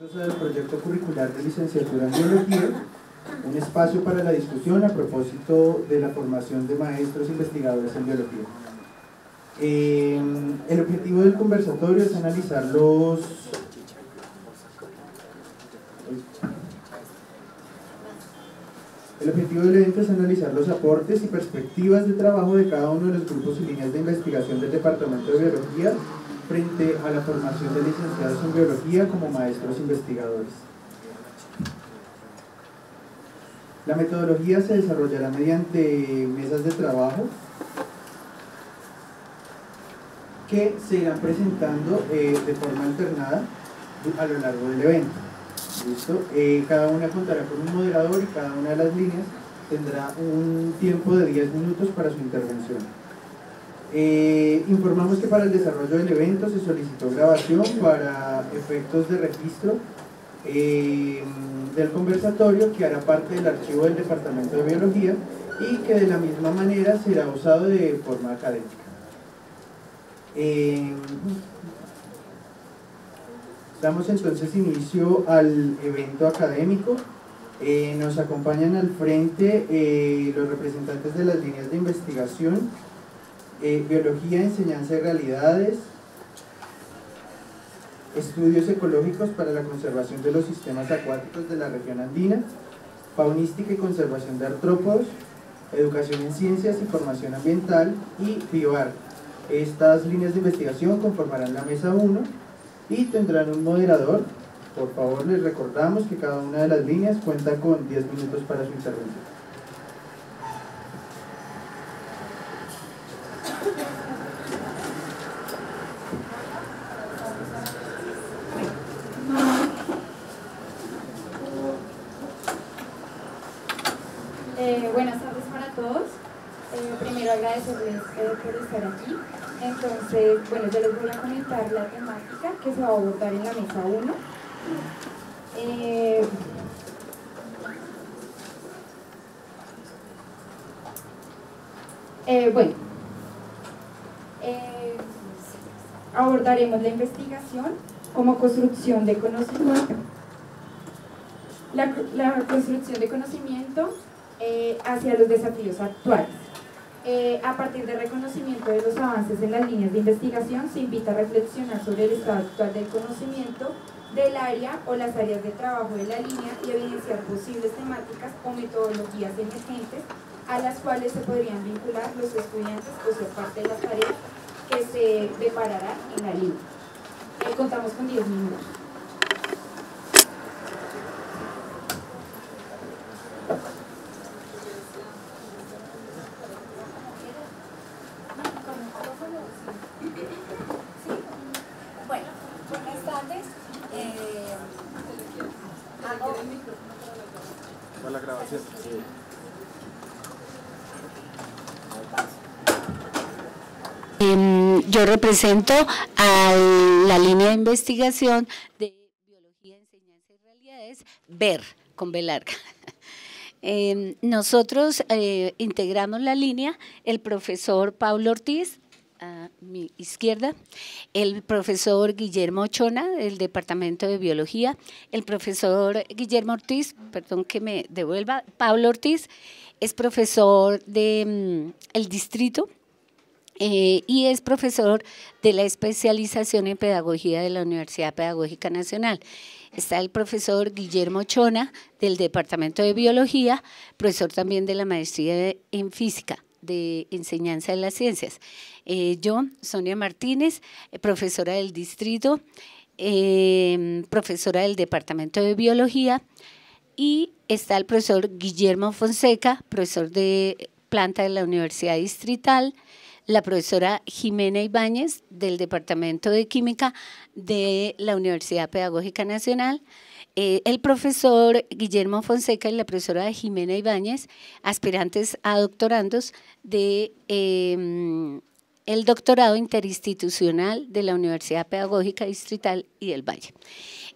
del proyecto curricular de licenciatura en biología, un espacio para la discusión a propósito de la formación de maestros investigadores en biología. Eh, el objetivo del conversatorio es analizar los... El objetivo del evento es analizar los aportes y perspectivas de trabajo de cada uno de los grupos y líneas de investigación del Departamento de Biología frente a la formación de licenciados en biología como maestros investigadores. La metodología se desarrollará mediante mesas de trabajo que se irán presentando eh, de forma alternada a lo largo del evento. Eh, cada una contará con un moderador y cada una de las líneas tendrá un tiempo de 10 minutos para su intervención. Eh, informamos que para el desarrollo del evento se solicitó grabación para efectos de registro eh, del conversatorio que hará parte del archivo del Departamento de Biología y que de la misma manera será usado de forma académica. Eh, damos entonces inicio al evento académico. nos acompañan al frente los representantes de las líneas de investigación eh, biología, enseñanza y realidades, estudios ecológicos para la conservación de los sistemas acuáticos de la región andina, faunística y conservación de artrópodos, educación en ciencias y formación ambiental y pioar. Estas líneas de investigación conformarán la mesa 1 y tendrán un moderador. Por favor, les recordamos que cada una de las líneas cuenta con 10 minutos para su intervención. por estar aquí. Entonces, bueno, yo les voy a comentar la temática que se va a abordar en la mesa 1. Eh, eh, bueno, eh, abordaremos la investigación como construcción de conocimiento. la construcción de conocimiento hacia los desafíos actuales. Eh, a partir del reconocimiento de los avances en las líneas de investigación, se invita a reflexionar sobre el estado actual del conocimiento del área o las áreas de trabajo de la línea y evidenciar posibles temáticas o metodologías emergentes a las cuales se podrían vincular los estudiantes o ser parte de las tareas que se preparará en la línea. Eh, contamos con 10 minutos. yo represento a la línea de investigación de biología, enseñanza y realidades, ver con B larga. Em, nosotros eh, integramos la línea el profesor Pablo Ortiz, a mi izquierda, el profesor Guillermo Ochona del Departamento de Biología, el profesor Guillermo Ortiz, perdón que me devuelva, Pablo Ortiz es profesor del de, mm, el distrito eh, y es profesor de la especialización en pedagogía de la Universidad Pedagógica Nacional. Está el profesor Guillermo Chona del Departamento de Biología, profesor también de la maestría en física de enseñanza de las ciencias. yo, eh, Sonia Martínez, eh, profesora del distrito, em, profesora del Departamento de Biología, y está el profesor Guillermo Fonseca, profesor de planta de la Universidad Distrital, la profesora Jimena Ibáñez del Departamento de Química de la Universidad Pedagógica Nacional, eh, el profesor Guillermo Fonseca y la profesora Jimena Ibáñez, aspirantes a doctorandos de... Em, el doctorado interinstitucional de la Universidad Pedagógica Distrital y del Valle.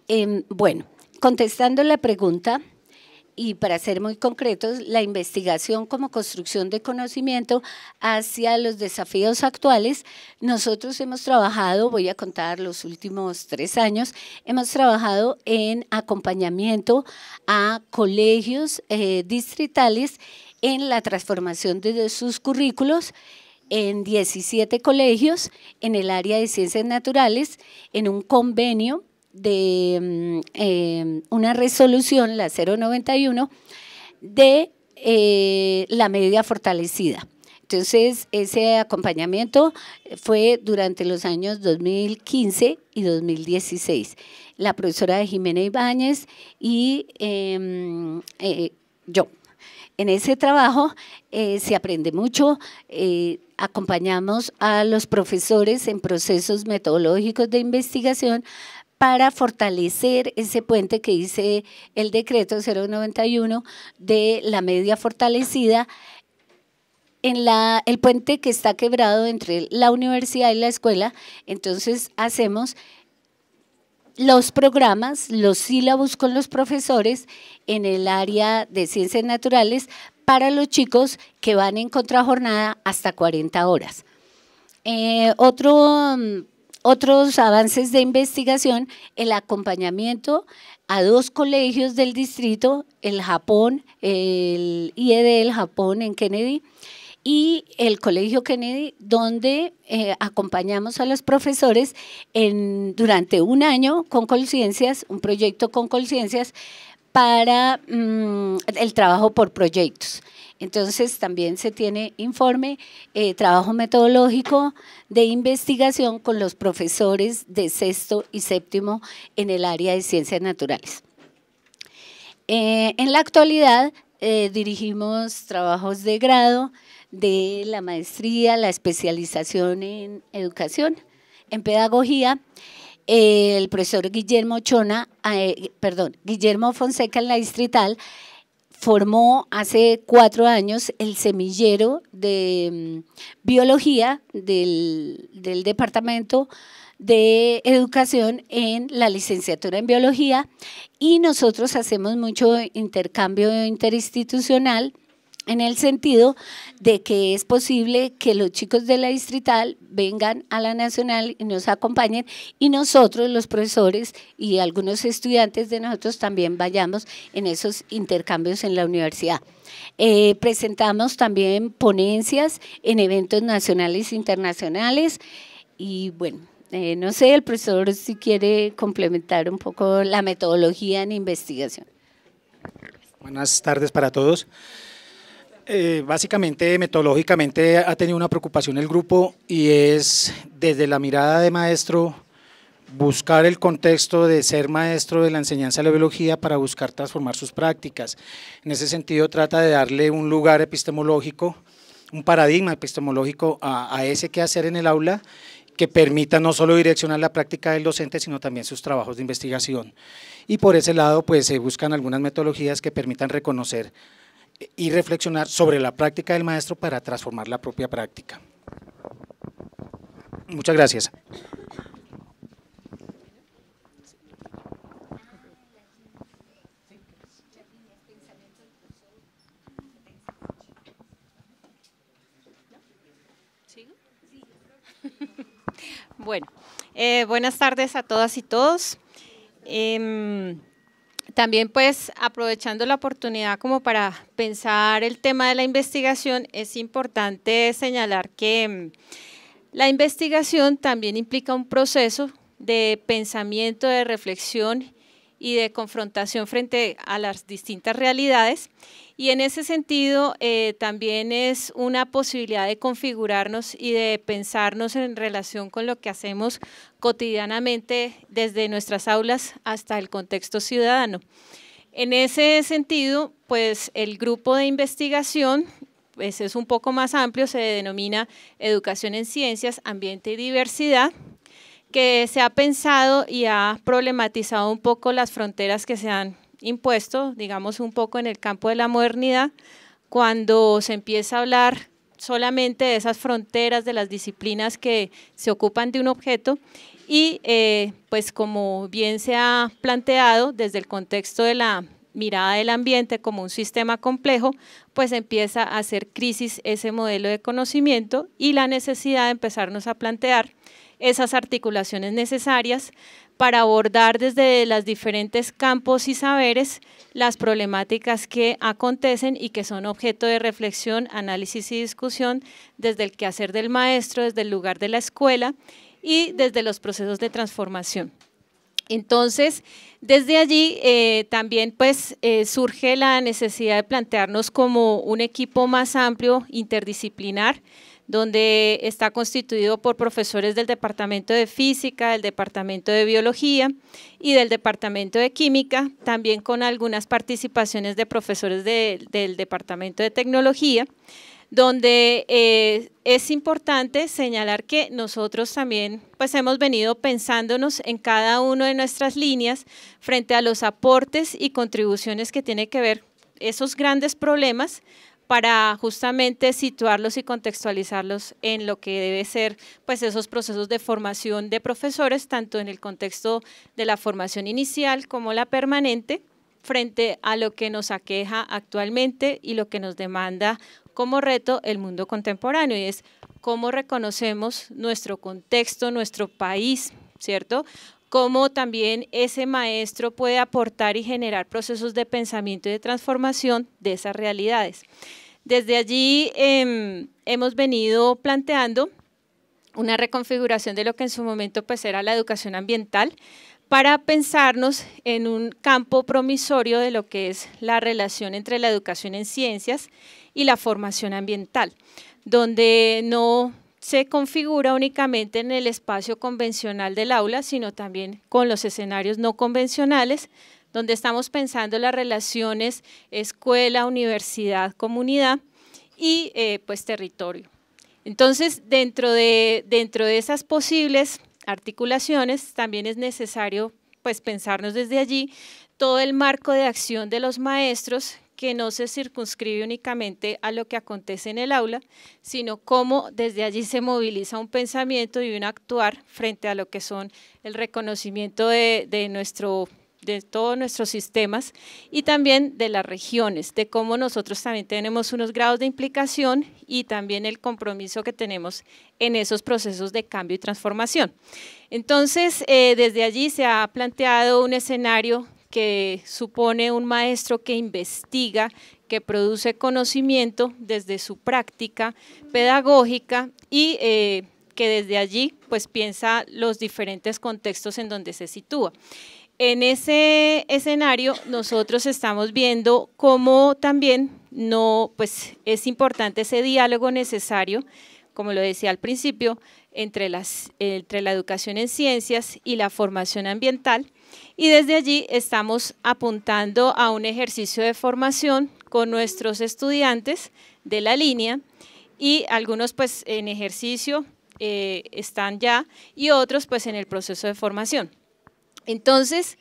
Em, bueno, contestando la pregunta, y para ser muy concretos, la investigación como construcción de conocimiento hacia los desafíos actuales. Nosotros hemos trabajado, voy a contar los últimos tres años, hemos trabajado en acompañamiento a colegios eh, distritales en la transformación de sus currículos en 17 colegios en el área de ciencias naturales, en un convenio de mm, em, una resolución, la 091, de eh, la medida fortalecida. Entonces, ese acompañamiento fue durante los años 2015 y 2016. La profesora Jimena Ibáñez y em, eh, yo. En ese trabajo eh, se aprende mucho acompañamos a los profesores en procesos metodológicos de investigación para fortalecer ese puente que dice el decreto 091 de la media fortalecida en la, el puente que está quebrado entre la universidad y la escuela, entonces hacemos los programas, los sílabos con los profesores en el área de ciencias naturales para los chicos que van en contrajornada hasta 40 horas. Eh, otro mm, otros avances de investigación, el acompañamiento a dos colegios del distrito, el Japón, el IED del Japón en Kennedy y el Colegio Kennedy, donde eh, acompañamos a los profesores durante un año con conciencias, un proyecto con conciencias para mm, el trabajo por proyectos. Entonces también se tiene informe, eh, trabajo metodológico de investigación con los profesores de sexto y séptimo en el área de ciencias naturales. Eh, en la actualidad eh, dirigimos trabajos de grado de la maestría, la especialización en educación, en pedagogía, el profesor Guillermo Chona, perdón, Guillermo Fonseca en la distrital formó hace cuatro años el semillero de mm, biología del, departamento de educación en la licenciatura en biología y nosotros hacemos mucho intercambio interinstitucional en el sentido de que es posible que los chicos de la distrital vengan a la nacional y nos acompañen y nosotros los profesores y algunos estudiantes de nosotros también vayamos en esos intercambios en la universidad. Eh, presentamos también ponencias en eventos nacionales e internacionales y bueno, eh, no sé, el profesor si quiere complementar un poco la metodología en investigación. Buenas tardes para todos. Eh, básicamente, metodológicamente ha tenido una preocupación el grupo y es desde la mirada de maestro buscar el contexto de ser maestro de la enseñanza de la biología para buscar transformar sus prácticas. En ese sentido trata de darle un lugar epistemológico, un paradigma epistemológico a, a ese quehacer en el aula que permita no solo direccionar la práctica del docente, sino también sus trabajos de investigación. Y por ese lado, pues se buscan algunas metodologías que permitan reconocer y reflexionar sobre la práctica del maestro para transformar la propia práctica. Muchas gracias. Bueno, eh, buenas tardes a todas y todos. Em, también pues aprovechando la oportunidad como para pensar el tema de la investigación, es importante señalar que mm, la investigación también implica un proceso de pensamiento, de reflexión y de confrontación frente a las distintas realidades. Y en ese sentido eh, también es una posibilidad de configurarnos y de pensarnos en relación con lo que hacemos cotidianamente desde nuestras aulas hasta el contexto ciudadano. En ese sentido, pues el grupo de investigación pues, es un poco más amplio, se denomina Educación en Ciencias, Ambiente y Diversidad, que se ha pensado y ha problematizado un poco las fronteras que se han impuesto, digamos un poco en el campo de la modernidad, cuando se empieza a hablar solamente de esas fronteras de las disciplinas que se ocupan de un objeto y eh, pues como bien se ha planteado desde el contexto de la mirada del ambiente como un sistema complejo, pues empieza a hacer crisis ese modelo de conocimiento y la necesidad de empezarnos a plantear esas articulaciones necesarias para abordar desde los diferentes campos y saberes las problemáticas que acontecen y que son objeto de reflexión, análisis y discusión desde el quehacer del maestro, desde el lugar de la escuela y desde los procesos de transformación. Entonces, desde allí eh, también pues eh, surge la necesidad de plantearnos como un equipo más amplio, interdisciplinar, donde está constituido por profesores del Departamento de Física, del Departamento de Biología y del Departamento de Química, también con algunas participaciones de profesores del Departamento de Tecnología donde eh, es importante señalar que nosotros también pues hemos venido pensándonos en cada una de nuestras líneas frente a los aportes y contribuciones que tiene que ver esos grandes problemas para justamente situarlos y contextualizarlos en lo que debe ser pues esos procesos de formación de profesores, tanto en el contexto de la formación inicial como la permanente, frente a lo que nos aqueja actualmente y lo que nos demanda como reto el mundo contemporáneo, y es cómo reconocemos nuestro contexto, nuestro país, ¿cierto? cómo también ese maestro puede aportar y generar procesos de pensamiento y de transformación de esas realidades. Desde allí em, hemos venido planteando una reconfiguración de lo que en su momento pues, era la educación ambiental para pensarnos en un campo promisorio de lo que es la relación entre la educación en ciencias y la formación ambiental, donde no se configura únicamente en el espacio convencional del aula, sino también con los escenarios no convencionales, donde estamos pensando las relaciones escuela, universidad, comunidad y eh, pues territorio. Entonces, dentro de, dentro de esas posibles articulaciones, también es necesario pues pensarnos desde allí todo el marco de acción de los maestros que no se circunscribe únicamente a lo que acontece en el aula, sino cómo desde allí se moviliza un pensamiento y un actuar frente a lo que son el reconocimiento de, de nuestro de todos nuestros sistemas y también de las regiones, de cómo nosotros también tenemos unos grados de implicación y también el compromiso que tenemos en esos procesos de cambio y transformación. Entonces, eh, desde allí se ha planteado un escenario que supone un maestro que investiga, que produce conocimiento desde su práctica pedagógica y eh, que desde allí pues piensa los diferentes contextos en donde se sitúa. En ese escenario nosotros estamos viendo cómo también no, pues es importante ese diálogo necesario, como lo decía al principio, entre, las, la educación en ciencias y la formación ambiental. Y desde allí estamos apuntando a un ejercicio de formación con nuestros estudiantes de la línea y algunos pues en ejercicio eh, están ya y otros pues en el proceso de formación. Entonces,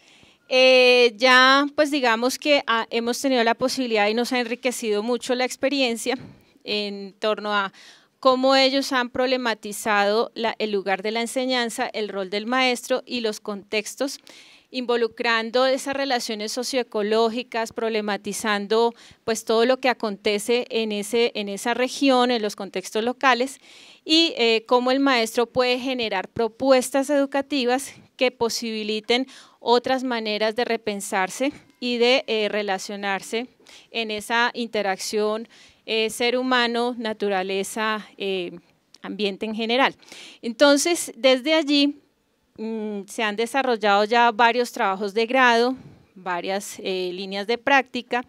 eh, ya pues digamos que ah, hemos tenido la posibilidad y nos ha enriquecido mucho la experiencia en torno a cómo ellos han problematizado el lugar de la enseñanza, el rol del maestro y los contextos, involucrando esas relaciones socioecológicas, problematizando pues todo lo que acontece en, ese, en esa región, en los contextos locales y eh, cómo el maestro puede generar propuestas educativas que posibiliten otras maneras de repensarse y de eh, relacionarse en esa interacción eh, ser humano, naturaleza, ambiente en general. Entonces, desde allí mm, se han desarrollado ya varios trabajos de grado, varias líneas de práctica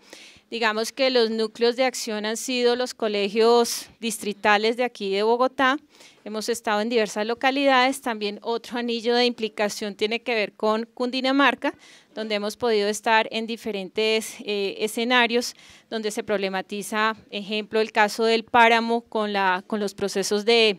Digamos que los núcleos de acción han sido los colegios distritales de aquí de Bogotá. Hemos estado en diversas localidades. También otro anillo de implicación tiene que ver con Cundinamarca, donde hemos podido estar en diferentes eh, escenarios donde se problematiza, ejemplo, el caso del páramo con, la, con los procesos de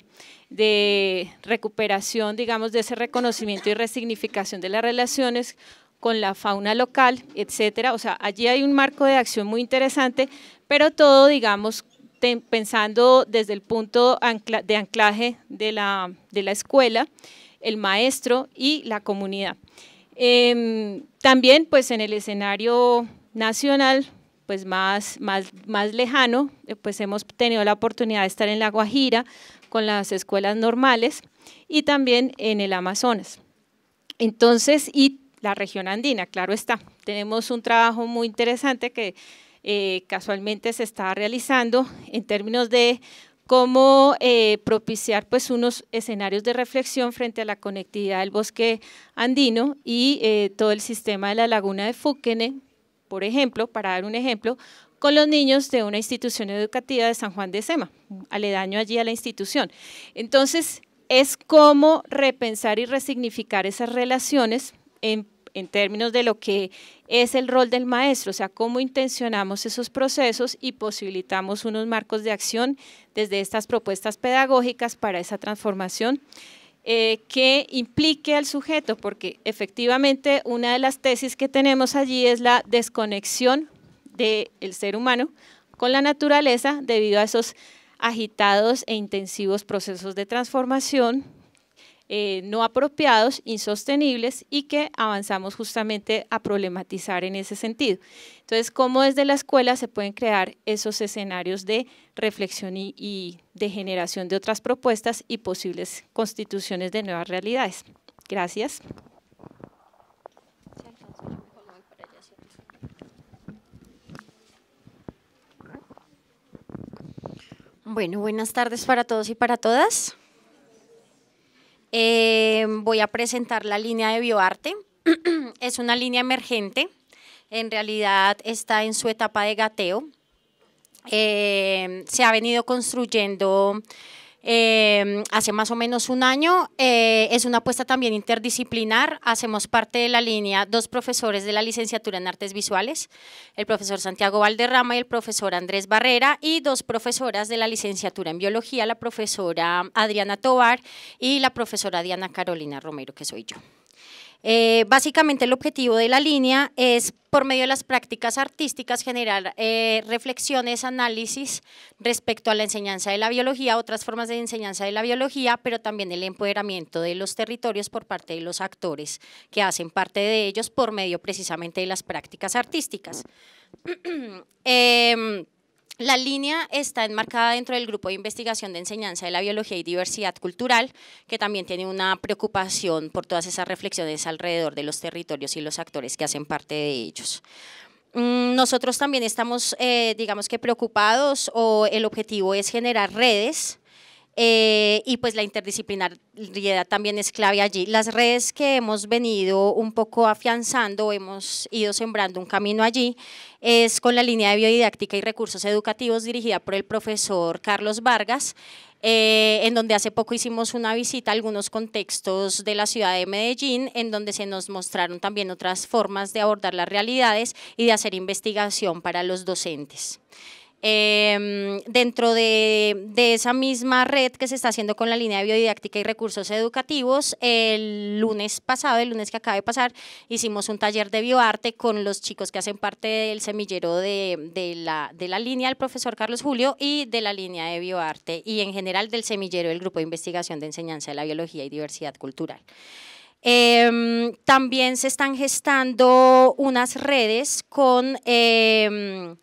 recuperación, digamos, de ese reconocimiento y resignificación de las relaciones con la fauna local, etcétera. O sea, allí hay un marco de acción muy interesante, pero todo, digamos, pensando desde el punto de anclaje de la, de la escuela, el maestro y la comunidad. Em, también, pues, en el escenario nacional, pues más, más, más lejano, eh, pues hemos tenido la oportunidad de estar en La Guajira con las escuelas normales y también en el Amazonas. Entonces, y la región andina, claro está. Tenemos un trabajo muy interesante que eh, casualmente se está realizando en términos de cómo eh, propiciar pues unos escenarios de reflexión frente a la conectividad del bosque andino y eh, todo el sistema de la laguna de Fúquene, por ejemplo, para dar un ejemplo, con los niños de una institución educativa de San Juan de Sema, aledaño allí a la institución. Entonces, es cómo repensar y resignificar esas relaciones en en términos de lo que es el rol del maestro, o sea, cómo intencionamos esos procesos y posibilitamos unos marcos de acción desde estas propuestas pedagógicas para esa transformación. Eh, que implique al sujeto, porque efectivamente una de las tesis que tenemos allí es la desconexión del ser humano con la naturaleza debido a esos agitados e intensivos procesos de transformación eh, no apropiados, insostenibles y que avanzamos justamente a problematizar en ese sentido. Entonces, cómo desde la escuela se pueden crear esos escenarios de reflexión y de generación de otras propuestas y posibles constituciones de nuevas realidades. Gracias. Bueno, buenas tardes para todos y para todas. Eh, voy a presentar la línea de bioarte. es una línea emergente, en realidad está en su etapa de gateo. Eh, se ha venido construyendo Em, hace más o menos un año. Eh, es una apuesta también interdisciplinar. Hacemos parte de la línea dos profesores de la licenciatura en artes visuales, el profesor Santiago Valderrama y el profesor Andrés Barrera, y dos profesoras de la licenciatura en biología, la profesora Adriana Tobar y la profesora Diana Carolina Romero, que soy yo. Eh, básicamente el objetivo de la línea es por medio de las prácticas artísticas generar eh, reflexiones, análisis respecto a la enseñanza de la biología, otras formas de enseñanza de la biología, pero también el empoderamiento de los territorios por parte de los actores que hacen parte de ellos por medio precisamente de las prácticas artísticas. Em, la línea está enmarcada dentro del Grupo de Investigación de Enseñanza de la Biología y Diversidad Cultural, que también tiene una preocupación por todas esas reflexiones alrededor de los territorios y los actores que hacen parte de ellos mm, nosotros también estamos, eh, digamos que preocupados o el objetivo es generar redes eh, y pues la interdisciplinariedad también es clave allí. Las redes que hemos venido un poco afianzando, hemos ido sembrando un camino allí, es con la línea de biodidáctica y recursos educativos dirigida por el profesor Carlos Vargas. Eh, en donde hace poco hicimos una visita a algunos contextos de la ciudad de Medellín, en donde se nos mostraron también otras formas de abordar las realidades y de hacer investigación para los docentes. Em, dentro de, esa misma red que se está haciendo con la línea de biodidáctica y recursos educativos, el lunes pasado, el lunes que acaba de pasar, hicimos un taller de bioarte con los chicos que hacen parte del semillero de, la, de la línea del profesor Carlos Julio y de la línea de bioarte y en general del semillero del Grupo de Investigación de Enseñanza de la Biología y Diversidad Cultural. Em, también se están gestando unas redes con... Em,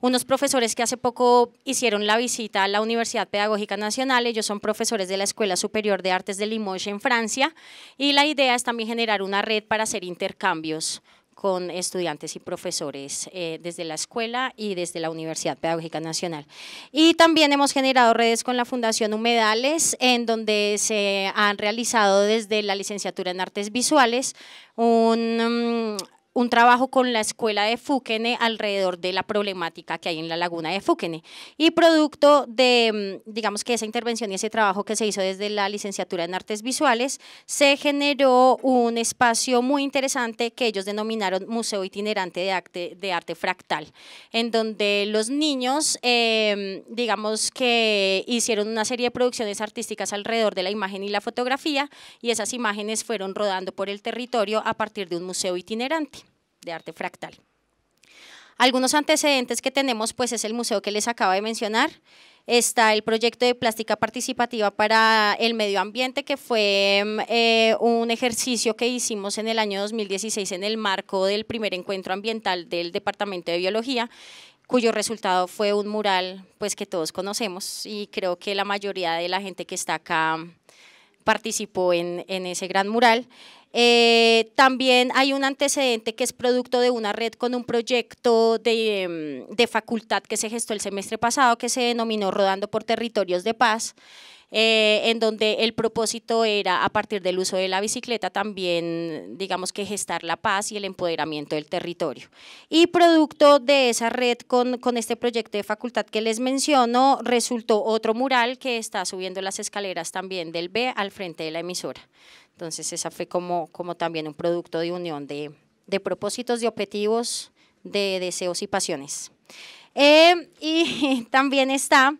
unos profesores que hace poco hicieron la visita a la Universidad Pedagógica Nacional. Ellos son profesores de la Escuela Superior de Artes de Limoges en Francia y la idea es también generar una red para hacer intercambios con estudiantes y profesores eh, desde la escuela y desde la Universidad Pedagógica Nacional. Y también hemos generado redes con la Fundación Humedales, en donde se han realizado desde la licenciatura en Artes Visuales un... Mm, un trabajo con la escuela de Fúquene alrededor de la problemática que hay en la laguna de Fúquene. Y producto de, mm, digamos que esa intervención y ese trabajo que se hizo desde la licenciatura en artes visuales, se generó un espacio muy interesante que ellos denominaron Museo Itinerante de Arte, de Arte Fractal, en donde los niños, em, digamos que hicieron una serie de producciones artísticas alrededor de la imagen y la fotografía, y esas imágenes fueron rodando por el territorio a partir de un museo itinerante de arte fractal. Algunos antecedentes que tenemos pues es el museo que les acabo de mencionar, está el proyecto de plástica participativa para el medio ambiente, que fue mm, eh, un ejercicio que hicimos en el año 2016 en el marco del primer encuentro ambiental del Departamento de Biología, cuyo resultado fue un mural pues que todos conocemos y creo que la mayoría de la gente que está acá participó en, ese gran mural. Eh, también hay un antecedente que es producto de una red con un proyecto em, de facultad que se gestó el semestre pasado que se denominó Rodando por Territorios de Paz. Eh, en donde el propósito era a partir del uso de la bicicleta también, digamos que gestar la paz y el empoderamiento del territorio. Y producto de esa red con, con este proyecto de facultad que les menciono, resultó otro mural que está subiendo las escaleras también del B al frente de la emisora. Entonces esa fue como, como también un producto de unión de, de propósitos, de objetivos, de deseos y pasiones. Eh, y también está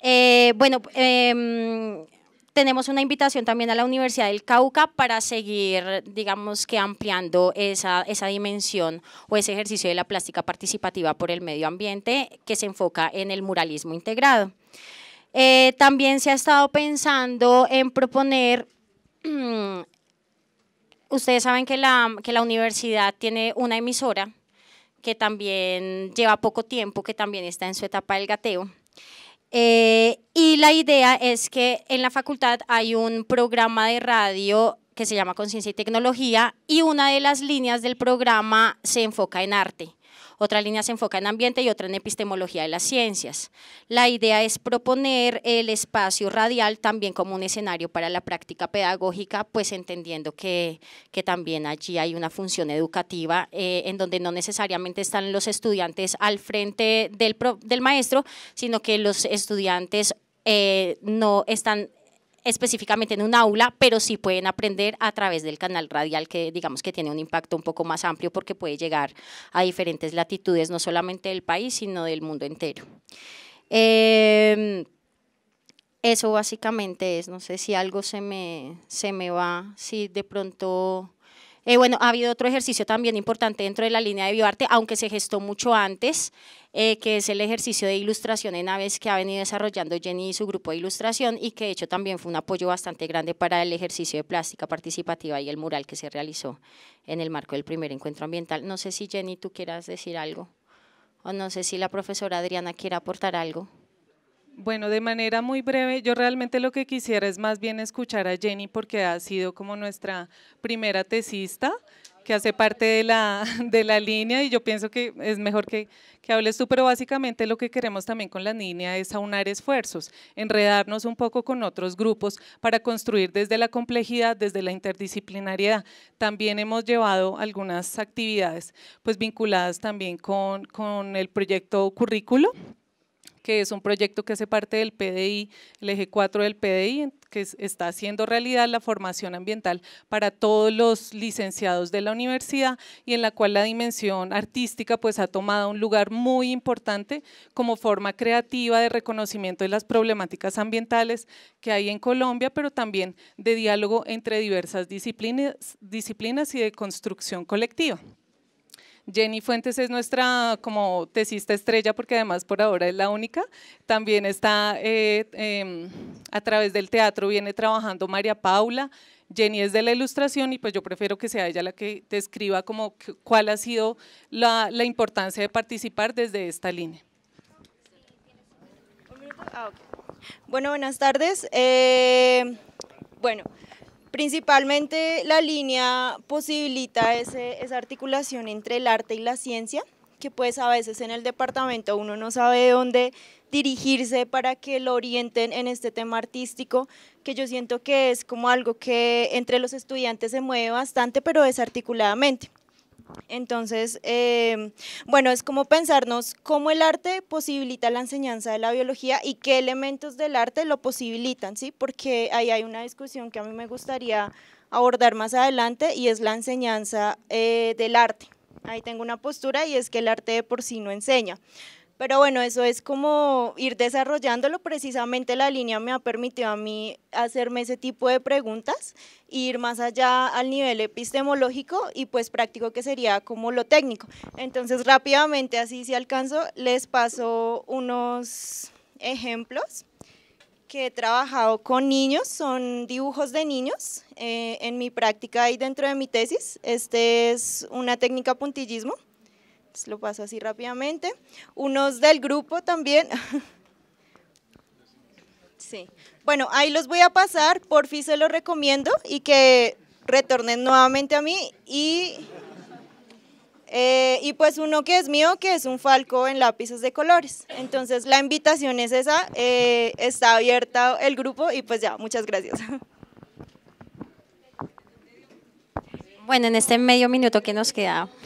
eh, bueno, em, tenemos una invitación también a la Universidad del Cauca para seguir, digamos que ampliando esa, dimensión o ese ejercicio de la plástica participativa por el medio ambiente que se enfoca en el muralismo integrado. Eh, también se ha estado pensando en proponer ustedes saben que la, que la universidad tiene una emisora que también lleva poco tiempo, que también está en su etapa del gateo. Eh, y la idea es que en la facultad hay un programa de radio que se llama Conciencia y Tecnología y una de las líneas del programa se enfoca en arte otra línea se enfoca en ambiente y otra en epistemología de las ciencias. La idea es proponer el espacio radial también como un escenario para la práctica pedagógica, pues entendiendo que, también allí hay una función educativa eh, en donde no necesariamente están los estudiantes al frente del, maestro, sino que los estudiantes eh, no están específicamente en un aula, pero sí pueden aprender a través del canal radial que digamos que tiene un impacto un poco más amplio porque puede llegar a diferentes latitudes, no solamente del país, sino del mundo entero. Em, eso básicamente es, no sé si algo se me, se me va, si de pronto eh, bueno, ha habido otro ejercicio también importante dentro de la línea de bioarte, aunque se gestó mucho antes, eh, que es el ejercicio de ilustración en aves que ha venido desarrollando Jenny y su grupo de ilustración y que de hecho también fue un apoyo bastante grande para el ejercicio de plástica participativa y el mural que se realizó en el marco del primer encuentro ambiental. No sé si Jenny tú quieras decir algo o no sé si la profesora Adriana quiere aportar algo. Bueno, de manera muy breve, yo realmente lo que quisiera es más bien escuchar a Jenny porque ha sido como nuestra primera tesista que hace parte de la, línea y yo pienso que es mejor que, que hables tú, pero básicamente lo que queremos también con la línea es aunar esfuerzos, enredarnos un poco con otros grupos para construir desde la complejidad, desde la interdisciplinariedad. También hemos llevado algunas actividades pues vinculadas también con el proyecto Currículo, que es un proyecto que hace parte del PDI, el eje 4 del PDI, que está haciendo realidad la formación ambiental para todos los licenciados de la universidad y en la cual la dimensión artística pues ha tomado un lugar muy importante como forma creativa de reconocimiento de las problemáticas ambientales que hay en Colombia, pero también de diálogo entre diversas disciplinas y de construcción colectiva. Jenny Fuentes es nuestra como tesista estrella, porque además por ahora es la única. También está eh, em, a través del teatro, viene trabajando María Paula. Jenny es de la ilustración y pues yo prefiero que sea ella la que describa como cuál ha sido la, importancia de participar desde esta línea. Ah, bueno, buenas tardes. Eh, bueno, Principalmente la línea posibilita esa articulación entre el arte y la ciencia, que pues a veces en el departamento uno no sabe dónde dirigirse para que lo orienten en este tema artístico, que yo siento que es como algo que entre los estudiantes se mueve bastante, pero desarticuladamente. Entonces, em, bueno, es como pensarnos cómo el arte posibilita la enseñanza de la biología y qué elementos del arte lo posibilitan, ¿sí? Porque ahí hay una discusión que a mí me gustaría abordar más adelante y es la enseñanza eh, del arte. Ahí tengo una postura y es que el arte de por sí no enseña. Pero bueno, eso es como ir desarrollándolo. Precisamente la línea me ha permitido a mí hacerme ese tipo de preguntas, ir más allá al nivel epistemológico y pues práctico que sería como lo técnico. Entonces rápidamente, así si alcanzo, les paso unos ejemplos que he trabajado con niños, son dibujos de niños eh, en mi práctica y dentro de mi tesis. Este es una técnica puntillismo pues, lo paso así rápidamente. Unos del grupo también. sí. Bueno, ahí los voy a pasar, por fin se los recomiendo y que retornen nuevamente a mí. Y, eh, pues uno que es mío, que es un falco en lápices de colores. Entonces la invitación es esa, eh, está abierta el grupo y pues ya, muchas gracias. Bueno, en este medio minuto que nos queda.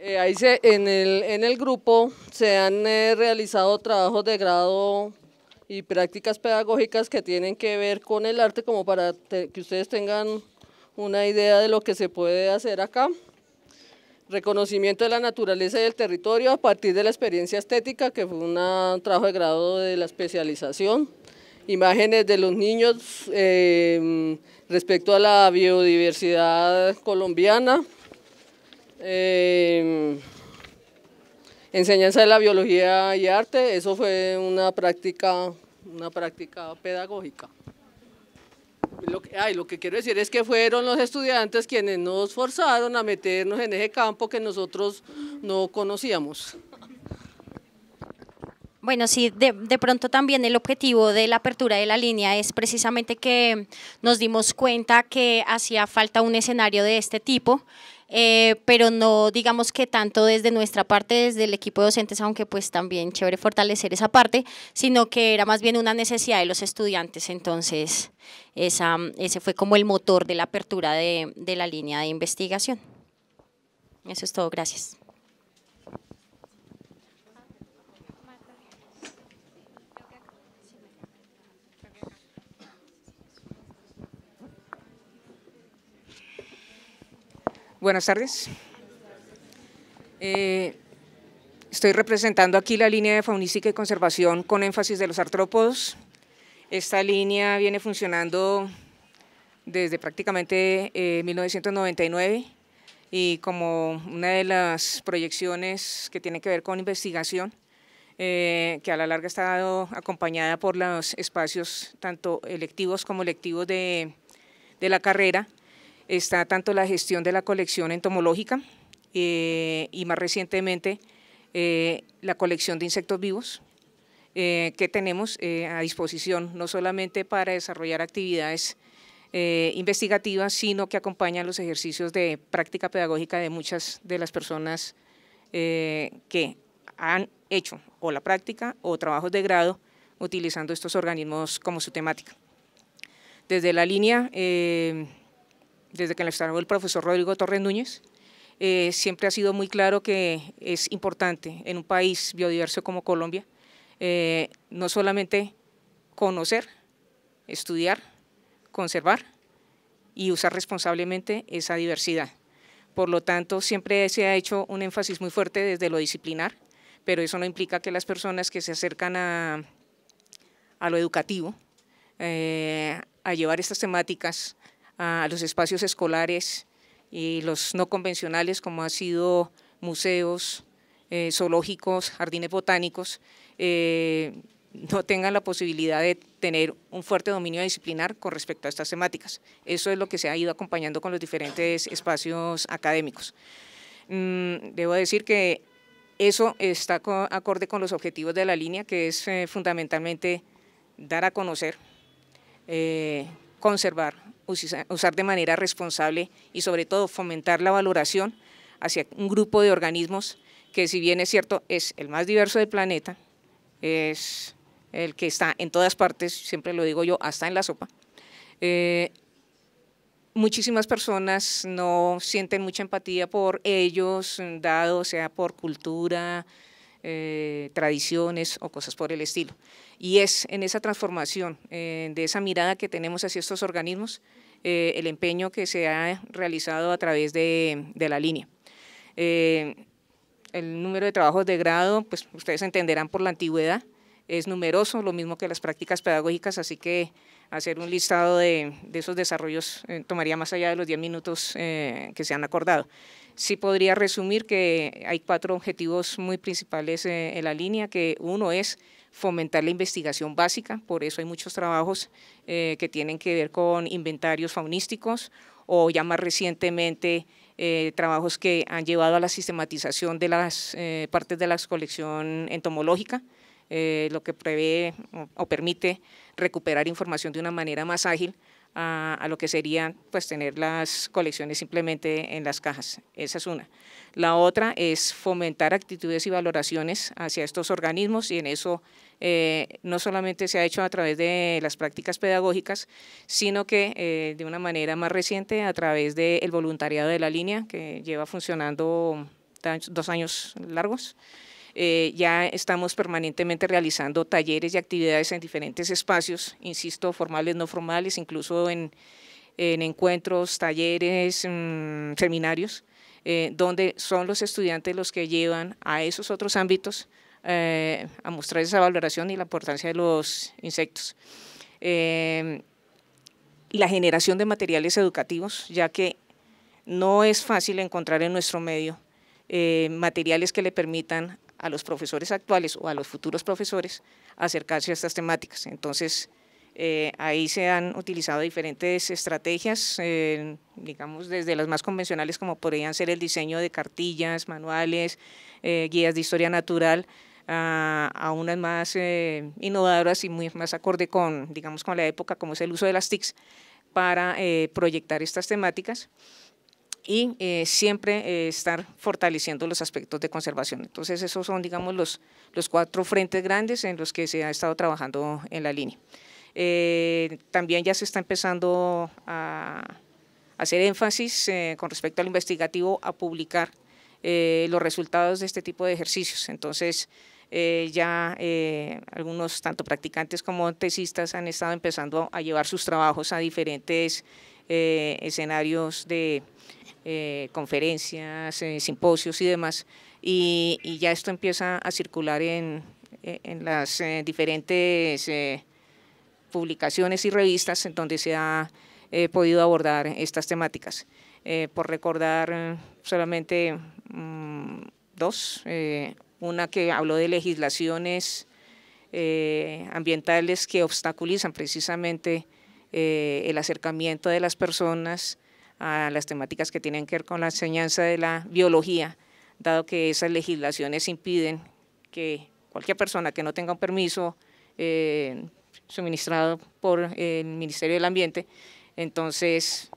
Eh, ahí se, en, el, grupo se han eh, realizado trabajos de grado y prácticas pedagógicas que tienen que ver con el arte como para que ustedes tengan una idea de lo que se puede hacer acá. Reconocimiento de la naturaleza y del territorio a partir de la experiencia estética, que fue un trabajo de grado de la especialización. Imágenes de los niños eh, respecto a la biodiversidad colombiana. Em, enseñanza de la biología y arte, eso fue una práctica, una práctica pedagógica. Lo que, quiero decir es que fueron los estudiantes quienes nos forzaron a meternos en ese campo que nosotros no conocíamos. Bueno, sí, de, de, pronto también el objetivo de la apertura de la línea es precisamente que nos dimos cuenta que hacía falta un escenario de este tipo eh, pero no digamos que tanto desde nuestra parte, desde el equipo de docentes, aunque pues también chévere fortalecer esa parte, sino que era más bien una necesidad de los estudiantes, entonces ese fue como el motor de la apertura de, de la línea de investigación. Eso es todo, gracias. Buenas tardes. Eh, estoy representando aquí la línea de faunística y conservación con énfasis de los artrópodos. Esta línea viene funcionando desde prácticamente 1999 eh, y como una de las proyecciones que tiene que ver con investigación, eh, que a la larga ha estado acompañada por los espacios tanto electivos como electivos de la carrera, está tanto la gestión de la colección entomológica eh, y más recientemente eh, la colección de insectos vivos eh, que tenemos a disposición no solamente para desarrollar actividades investigativas, sino que acompañan los ejercicios de práctica pedagógica de muchas de las personas que han hecho o la práctica o trabajos de grado utilizando estos organismos como su temática. Desde la línea desde que lo trajo el profesor Rodrigo Torres Núñez, eh, siempre ha sido muy claro que es importante en un país biodiverso como Colombia, eh, no solamente conocer, estudiar, conservar y usar responsablemente esa diversidad. Por lo tanto, siempre se ha hecho un énfasis muy fuerte desde lo disciplinar, pero eso no implica que las personas que se acercan a, lo educativo, eh, a llevar estas temáticas, a los espacios escolares y los no convencionales como ha sido museos, eh, zoológicos, jardines botánicos, eh, no tengan la posibilidad de tener un fuerte dominio disciplinar con respecto a estas temáticas. Eso es lo que se ha ido acompañando con los diferentes espacios académicos. Mm, debo decir que eso está acorde con los objetivos de la línea, que es eh, fundamentalmente dar a conocer, conservar usar de manera responsable y sobre todo fomentar la valoración hacia un grupo de organismos que si bien es cierto es el más diverso del planeta, es el que está en todas partes, siempre lo digo yo, hasta en la sopa. Eh, muchísimas personas no sienten mucha empatía por ellos, dado sea por cultura, eh, tradiciones o cosas por el estilo y es en esa transformación eh, de esa mirada que tenemos hacia estos organismos eh, el empeño que se ha realizado a través de, la línea. Eh, el número de trabajos de grado, pues ustedes entenderán por la antigüedad, es numeroso, lo mismo que las prácticas pedagógicas, así que hacer un listado de, de esos desarrollos tomaría más allá de los 10 minutos que se han acordado sí podría resumir que hay cuatro objetivos muy principales en la línea, que uno es fomentar la investigación básica, por eso hay muchos trabajos eh, que tienen que ver con inventarios faunísticos o ya más recientemente eh, trabajos que han llevado a la sistematización de las eh, partes de la colección entomológica, lo que prevé o, permite recuperar información de una manera más ágil a, a lo que serían pues tener las colecciones simplemente en las cajas. Esa es una. La otra es fomentar actitudes y valoraciones hacia estos organismos y en eso eh, no solamente se ha hecho a través de las prácticas pedagógicas, sino que eh, de una manera más reciente a través del voluntariado de la línea, que lleva funcionando dos años largos. Eh, ya estamos permanentemente realizando talleres y actividades en diferentes espacios, insisto, formales, no formales, incluso en, encuentros, talleres, mm, seminarios, donde son los estudiantes los que llevan a esos otros ámbitos eh, a mostrar esa valoración y la importancia de los insectos. Eh, la generación de materiales educativos, ya que no es fácil encontrar en nuestro medio eh, materiales que le permitan a los profesores actuales o a los futuros profesores acercarse a estas temáticas. Entonces, ahí se han utilizado diferentes estrategias, digamos desde las más convencionales como podrían ser el diseño de cartillas, manuales, guías de historia natural, a, unas más eh, innovadoras y muy más acorde con, digamos, con la época, como es el uso de las TICs, para eh, proyectar estas temáticas y eh, siempre estar fortaleciendo los aspectos de conservación. Entonces, esos son, digamos, los, los cuatro frentes grandes en los que se ha estado trabajando en la línea. también ya se está empezando a hacer énfasis con respecto al investigativo, a publicar los resultados de este tipo de ejercicios. Entonces, eh, ya eh, algunos tanto practicantes como tesistas han estado empezando a llevar sus trabajos a diferentes eh, escenarios de conferencias, simposios y demás, y, ya esto empieza a circular en, las diferentes publicaciones y revistas en donde se ha podido abordar estas temáticas. por recordar solamente mm, dos, una que habló de legislaciones eh, ambientales que obstaculizan precisamente eh, el acercamiento de las personas a las temáticas que tienen que ver con la enseñanza de la biología, dado que esas legislaciones impiden que cualquier persona que no tenga un permiso eh, suministrado por el Ministerio del Ambiente, entonces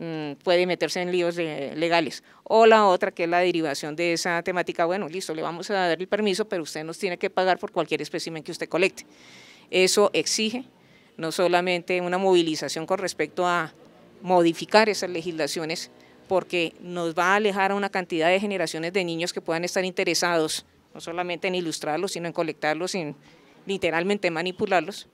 Mm, puede meterse en líos legales. O la otra, que es la derivación de esa temática, bueno, listo, le vamos a dar el permiso, pero usted nos tiene que pagar por cualquier espécimen que usted colecte. Eso exige no solamente una movilización con respecto a modificar esas legislaciones, porque nos va a alejar a una cantidad de generaciones de niños que puedan estar interesados, no solamente en ilustrarlos, sino en colectarlos, en literalmente manipularlos,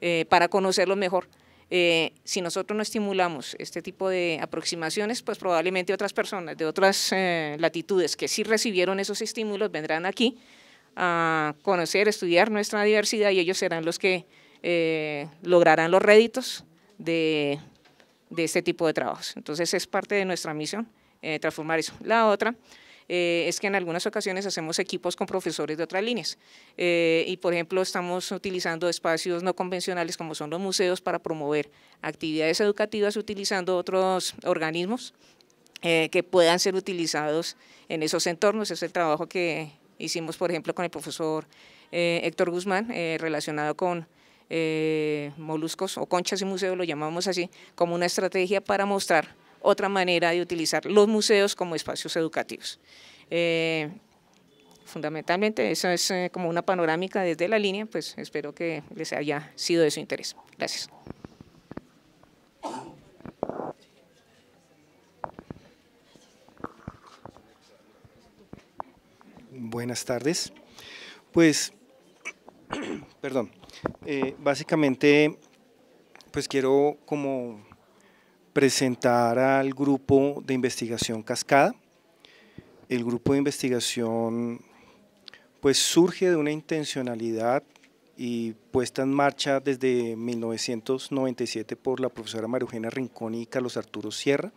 eh, para conocerlos mejor eh, si nosotros no estimulamos este tipo de aproximaciones, pues probablemente otras personas de otras eh, latitudes que sí recibieron esos estímulos vendrán aquí a conocer, estudiar nuestra diversidad y ellos serán los que eh, lograrán los réditos de, de, este tipo de trabajos. Entonces es parte de nuestra misión transformar eso. La otra eh, es que en algunas ocasiones hacemos equipos con profesores de otras líneas. Eh, y por ejemplo, estamos utilizando espacios no convencionales como son los museos para promover actividades educativas utilizando otros organismos eh, que puedan ser utilizados en esos entornos. Es el trabajo que hicimos, por ejemplo, con el profesor Héctor Guzmán relacionado con moluscos o conchas y museos, lo llamamos así, como una estrategia para mostrar otra manera de utilizar los museos como espacios educativos. Eh, fundamentalmente, eso es eh, como una panorámica desde la línea, pues espero que les haya sido de su interés. Gracias. Buenas tardes. Pues, perdón, eh, básicamente, pues quiero como presentar al grupo de investigación Cascada. El grupo de investigación pues surge de una intencionalidad y puesta en marcha desde 1997 por la profesora María Eugenia Rincón y Carlos Arturo Sierra,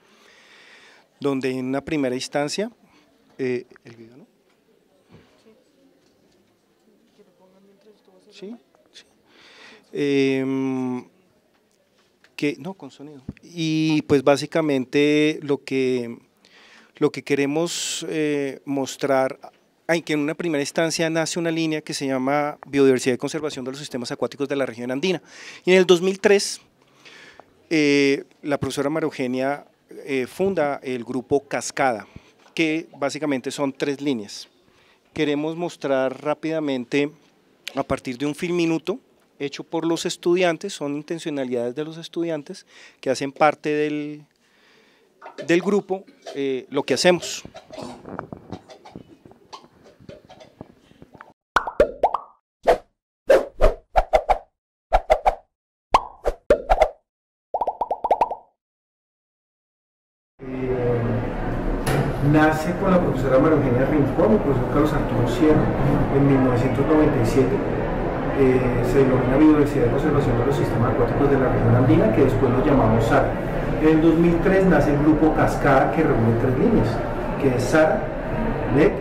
donde en una primera instancia, eh, Sí, sí. Eh, no, con sonido. Y pues básicamente lo que, lo que queremos eh, mostrar, en que en una primera instancia nace una línea que se llama Biodiversidad y Conservación de los Sistemas Acuáticos de la Región Andina. Y en el 2003, eh, la profesora Marugenia eh, funda el grupo Cascada, que básicamente son tres líneas. Queremos mostrar rápidamente, a partir de un film minuto, hecho por los estudiantes, son intencionalidades de los estudiantes que hacen parte del, del grupo eh, lo que hacemos. Eh, nace con la profesora María Eugenia Rincón y el profesor Carlos Arturo Sierra en 1997 eh, se denomina biodiversidad de conservación de los sistemas acuáticos de la región andina, que después lo llamamos SAR. En 2003 nace el grupo Cascada, que reúne tres líneas, que es SAR, LED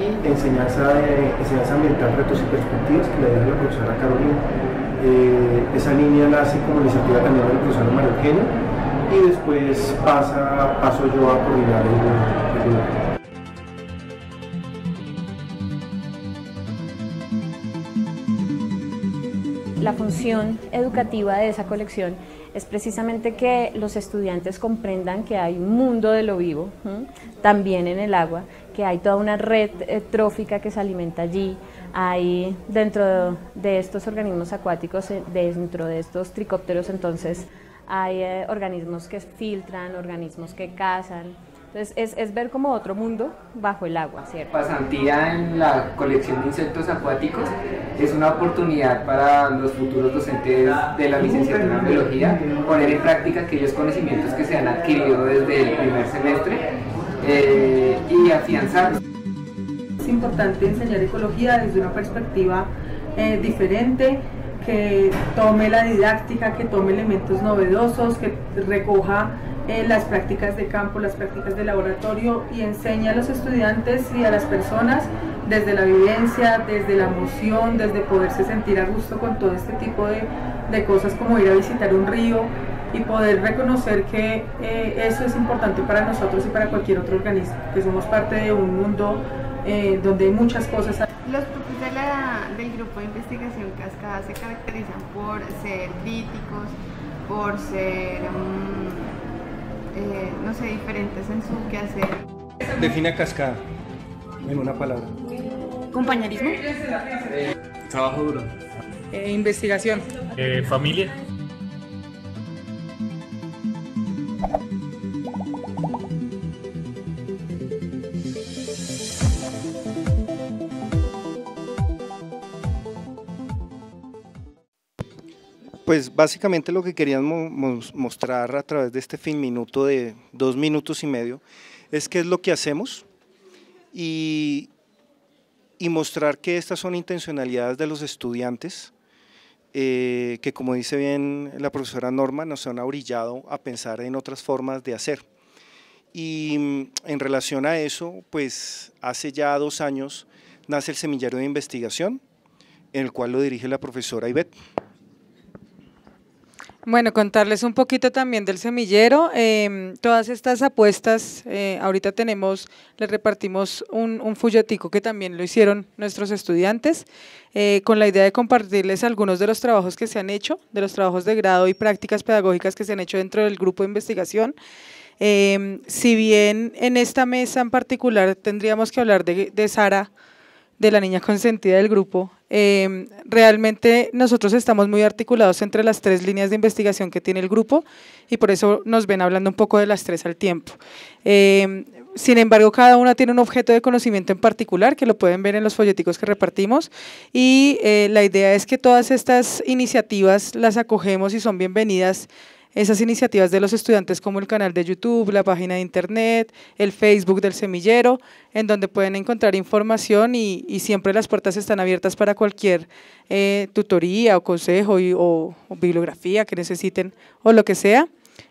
y enseñanza, de, enseñanza ambiental, retos y perspectivas, que le dio la profesora Carolina. Eh, esa línea nace como iniciativa también del profesor Mario Eugenia y después pasa, paso yo a coordinar el, el la función educativa de esa colección es precisamente que los estudiantes comprendan que hay un mundo de lo vivo, también en el agua, que hay toda una red eh, trófica que se alimenta allí, hay dentro de, estos organismos acuáticos, dentro de estos tricópteros entonces, hay eh, organismos que filtran, organismos que cazan, es, ver como otro mundo bajo el agua, ¿cierto? Pasantía en la colección de insectos acuáticos es una oportunidad para los futuros docentes de la licenciatura en biología poner en práctica aquellos conocimientos que se han adquirido desde el primer semestre eh, y afianzar. Es importante enseñar ecología desde una perspectiva eh, diferente que tome la didáctica, que tome elementos novedosos, que recoja eh, las prácticas de campo, las prácticas de laboratorio y enseña a los estudiantes y a las personas desde la vivencia, desde la emoción, desde poderse sentir a gusto con todo este tipo de, de cosas como ir a visitar un río y poder reconocer que eh, eso es importante para nosotros y para cualquier otro organismo, que somos parte de un mundo eh, donde hay muchas cosas. Los grupos del grupo de investigación Cascada se caracterizan por ser críticos, por ser... Mm, eh, no sé, diferentes en su quehacer. Defina cascada, en una palabra. Compañerismo. trabajo duro. Eh, investigación. Eh, familia. Pues básicamente lo que queríamos mostrar a través de este fin minuto de dos minutos y medio es qué es lo que hacemos y, mostrar que estas son intencionalidades de los estudiantes eh, que como dice bien la profesora Norma, nos han orillado a pensar en otras formas de hacer. Y mm, en relación a eso, pues hace ya dos años nace el Semillero de Investigación, en el cual lo dirige la profesora Ivette. Bueno, contarles un poquito también del semillero. Em, todas estas apuestas, eh, ahorita tenemos, les repartimos un, un que también lo hicieron nuestros estudiantes, eh, con la idea de compartirles algunos de los trabajos que se han hecho, de los trabajos de grado y prácticas pedagógicas que se han hecho dentro del grupo de investigación. Em, si bien en esta mesa en particular tendríamos que hablar de, de Sara, de la niña consentida del grupo. Em, realmente nosotros estamos muy articulados entre las tres líneas de investigación que tiene el grupo y por eso nos ven hablando un poco de las tres al tiempo. Em, sin embargo, cada una tiene un objeto de conocimiento en particular que lo pueden ver en los folleticos que repartimos y eh, la idea es que todas estas iniciativas las acogemos y son bienvenidas esas iniciativas de los estudiantes como el canal de YouTube, la página de Internet, el Facebook del semillero, en donde pueden encontrar información y, siempre las puertas están abiertas para cualquier eh, tutoría o consejo o, bibliografía que necesiten o lo que sea.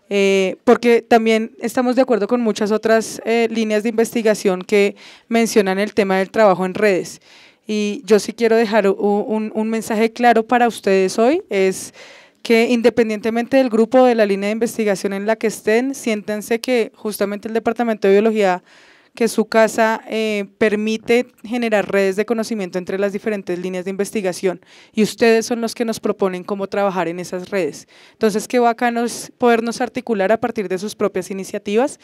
Eh, porque también estamos de acuerdo con muchas otras eh, líneas de investigación que mencionan el tema del trabajo en redes. Y yo sí quiero dejar un, un mensaje claro para ustedes hoy, es que independientemente del grupo de la línea de investigación en la que estén, siéntense que justamente el Departamento de Biología, que su casa eh, permite generar redes de conocimiento entre las diferentes líneas de investigación y ustedes son los que nos proponen cómo trabajar en esas redes. Entonces, qué bacano es podernos articular a partir de sus propias iniciativas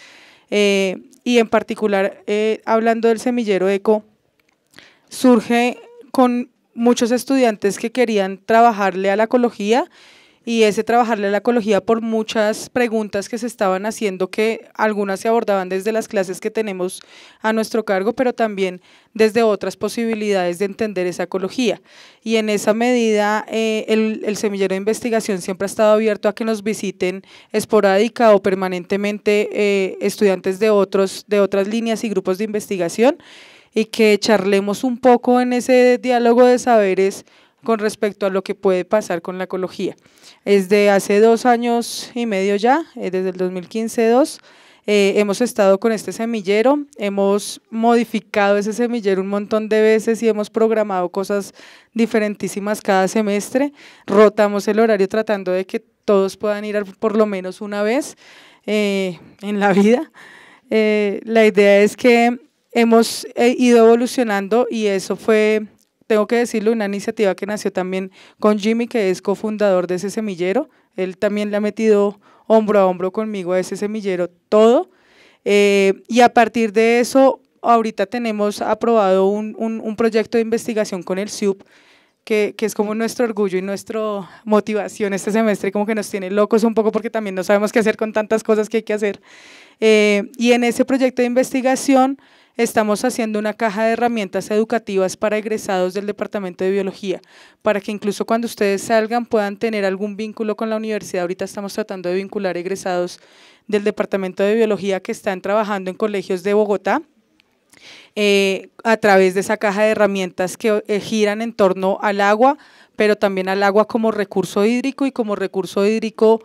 eh, y en particular, eh, hablando del semillero ECO, surge con muchos estudiantes que querían trabajarle a la ecología y ese trabajarle la ecología por muchas preguntas que se estaban haciendo, que algunas se abordaban desde las clases que tenemos a nuestro cargo, pero también desde otras posibilidades de entender esa ecología. Y en esa medida, eh, el, semillero de investigación siempre ha estado abierto a que nos visiten esporádica o permanentemente eh, estudiantes de, otros, de otras líneas y grupos de investigación y que charlemos un poco en ese diálogo de saberes con respecto a lo que puede pasar con la ecología. Es de hace dos años y medio ya, eh, desde el 2015-2, eh, hemos estado con este semillero, hemos modificado ese semillero un montón de veces y hemos programado cosas diferentísimas cada semestre. Rotamos el horario tratando de que todos puedan ir por lo menos una vez eh, en la vida. la idea es que hemos ido evolucionando y eso fue tengo que decirlo, una iniciativa que nació también con Jimmy, que es cofundador de ese semillero. Él también le ha metido hombro a hombro conmigo a ese semillero todo. Eh, y a partir de eso, ahorita tenemos aprobado un, un, proyecto de investigación con el SUP, que, que, es como nuestro orgullo y nuestra motivación este semestre, como que nos tiene locos un poco porque también no sabemos qué hacer con tantas cosas que hay que hacer. Eh, y en ese proyecto de investigación Estamos haciendo una caja de herramientas educativas para egresados del Departamento de Biología, para que incluso cuando ustedes salgan puedan tener algún vínculo con la universidad. Ahorita estamos tratando de vincular egresados del Departamento de Biología que están trabajando en colegios de Bogotá, eh, a través de esa caja de herramientas que eh, giran en torno al agua, pero también al agua como recurso hídrico y como recurso hídrico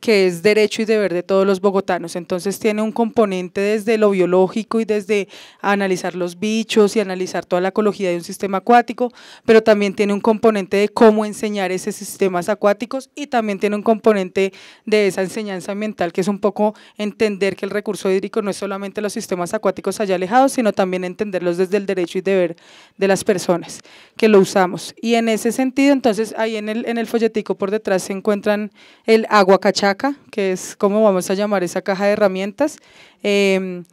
que es derecho y deber de todos los bogotanos. Entonces tiene un componente desde lo biológico y desde analizar los bichos y analizar toda la ecología de un sistema acuático, pero también tiene un componente de cómo enseñar esos sistemas acuáticos y también tiene un componente de esa enseñanza ambiental que es un poco entender que el recurso hídrico no es solamente los sistemas acuáticos allá alejados, sino también entenderlos desde el derecho y deber de las personas que lo usamos. Y en ese sentido, entonces ahí en el, folletico por detrás se encuentran el agua cachaca, que es como vamos a llamar esa caja de herramientas, em,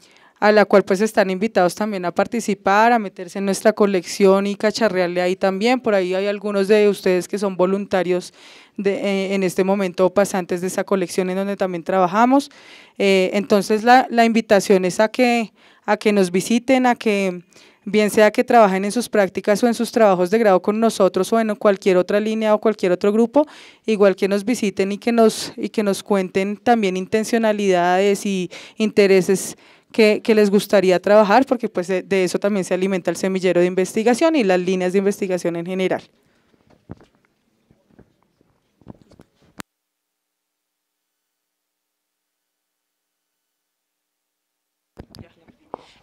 a la cual pues están invitados también a participar, a meterse en nuestra colección y cacharrearle ahí también. Por ahí hay algunos de ustedes que son voluntarios de, eh, en este momento pasantes de esa colección en donde también trabajamos. Eh, entonces la, la invitación es a que, a que nos visiten, a que bien sea que trabajen en sus prácticas o en sus trabajos de grado con nosotros o en cualquier otra línea o cualquier otro grupo, igual que nos visiten y que nos, y que nos cuenten también intencionalidades y intereses que, les gustaría trabajar, porque pues de eso también se alimenta el semillero de investigación y las líneas de investigación en general.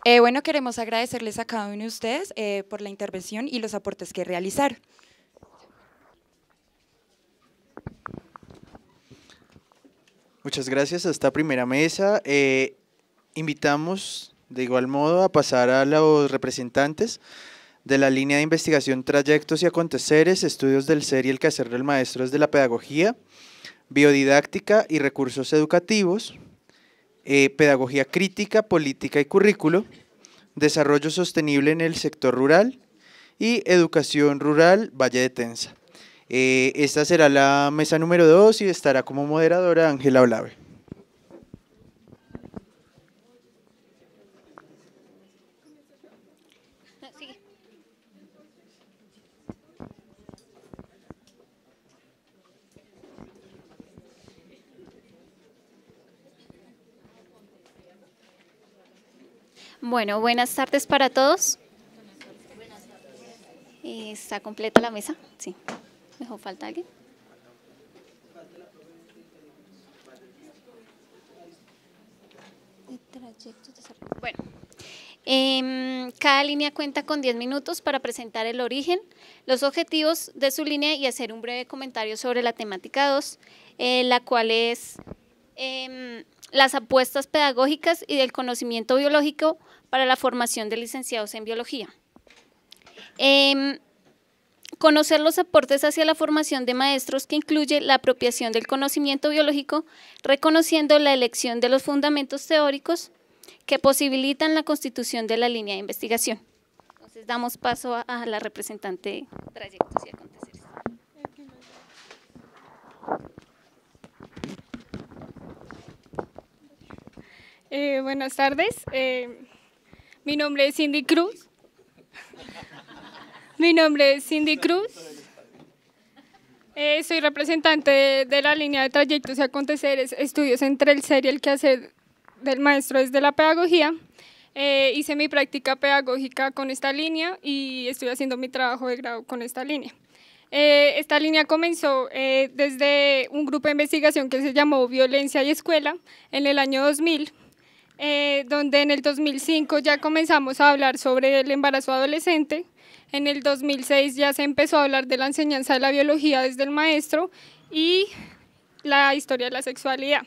Eh, bueno, queremos agradecerles a cada uno de ustedes eh, por la intervención y los aportes que realizar. Muchas gracias a esta primera mesa. Eh, invitamos de igual modo a pasar a los representantes de la línea de investigación Trayectos y Aconteceres, Estudios del Ser y el Quehacer del Maestro de la Pedagogía, Biodidáctica y Recursos Educativos, eh, pedagogía crítica, política y currículo, desarrollo sostenible en el sector rural y educación rural Valle de Tensa. Eh, esta será la mesa número 2 y estará como moderadora Ángela Olave. Bueno, buenas tardes para todos. ¿Está completa la mesa? Sí. ¿Mejor falta alguien? Bueno, em, cada línea cuenta con 10 minutos para presentar el origen, los objetivos de su línea y hacer un breve comentario sobre la temática 2, eh, la cual es... Em, las apuestas pedagógicas y del conocimiento biológico para la formación de licenciados en biología. Em, conocer los aportes hacia la formación de maestros que incluye la apropiación del conocimiento biológico, reconociendo la elección de los fundamentos teóricos que posibilitan la constitución de la línea de investigación. Entonces damos paso a, la representante de Trayectos y Eh, buenas tardes. Eh, mi nombre es Cindy Cruz. mi nombre es Cindy Cruz. Eh, soy representante de, la línea de trayectos y aconteceres, estudios entre el ser y el quehacer del maestro desde la pedagogía. hice mi práctica pedagógica con esta línea y estoy haciendo mi trabajo de grado con esta línea. esta línea comenzó desde un grupo de investigación que se llamó Violencia y Escuela en el año 2000. Eh, donde en el 2005 ya comenzamos a hablar sobre el embarazo adolescente, en el 2006 ya se empezó a hablar de la enseñanza de la biología desde el maestro y la historia de la sexualidad.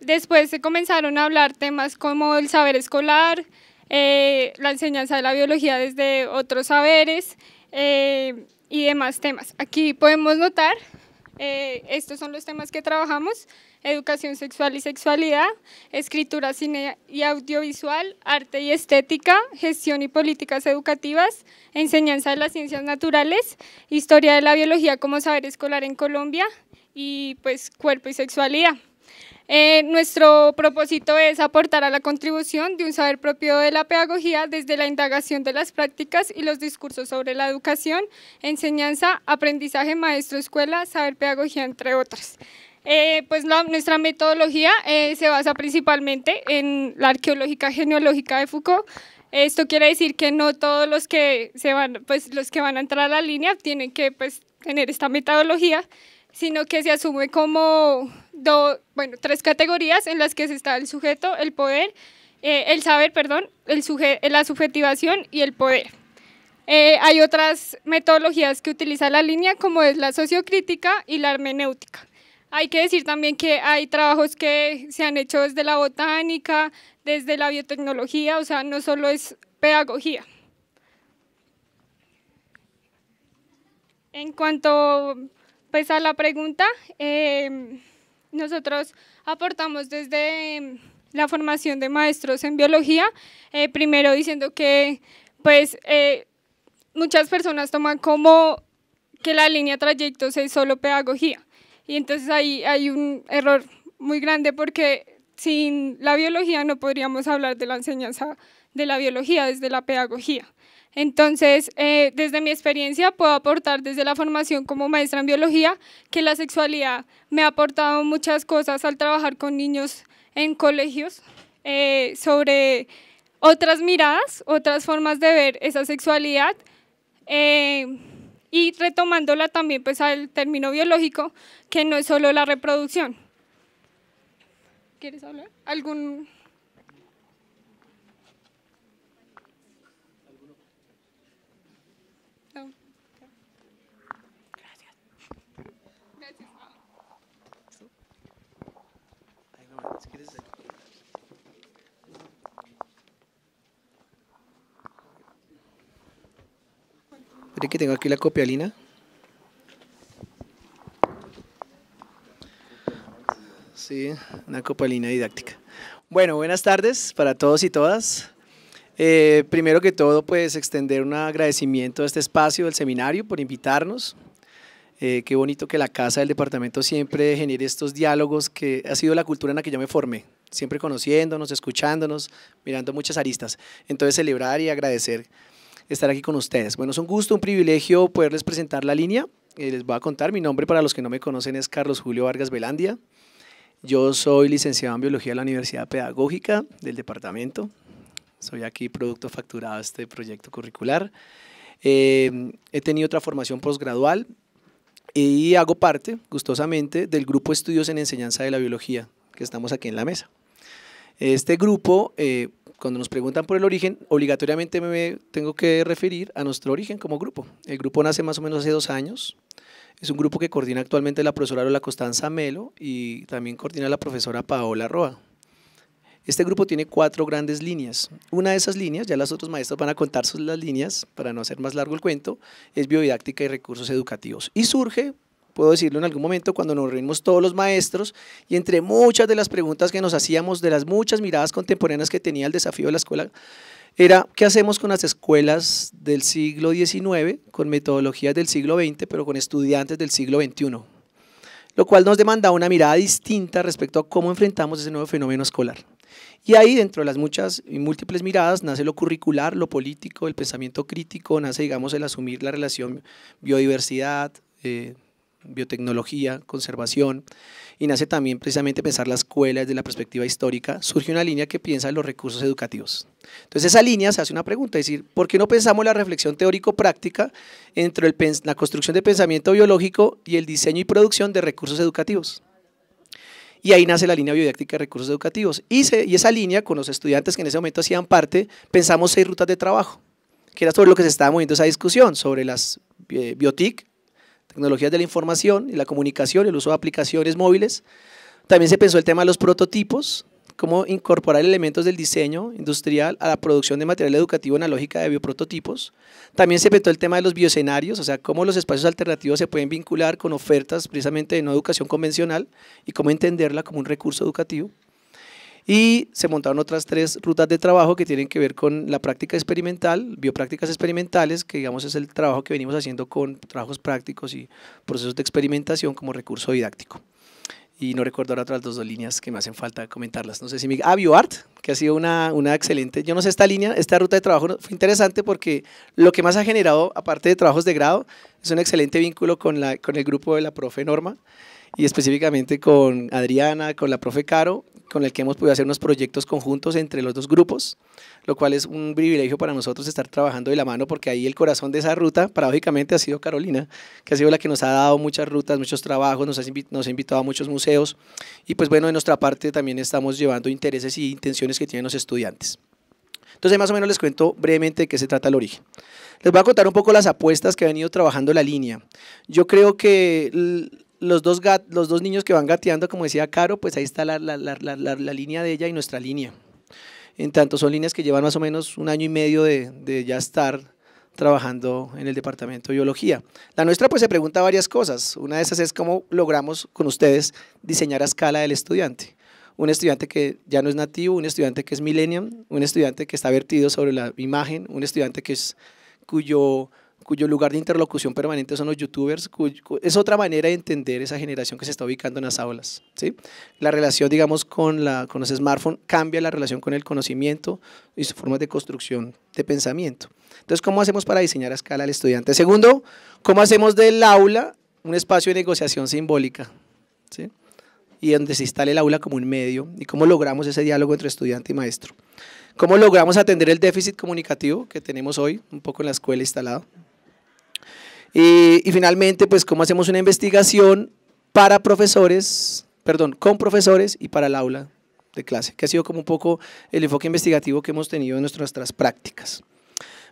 Después se comenzaron a hablar temas como el saber escolar, eh, la enseñanza de la biología desde otros saberes eh, y demás temas. Aquí podemos notar, estos son los temas que trabajamos educación sexual y sexualidad, escritura, cine y audiovisual, arte y estética, gestión y políticas educativas, enseñanza de las ciencias naturales, historia de la biología como saber escolar en Colombia y pues cuerpo y sexualidad. Eh, nuestro propósito es aportar a la contribución de un saber propio de la pedagogía desde la indagación de las prácticas y los discursos sobre la educación, enseñanza, aprendizaje, maestro, escuela, saber pedagogía, entre otras. Eh, pues nuestra metodología eh, se basa principalmente en la arqueológica genealógica de Foucault. Esto quiere decir que no todos los que, se van, pues, los que van a entrar a la línea tienen que pues, tener esta metodología, sino que se asume como bueno, tres categorías en las que se está el sujeto, el poder, eh, el saber, perdón, el la subjetivación y el poder. hay otras metodologías que utiliza la línea, como es la sociocrítica y la hermenéutica. Hay que decir también que hay trabajos que se han hecho desde la botánica, desde la biotecnología, o sea, no solo es pedagogía. En cuanto pues, a la pregunta, em, nosotros aportamos desde em, la formación de maestros en biología, eh, primero diciendo que pues eh, muchas personas toman como que la línea trayectos es solo pedagogía, y entonces ahí hay un error muy grande porque sin la biología no podríamos hablar de la enseñanza de la biología, desde la pedagogía. Entonces, eh, desde mi experiencia puedo aportar desde la formación como maestra en biología que la sexualidad me ha aportado muchas cosas al trabajar con niños en colegios eh, sobre otras miradas, otras formas de ver esa sexualidad. Eh, y retomándola también pues al término biológico, que no es solo la reproducción. ¿Quieres hablar? ¿Algún que tengo aquí la copialina. Sí, una copialina didáctica. Bueno, buenas tardes para todos y todas. Eh, primero que todo, pues extender un agradecimiento a este espacio del seminario por invitarnos. Eh, qué bonito que la casa del departamento siempre genere estos diálogos que ha sido la cultura en la que yo me formé, siempre conociéndonos, escuchándonos, mirando muchas aristas. Entonces celebrar y agradecer estar aquí con ustedes. Bueno, es un gusto, un privilegio poderles presentar la línea. Eh, les voy a contar, mi nombre para los que no me conocen es Carlos Julio Vargas Velandia. Yo soy licenciado en Biología de la Universidad Pedagógica del departamento. Soy aquí producto facturado de este proyecto curricular. Eh, he tenido otra formación postgradual y hago parte, gustosamente, del grupo Estudios en Enseñanza de la Biología, que estamos aquí en la mesa. Este grupo eh, cuando nos preguntan por el origen, obligatoriamente me tengo que referir a nuestro origen como grupo. El grupo nace más o menos hace dos años. Es un grupo que coordina actualmente la profesora Lola Costanza Melo y también coordina la profesora Paola Roa. Este grupo tiene cuatro grandes líneas. Una de esas líneas, ya las otros maestros van a contar sus las líneas para no hacer más largo el cuento, es biodidáctica y recursos educativos. Y surge puedo decirlo en algún momento, cuando nos reunimos todos los maestros y entre muchas de las preguntas que nos hacíamos, de las muchas miradas contemporáneas que tenía el desafío de la escuela, era qué hacemos con las escuelas del siglo XIX, con metodologías del siglo XX, pero con estudiantes del siglo XXI, lo cual nos demanda una mirada distinta respecto a cómo enfrentamos ese nuevo fenómeno escolar. Y ahí, dentro de las muchas y múltiples miradas, nace lo curricular, lo político, el pensamiento crítico, nace, digamos, el asumir la relación biodiversidad, eh, biotecnología, conservación, y nace también precisamente pensar las escuela desde la perspectiva histórica, surge una línea que piensa en los recursos educativos. Entonces esa línea se hace una pregunta, es decir, ¿por qué no pensamos la reflexión teórico-práctica entre la construcción de pensamiento biológico y el diseño y producción de recursos educativos? y ahí nace la línea biodidáctica de recursos educativos. Y, esa línea, con los estudiantes que en ese momento hacían parte, pensamos seis rutas de trabajo, que era sobre lo que se estaba moviendo esa discusión, sobre las eh, biotic, tecnologías de la información y la comunicación, el uso de aplicaciones móviles. También se pensó el tema de los prototipos, cómo incorporar elementos del diseño industrial a la producción de material educativo en la lógica de bioprototipos. También se pensó el tema de los bioscenarios, o sea, cómo los espacios alternativos se pueden vincular con ofertas precisamente de no educación convencional y cómo entenderla como un recurso educativo y se montaron otras tres rutas de trabajo que tienen que ver con la práctica experimental, bioprácticas experimentales, que digamos es el trabajo que venimos haciendo con trabajos prácticos y procesos de experimentación como recurso didáctico. Y no recuerdo ahora otras dos, líneas que me hacen falta comentarlas. No sé si me... Ah, BioArt, que ha sido una, una excelente... Yo no sé, esta línea, esta ruta de trabajo fue interesante porque lo que más ha generado, aparte de trabajos de grado, es un excelente vínculo con, la, con el grupo de la profe Norma y específicamente con Adriana, con la profe Caro, con el que hemos podido hacer unos proyectos conjuntos entre los dos grupos, lo cual es un privilegio para nosotros estar trabajando de la mano porque ahí el corazón de esa ruta, paradójicamente, ha sido Carolina, que ha sido la que nos ha dado muchas rutas, muchos trabajos, nos ha, nos ha invitado a muchos museos y pues bueno, de nuestra parte también estamos llevando intereses y intenciones que tienen los estudiantes. Entonces, más o menos les cuento brevemente de qué se trata el origen. Les voy a contar un poco las apuestas que ha venido trabajando la línea. Yo creo que los dos, los dos niños que van gateando, como decía Caro, pues ahí está la, línea de ella y nuestra línea. En tanto, son líneas que llevan más o menos un año y medio de, de ya estar trabajando en el departamento de biología. La nuestra pues se pregunta varias cosas. Una de esas es cómo logramos con ustedes diseñar a escala del estudiante. Un estudiante que ya no es nativo, un estudiante que es millennium, un estudiante que está vertido sobre la imagen, un estudiante que es, cuyo cuyo lugar de interlocución permanente son los youtubers, es otra manera de entender esa generación que se está ubicando en las aulas. ¿sí? La relación, digamos, con, la, con los smartphones cambia la relación con el conocimiento y su forma de construcción de pensamiento. Entonces, ¿cómo hacemos para diseñar a escala al estudiante? Segundo, ¿cómo hacemos del aula un espacio de negociación simbólica? ¿sí? Y donde se instale el aula como un medio y cómo logramos ese diálogo entre estudiante y maestro. ¿Cómo logramos atender el déficit comunicativo que tenemos hoy, un poco en la escuela instalado? y finalmente, pues cómo hacemos una investigación para profesores, perdón, con profesores y para el aula de clase, que ha sido como un poco el enfoque investigativo que hemos tenido en nuestras prácticas.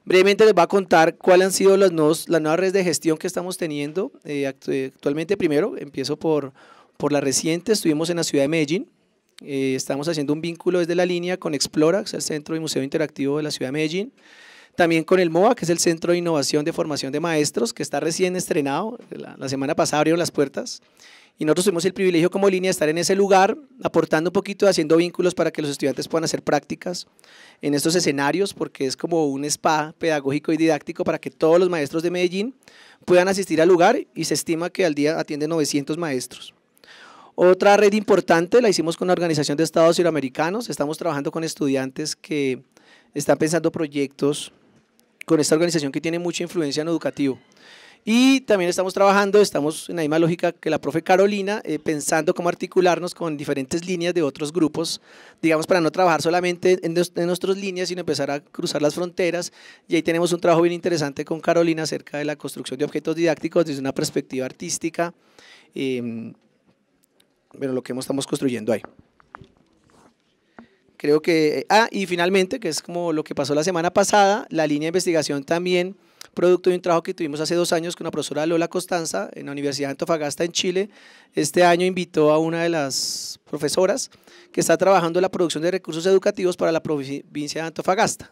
Brevemente les voy a contar cuáles han sido las, nuevas redes de gestión que estamos teniendo eh, eh, actualmente. Primero, empiezo por, por la reciente, estuvimos en la ciudad de Medellín, eh, estamos haciendo un vínculo desde la línea con Explorax, el Centro y Museo Interactivo de la ciudad de Medellín. También con el MOA, que es el Centro de Innovación de Formación de Maestros, que está recién estrenado. La, semana pasada abrieron las puertas. Y nosotros tuvimos el privilegio como línea de estar en ese lugar, aportando un poquito, haciendo vínculos para que los estudiantes puedan hacer prácticas en estos escenarios, porque es como un spa pedagógico y didáctico para que todos los maestros de Medellín puedan asistir al lugar y se estima que al día atiende 900 maestros. Otra red importante la hicimos con la Organización de Estados Iberoamericanos. Estamos trabajando con estudiantes que están pensando proyectos con esta organización que tiene mucha influencia en educativo. Y también estamos trabajando, estamos en la misma lógica que la profe Carolina, eh, pensando cómo articularnos con diferentes líneas de otros grupos, digamos, para no trabajar solamente en, nuestras líneas, sino empezar a cruzar las fronteras. Y ahí tenemos un trabajo bien interesante con Carolina acerca de la construcción de objetos didácticos desde una perspectiva artística, eh, lo que estamos construyendo ahí. Creo que, eh, ah, y finalmente, que es como lo que pasó la semana pasada, la línea de investigación también, producto de un trabajo que tuvimos hace dos años con la profesora Lola Costanza en la Universidad de Antofagasta en Chile. Este año invitó a una de las profesoras que está trabajando en la producción de recursos educativos para la provincia de Antofagasta.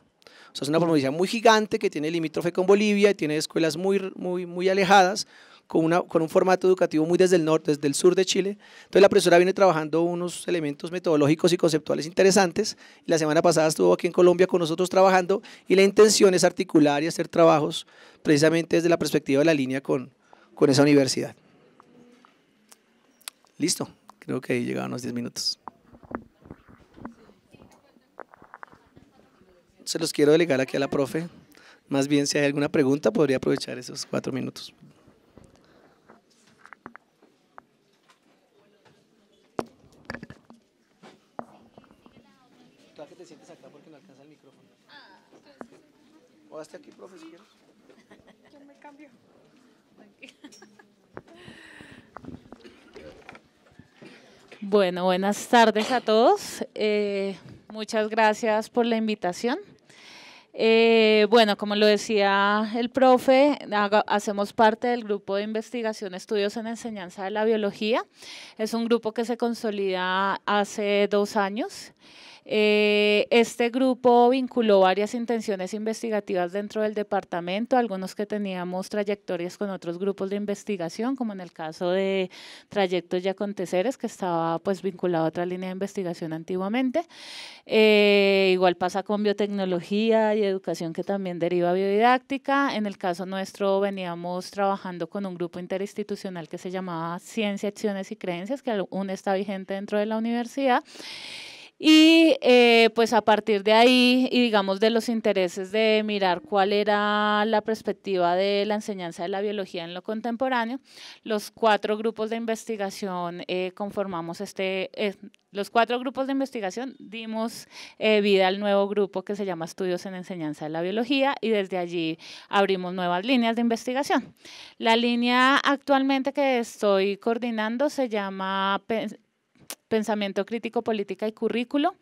O sea, es una provincia muy gigante que tiene limítrofe con Bolivia y tiene escuelas muy, muy, muy alejadas, con, un formato educativo muy desde el norte, desde el sur de Chile. Entonces la profesora viene trabajando unos elementos metodológicos y conceptuales interesantes. La semana pasada estuvo aquí en Colombia con nosotros trabajando y la intención es articular y hacer trabajos precisamente desde la perspectiva de la línea con, con esa universidad. Listo, creo que llegaban los 10 minutos. Se los quiero delegar aquí a la profe. Más bien, si hay alguna pregunta, podría aprovechar esos cuatro minutos. aquí, Bueno, buenas tardes a todos. Eh, muchas gracias por la invitación. Eh, bueno, como lo decía el profe, hacemos parte del grupo de investigación Estudios en Enseñanza de la Biología. Es un grupo que se consolida hace dos años. Eh, este grupo vinculó varias intenciones investigativas dentro del departamento, algunos que teníamos trayectorias con otros grupos de investigación, como en el caso de Trayectos y Aconteceres, que estaba pues vinculado a otra línea de investigación antiguamente. Eh, igual pasa con biotecnología y educación que también deriva biodidáctica. En el caso nuestro veníamos trabajando con un grupo interinstitucional que se llamaba Ciencia, Acciones y Creencias, que aún está vigente dentro de la universidad. Y eh, pues a partir de ahí, y digamos de los intereses de mirar cuál era la perspectiva de la enseñanza de la biología en lo contemporáneo, los cuatro grupos de investigación eh, conformamos este, eh, los cuatro grupos de investigación dimos vida al nuevo grupo que se llama Estudios en Enseñanza de la Biología y desde allí abrimos nuevas líneas de investigación. La línea actualmente que estoy coordinando se llama pensamiento crítico, política y currículo.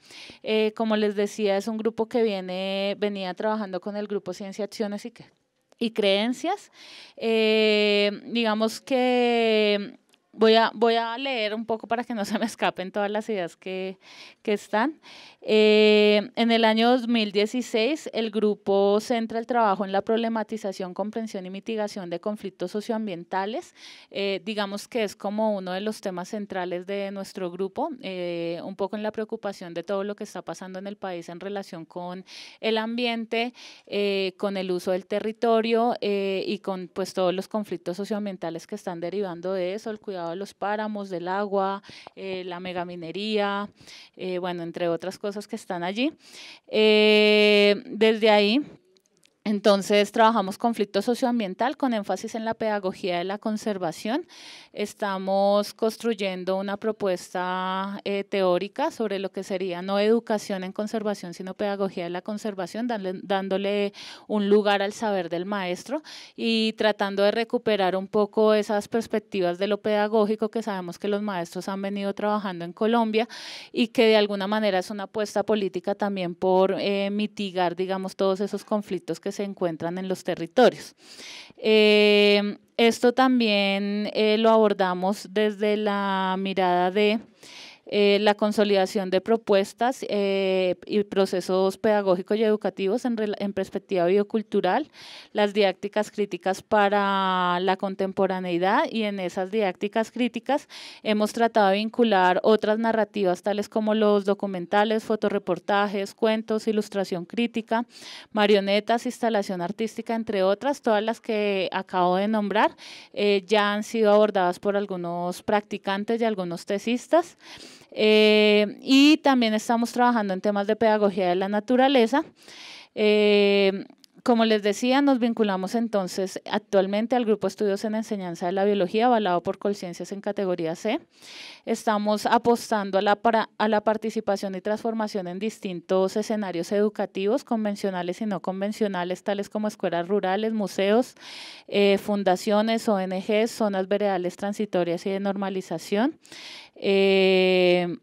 Eh, como les decía, es un grupo que viene, venía trabajando con el grupo Ciencia, Acciones y, y Creencias. Eh, digamos que Voy a, leer un poco para que no se me escapen todas las ideas que, están. Eh, en el año 2016, el grupo centra el trabajo en la problematización, comprensión y mitigación de conflictos socioambientales. Eh, digamos que es como uno de los temas centrales de nuestro grupo, eh, un poco en la preocupación de todo lo que está pasando en el país en relación con el ambiente, con el uso del territorio y con pues, todos los conflictos socioambientales que están derivando de eso, el cuidado los páramos, del agua, eh, la megaminería, eh, bueno, entre otras cosas que están allí. Eh, desde ahí entonces, trabajamos conflicto socioambiental con énfasis en la pedagogía de la conservación. Estamos construyendo una propuesta eh, teórica sobre lo que sería no educación en conservación, sino pedagogía de la conservación, dándole, un lugar al saber del maestro y tratando de recuperar un poco esas perspectivas de lo pedagógico que sabemos que los maestros han venido trabajando en Colombia y que de alguna manera es una apuesta política también por eh, mitigar, digamos, todos esos conflictos que se encuentran en los territorios. Eh, esto también eh, lo abordamos desde la mirada de eh, la consolidación de propuestas eh, y procesos pedagógicos y educativos en, perspectiva biocultural, las didácticas críticas para la contemporaneidad y en esas didácticas críticas hemos tratado de vincular otras narrativas tales como los documentales, fotoreportajes, cuentos, ilustración crítica, marionetas, instalación artística, entre otras, todas las que acabo de nombrar eh, ya han sido abordadas por algunos practicantes y algunos tesistas. Eh, y también estamos trabajando en temas de pedagogía de la naturaleza. Eh, como les decía, nos vinculamos entonces actualmente al Grupo Estudios en Enseñanza de la Biología, avalado por Colciencias en categoría C. Estamos apostando a la, a la participación y transformación en distintos escenarios educativos, convencionales y no convencionales, tales como escuelas rurales, museos, eh, fundaciones, ONGs, zonas veredales transitorias y de normalización. Eh,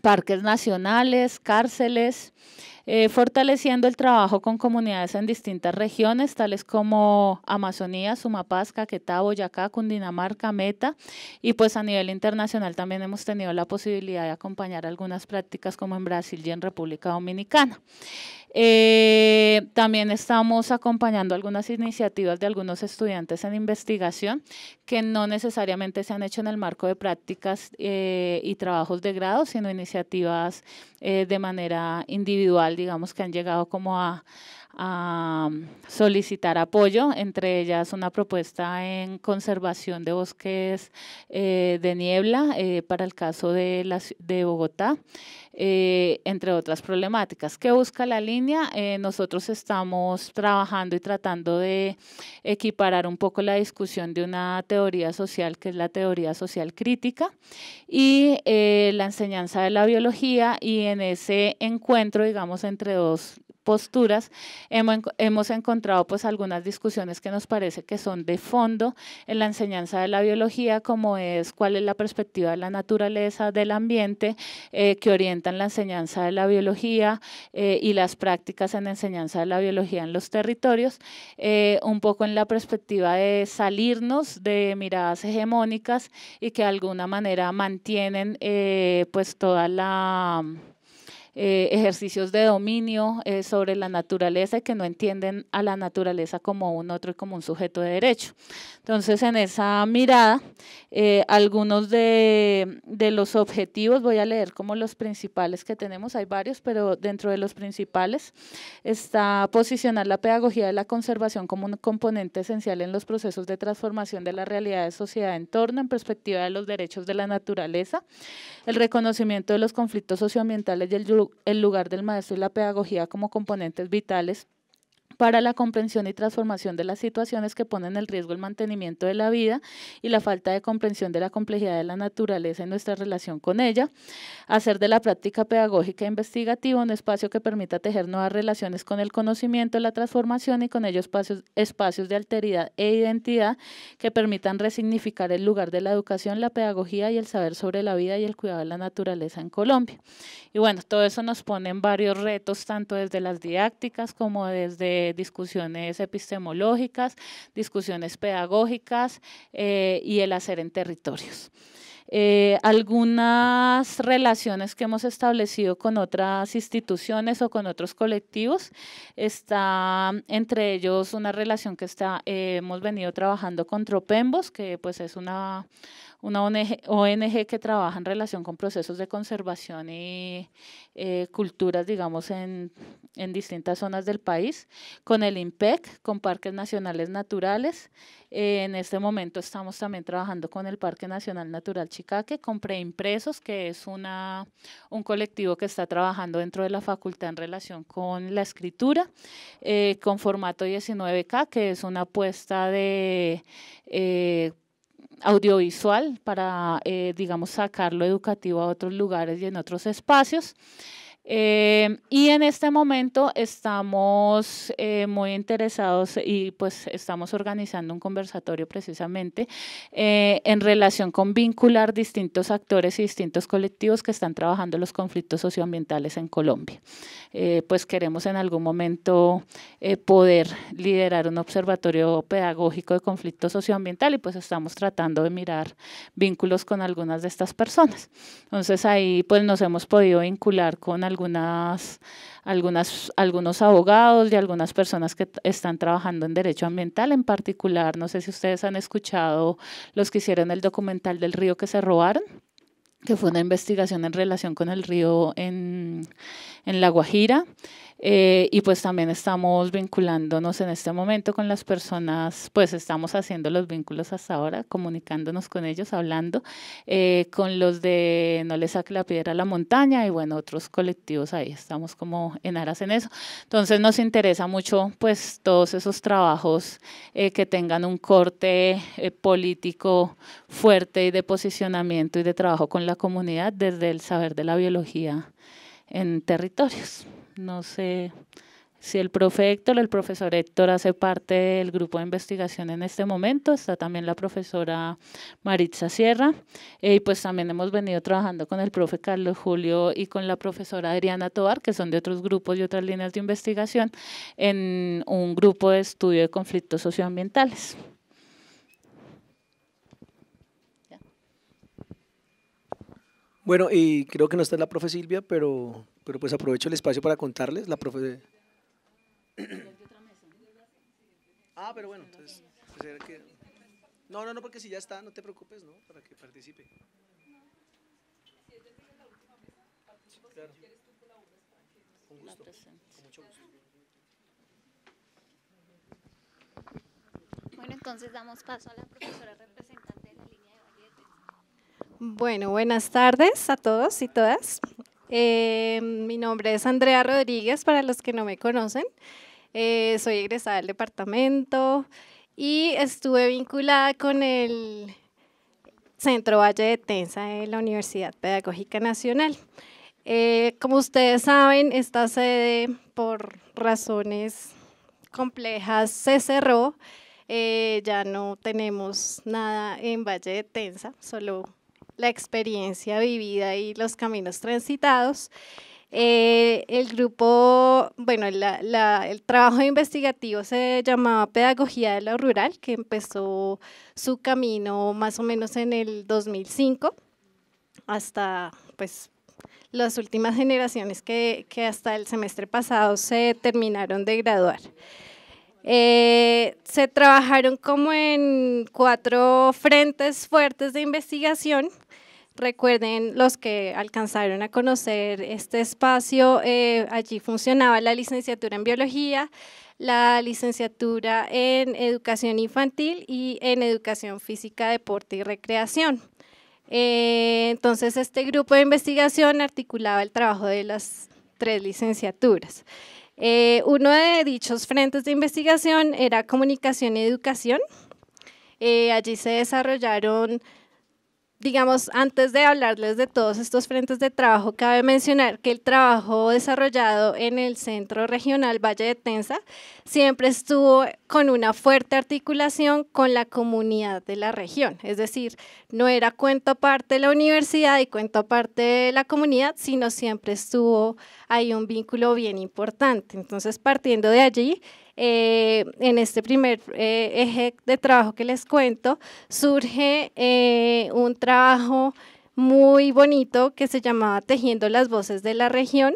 parques nacionales, cárceles, eh, fortaleciendo el trabajo con comunidades en distintas regiones, tales como Amazonía, Sumapaz, Caquetá, Boyacá, Cundinamarca, Meta, y pues a nivel internacional también hemos tenido la posibilidad de acompañar algunas prácticas como en Brasil y en República Dominicana. Eh, también estamos acompañando algunas iniciativas de algunos estudiantes en investigación que no necesariamente se han hecho en el marco de prácticas eh, y trabajos de grado, sino iniciativas eh, de manera individual, digamos, que han llegado como a, a mm, solicitar apoyo, entre ellas una propuesta en conservación de bosques eh, de niebla eh, para el caso de, la, de Bogotá, eh, entre otras problemáticas. ¿Qué busca la línea? nosotros estamos trabajando y tratando de equiparar un poco la discusión de una teoría social que es la teoría social crítica y la enseñanza de la biología y en ese encuentro, digamos, entre dos posturas, hemos, hemos encontrado pues algunas discusiones que nos parece que son de fondo en la enseñanza de la biología, como es cuál es la perspectiva de la naturaleza, del ambiente, eh, que orientan la enseñanza de la biología eh, y las prácticas en enseñanza de la biología en los territorios, eh, un poco en la perspectiva de salirnos de miradas hegemónicas y que de alguna manera mantienen pues toda la eh, ejercicios de dominio eh, sobre la naturaleza y que no entienden a la naturaleza como un otro y como un sujeto de derecho. Entonces, en esa mirada, eh, algunos de, de los objetivos, voy a leer como los principales que tenemos, hay varios, pero dentro de los principales está posicionar la pedagogía de la conservación como un componente esencial en los procesos de transformación de la realidad de sociedad-entorno en perspectiva de los derechos de la naturaleza, el reconocimiento de los conflictos socioambientales y el el lugar del maestro y la pedagogía como componentes vitales para la comprensión y transformación de las situaciones que ponen en riesgo el mantenimiento de la vida y la falta de comprensión de la complejidad de la naturaleza en nuestra relación con ella, hacer de la práctica pedagógica e investigativa un espacio que permita tejer nuevas relaciones con el conocimiento, la transformación y con ello espacios, espacios de alteridad e identidad que permitan resignificar el lugar de la educación, la pedagogía y el saber sobre la vida y el cuidado de la naturaleza en Colombia. Y bueno, todo eso nos pone en varios retos, tanto desde las didácticas como desde eh, discusiones epistemológicas, discusiones pedagógicas eh, y el hacer en territorios. Eh, algunas relaciones que hemos establecido con otras instituciones o con otros colectivos. Está entre ellos una relación que está, hemos venido trabajando con Tropembos, que pues es una una ONG, que trabaja en relación con procesos de conservación y eh, culturas, digamos, en, distintas zonas del país, con el IMPEC, con Parques Nacionales Naturales. Eh, en este momento estamos también trabajando con el Parque Nacional Natural Chicaque, con Preimpresos, que es una, un colectivo que está trabajando dentro de la facultad en relación con la escritura, eh, con formato 19K, que es una apuesta de audiovisual para, eh, digamos, sacarlo educativo a otros lugares y en otros espacios. Em, y en este momento estamos eh, muy interesados y pues estamos organizando un conversatorio precisamente eh, en relación con vincular distintos actores y distintos colectivos que están trabajando los conflictos socioambientales en Colombia. Eh, pues queremos en algún momento poder liderar un observatorio pedagógico de conflicto socioambiental y pues estamos tratando de mirar vínculos con algunas de estas personas. Entonces ahí pues nos hemos podido vincular con algunas, algunas, algunos abogados y algunas personas que están trabajando en derecho ambiental en particular. No sé si ustedes han escuchado los que hicieron el documental del río que se robaron que fue una investigación en relación con el río en, en La Guajira. Eh, y pues también estamos vinculándonos en este momento con las personas, pues estamos haciendo los vínculos hasta ahora, comunicándonos con ellos, hablando, eh, con los de No le saque la piedra a la montaña y bueno, otros colectivos ahí, estamos como en aras en eso. Entonces nos interesa mucho pues todos esos trabajos eh, que tengan un corte político fuerte y de posicionamiento y de trabajo con la comunidad desde el saber de la biología en territorios. No sé si el profe Héctor, el profesor Héctor hace parte del grupo de investigación en este momento, está también la profesora Maritza Sierra, eh, y pues también hemos venido trabajando con el profe Carlos Julio y con la profesora Adriana Tobar, que son de otros grupos y otras líneas de investigación, en un grupo de estudio de conflictos socioambientales. Bueno, y creo que no está la profe Silvia, pero pero pues aprovecho el espacio para contarles. La profe... Ah, pero bueno, entonces... Pues, no, no, no, porque si ya está, no te preocupes, ¿no? Para que participe. Claro. Bueno, entonces damos paso a la profesora representante de la línea de Bueno, buenas tardes a todos y todas. Em, mi nombre es Andrea Rodríguez, para los que no me conocen. Eh, soy egresada del departamento y estuve vinculada con el Centro Valle de Tensa de la Universidad Pedagógica Nacional. Eh, como ustedes saben, esta sede, por razones complejas, se cerró. Eh, ya no tenemos nada en Valle de Tensa, solo la experiencia vivida y los caminos transitados. Eh, el grupo, bueno, el trabajo investigativo se llamaba Pedagogía de la Rural, que empezó su camino más o menos en el 2005 hasta pues las últimas generaciones que, hasta el semestre pasado se terminaron de graduar. Eh, se trabajaron como en cuatro frentes fuertes de investigación Recuerden los que alcanzaron a conocer este espacio, eh, allí funcionaba la licenciatura en biología, la licenciatura en educación infantil y en educación física, deporte y recreación. Eh, entonces este grupo de investigación articulaba el trabajo de las tres licenciaturas. Eh, uno de dichos frentes de investigación era comunicación y educación. allí se desarrollaron digamos, antes de hablarles de todos estos frentes de trabajo, cabe mencionar que el trabajo desarrollado en el Centro Regional Valle de Tensa siempre estuvo con una fuerte articulación con la comunidad de la región. Es decir, no era cuento aparte de la universidad y cuento aparte de la comunidad, sino siempre estuvo ahí un vínculo bien importante. Entonces, partiendo de allí, eh, en este primer eh, eje de trabajo que les cuento, surge eh, un trabajo muy bonito que se llamaba Tejiendo las Voces de la Región,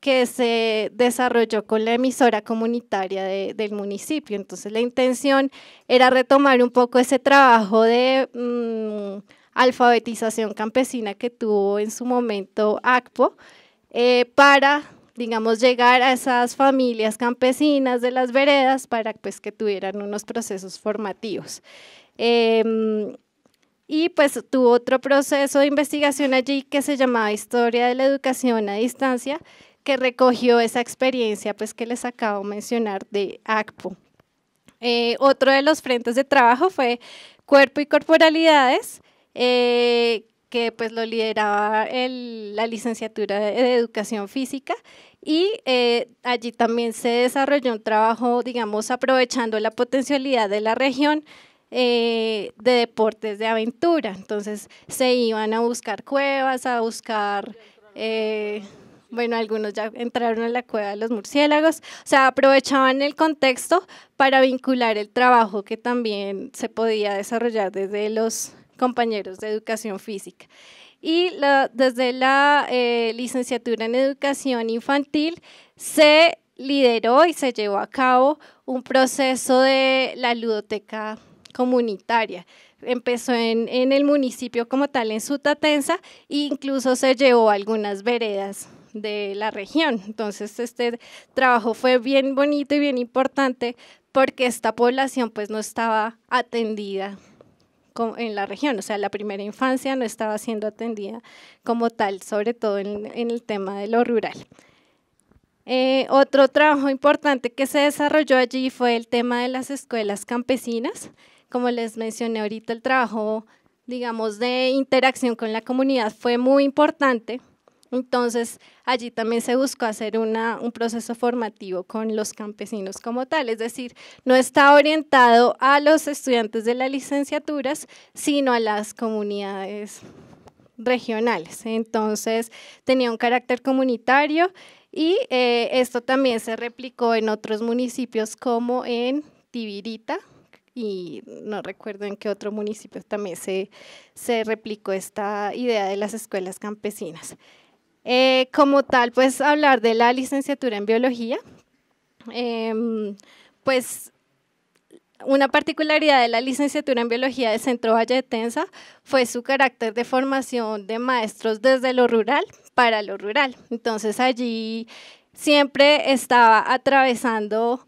que se desarrolló con la emisora comunitaria del municipio. Entonces la intención era retomar un poco ese trabajo de mm, alfabetización campesina que tuvo en su momento ACPO para digamos, llegar a esas familias campesinas de las veredas para pues, que tuvieran unos procesos formativos. Em, y pues tuvo otro proceso de investigación allí que se llamaba Historia de la Educación a Distancia, que recogió esa experiencia pues, que les acabo de mencionar de ACPO. Eh, otro de los frentes de trabajo fue Cuerpo y Corporalidades, eh, que pues lo lideraba la licenciatura de, educación física y eh, allí también se desarrolló un trabajo, digamos, aprovechando la potencialidad de la región eh, de deportes de aventura. Entonces se iban a buscar cuevas, a buscar, eh, bueno, algunos ya entraron a la cueva de los murciélagos, o sea, aprovechaban el contexto para vincular el trabajo que también se podía desarrollar desde los compañeros de educación física y desde la eh, licenciatura en educación infantil se lideró y se llevó a cabo un proceso de la ludoteca comunitaria. Empezó en, el municipio como tal, en Sutatensa, e incluso se llevó a algunas veredas de la región. Entonces, este trabajo fue bien bonito y bien importante porque esta población pues no estaba atendida en la región, o sea, la primera infancia no estaba siendo atendida como tal, sobre todo en, el tema de lo rural. Eh, otro trabajo importante que se desarrolló allí fue el tema de las escuelas campesinas. Como les mencioné ahorita, el trabajo, digamos, de interacción con la comunidad fue muy importante entonces, allí también se buscó hacer un proceso formativo con los campesinos como tal, es decir, no está orientado a los estudiantes de las licenciaturas, sino a las comunidades regionales. Entonces, tenía un carácter comunitario y eh, esto también se replicó en otros municipios como en Tibirita y no recuerdo en qué otro municipio también se replicó esta idea de las escuelas campesinas. Eh, como tal, pues hablar de la licenciatura en biología, em, pues una particularidad de la licenciatura en biología de Centro Valle de tensa fue su carácter de formación de maestros desde lo rural para lo rural. Entonces allí siempre estaba atravesando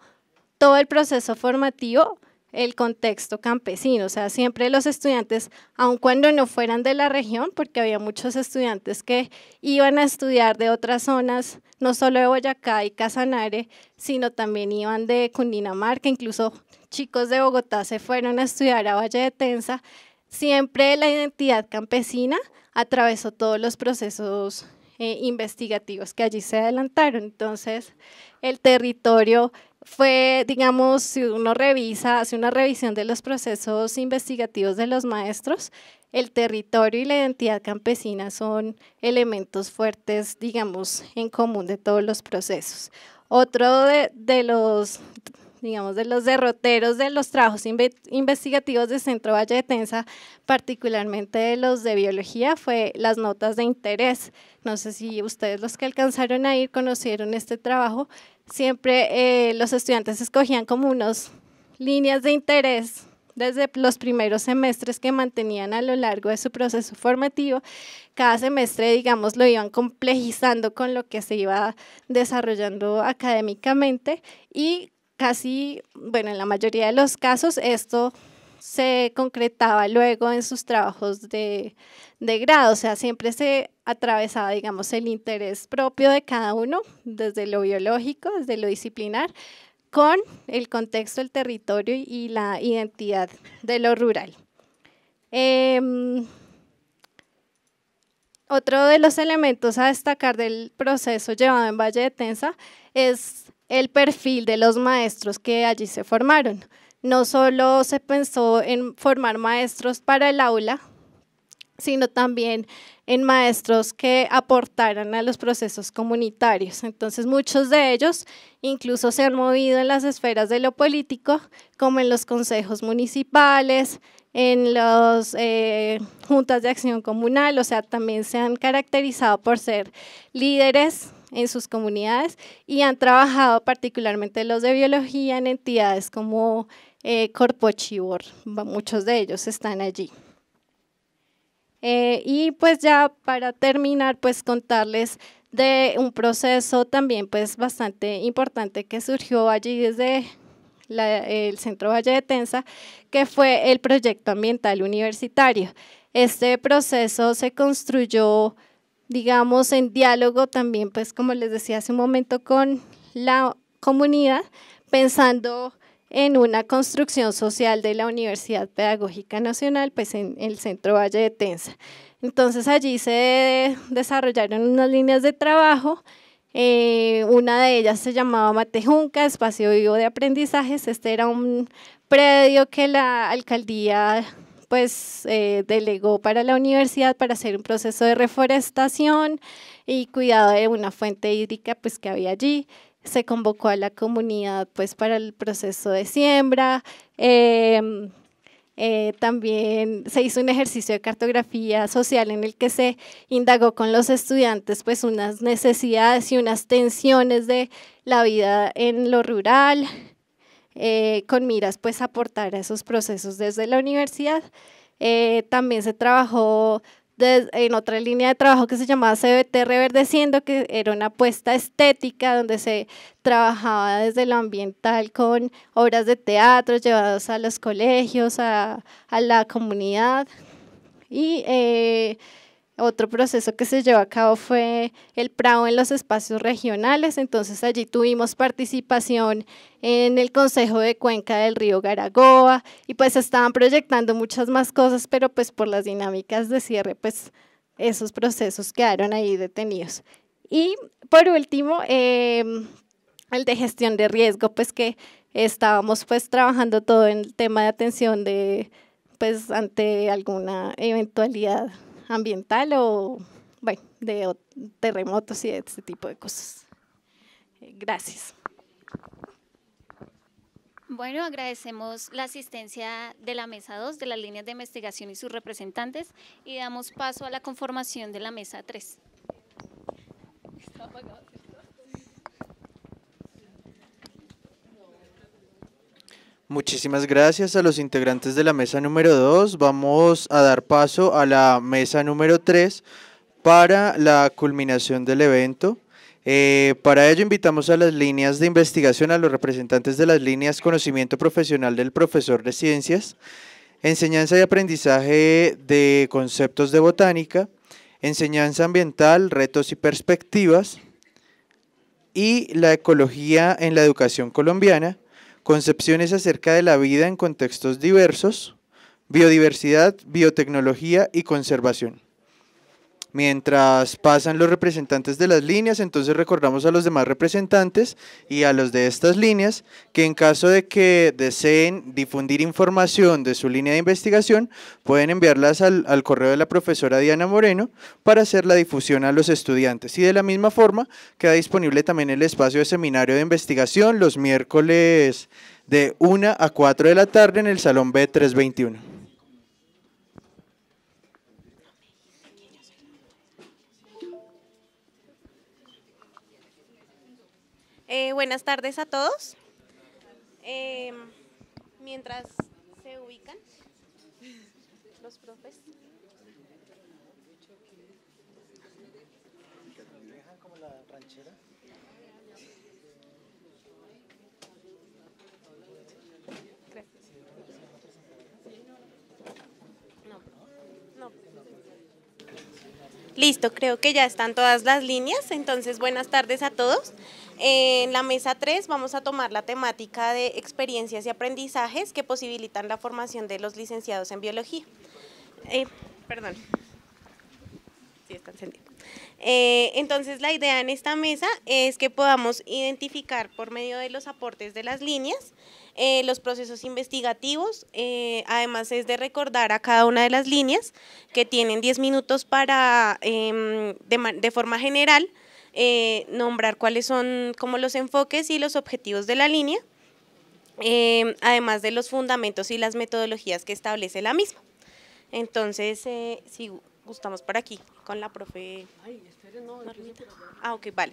todo el proceso formativo el contexto campesino, o sea, siempre los estudiantes, aun cuando no fueran de la región, porque había muchos estudiantes que iban a estudiar de otras zonas, no solo de Boyacá y Casanare, sino también iban de Cundinamarca, incluso chicos de Bogotá se fueron a estudiar a Valle de Tensa, siempre la identidad campesina atravesó todos los procesos eh, investigativos que allí se adelantaron, entonces el territorio fue, digamos, si uno revisa, hace una revisión de los procesos investigativos de los maestros, el territorio y la identidad campesina son elementos fuertes, digamos, en común de todos los procesos. Otro de, de los digamos, de los derroteros de los trabajos investigativos de Centro Valle de Tensa, particularmente de los de biología, fue las notas de interés. No sé si ustedes los que alcanzaron a ir conocieron este trabajo. Siempre eh, los estudiantes escogían como unos líneas de interés desde los primeros semestres que mantenían a lo largo de su proceso formativo. Cada semestre, digamos, lo iban complejizando con lo que se iba desarrollando académicamente y casi, bueno, en la mayoría de los casos esto se concretaba luego en sus trabajos de, grado, o sea, siempre se atravesaba, digamos, el interés propio de cada uno, desde lo biológico, desde lo disciplinar, con el contexto, el territorio y la identidad de lo rural. Em, otro de los elementos a destacar del proceso llevado en Valle de Tensa es el perfil de los maestros que allí se formaron. No solo se pensó en formar maestros para el aula, sino también en maestros que aportaran a los procesos comunitarios. Entonces, muchos de ellos incluso se han movido en las esferas de lo político, como en los consejos municipales, en las eh, juntas de acción comunal, o sea, también se han caracterizado por ser líderes en sus comunidades y han trabajado particularmente los de biología en entidades como eh, Corpochibor, muchos de ellos están allí. Eh, y pues ya para terminar, pues contarles de un proceso también pues bastante importante que surgió allí desde el Centro Valle de Tensa, que fue el proyecto ambiental universitario. Este proceso se construyó digamos, en diálogo también, pues como les decía hace un momento, con la comunidad, pensando en una construcción social de la Universidad Pedagógica Nacional, pues en el Centro Valle de Tensa. Entonces allí se desarrollaron unas líneas de trabajo, eh, una de ellas se llamaba Matejunca, Espacio Vivo de Aprendizajes, este era un predio que la alcaldía pues eh, delegó para la universidad para hacer un proceso de reforestación y cuidado de una fuente hídrica pues que había allí. Se convocó a la comunidad pues para el proceso de siembra. Em, eh, también se hizo un ejercicio de cartografía social en el que se indagó con los estudiantes pues unas necesidades y unas tensiones de la vida en lo rural, eh, con miras pues aportar a esos procesos desde la universidad. Eh, también se trabajó en otra línea de trabajo que se llamaba CBT Reverdeciendo, que era una apuesta estética donde se trabajaba desde lo ambiental con obras de teatro llevadas a los colegios, a, la comunidad. Y eh, otro proceso que se llevó a cabo fue el PRAO en los espacios regionales, entonces allí tuvimos participación en el Consejo de Cuenca del Río Garagoa y pues estaban proyectando muchas más cosas, pero pues por las dinámicas de cierre, pues esos procesos quedaron ahí detenidos. Y por último, em, el de gestión de riesgo, pues que estábamos pues trabajando todo en el tema de atención de pues ante alguna eventualidad ambiental o, bueno, de terremotos y de este tipo de cosas. Eh, gracias. Bueno, agradecemos la asistencia de la Mesa 2, de las líneas de investigación y sus representantes y damos paso a la conformación de la Mesa 3. Muchísimas gracias a los integrantes de la mesa número 2. Vamos a dar paso a la mesa número 3 para la culminación del evento. Eh, para ello invitamos a las líneas de investigación, a los representantes de las líneas conocimiento profesional del profesor de ciencias, enseñanza y aprendizaje de conceptos de botánica, enseñanza ambiental, retos y perspectivas, y la ecología en la educación colombiana, concepciones acerca de la vida en contextos diversos, biodiversidad, biotecnología y conservación. Mientras pasan los representantes de las líneas, entonces recordamos a los demás representantes y a los de estas líneas que en caso de que deseen difundir información de su línea de investigación, pueden enviarlas al, correo de la profesora Diana Moreno para hacer la difusión a los estudiantes. Y de la misma forma queda disponible también el espacio de seminario de investigación los miércoles de 1 a 4 de la tarde en el Salón B321. Eh, buenas tardes a todos. Em, mientras se ubican los profes. Listo, creo que ya están todas las líneas, entonces buenas tardes a todos. En la mesa 3 vamos a tomar la temática de experiencias y aprendizajes que posibilitan la formación de los licenciados en biología. Eh, perdón. está encendido. Eh, entonces, la idea en esta mesa es que podamos identificar por medio de los aportes de las líneas eh, los procesos investigativos. además, es de recordar a cada una de las líneas que tienen 10 minutos para, em, de forma general, eh, nombrar cuáles son como los enfoques y los objetivos de la línea, eh, además de los fundamentos y las metodologías que establece la misma. Entonces, eh, si gustamos por aquí, con la profe... Ay, no, ah, ok, vale.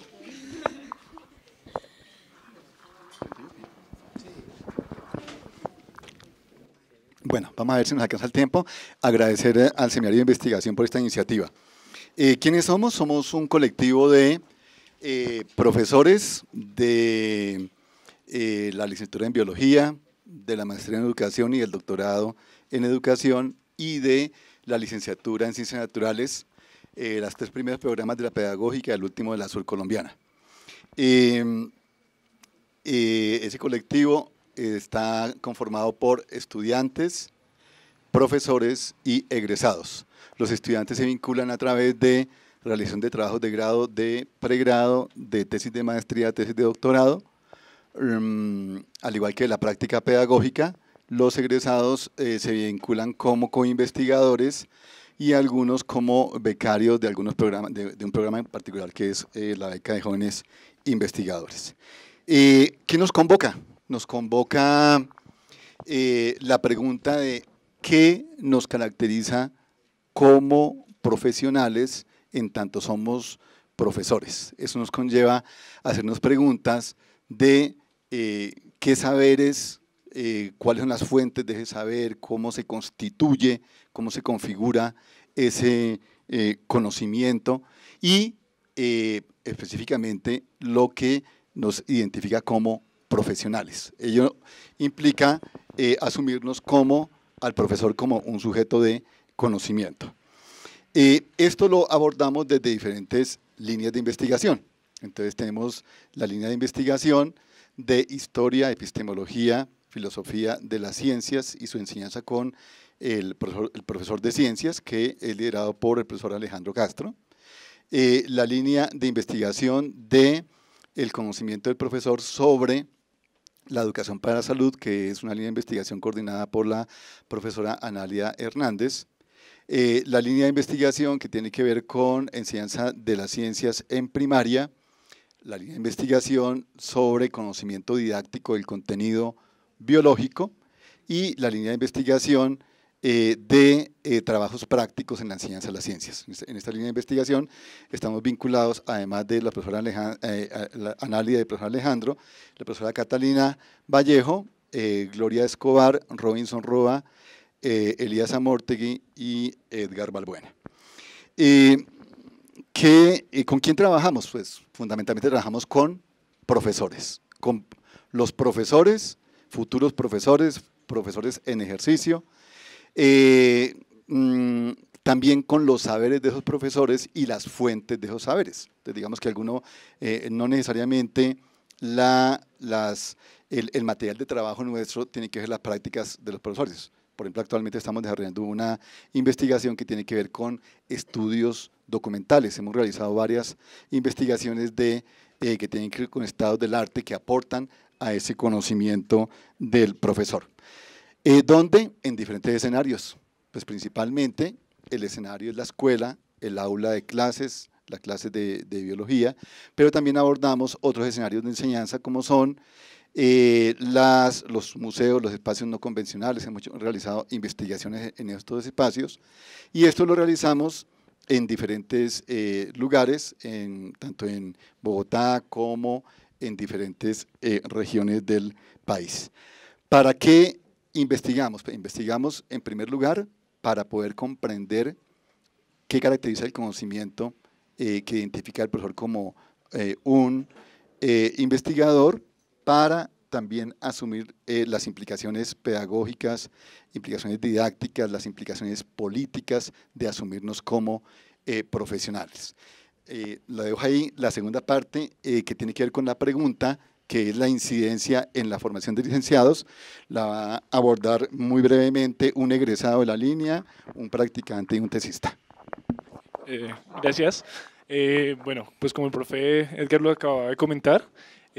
Bueno, vamos a ver si nos alcanza el tiempo. Agradecer al Seminario de Investigación por esta iniciativa. Eh, ¿Quiénes somos? Somos un colectivo de eh, profesores de eh, la licenciatura en biología, de la maestría en educación y el doctorado en educación y de la licenciatura en ciencias naturales, las tres primeros programas de la pedagógica y el último de la sur colombiana. Em, ese colectivo está conformado por estudiantes, profesores y egresados. Los estudiantes se vinculan a través de realización de trabajos de grado, de pregrado, de tesis de maestría, tesis de doctorado, mm, al igual que la práctica pedagógica, los egresados eh, se vinculan como co-investigadores y algunos como becarios de, algunos programas, de, un programa en particular que es eh, la beca de jóvenes investigadores. Eh, ¿Qué nos convoca? Nos convoca la pregunta de qué nos caracteriza como profesionales en tanto somos profesores. Eso nos conlleva a hacernos preguntas de eh, qué saberes, eh, cuáles son las fuentes de ese saber, cómo se constituye, cómo se configura ese eh, conocimiento y específicamente lo que nos identifica como profesionales. Ello implica asumirnos como al profesor como un sujeto de conocimiento. esto lo abordamos desde diferentes líneas de investigación. Entonces tenemos la línea de investigación de historia, epistemología, filosofía de las ciencias y su enseñanza con el profesor, de ciencias, que es liderado por el profesor Alejandro Castro. Eh, la línea de investigación de el conocimiento del profesor sobre la educación para la salud, que es una línea de investigación coordinada por la profesora Analia Hernández. Eh, la línea de investigación que tiene que ver con enseñanza de las ciencias en primaria, la línea de investigación sobre conocimiento didáctico del contenido biológico y la línea de investigación eh, de eh, trabajos prácticos en la enseñanza de las ciencias. Este, en esta línea de investigación estamos vinculados, además de la profesora Alejandra, y profesor Alejandro, la profesora Catalina Vallejo, Gloria Escobar, Robinson Roa eh, Elías Amortegui y Edgar Balbuena. Eh, eh, ¿Con quién trabajamos? Pues fundamentalmente trabajamos con profesores, con los profesores, futuros profesores, profesores en ejercicio, mm, también con los saberes de esos profesores y las fuentes de esos saberes. digamos que alguno no necesariamente el, material de trabajo nuestro tiene que ser las prácticas de los profesores. Por ejemplo, actualmente estamos desarrollando una investigación que tiene que ver con estudios documentales. Hemos realizado varias investigaciones de, eh, que tienen que ver con estados del arte que aportan a ese conocimiento del profesor. Eh, ¿Dónde? En diferentes escenarios. Pues principalmente el escenario es la escuela, el aula de clases, la clase de biología, pero también abordamos otros escenarios de enseñanza como son eh, los museos, los espacios no convencionales, hemos realizado investigaciones en estos espacios y esto lo realizamos en diferentes eh, lugares, tanto en Bogotá como en diferentes eh, regiones del país. ¿Para qué investigamos? Pues investigamos en primer lugar para poder comprender qué caracteriza el conocimiento que identifica el profesor como un investigador para también asumir eh, las implicaciones pedagógicas, implicaciones didácticas, las implicaciones políticas de asumirnos como eh, profesionales. Eh, lo dejo ahí, la segunda parte eh, que tiene que ver con la pregunta, que es la incidencia en la formación de licenciados, la va a abordar muy brevemente un egresado de la línea, un practicante y un tesista. gracias. bueno, pues como el profe Edgar lo acaba de comentar,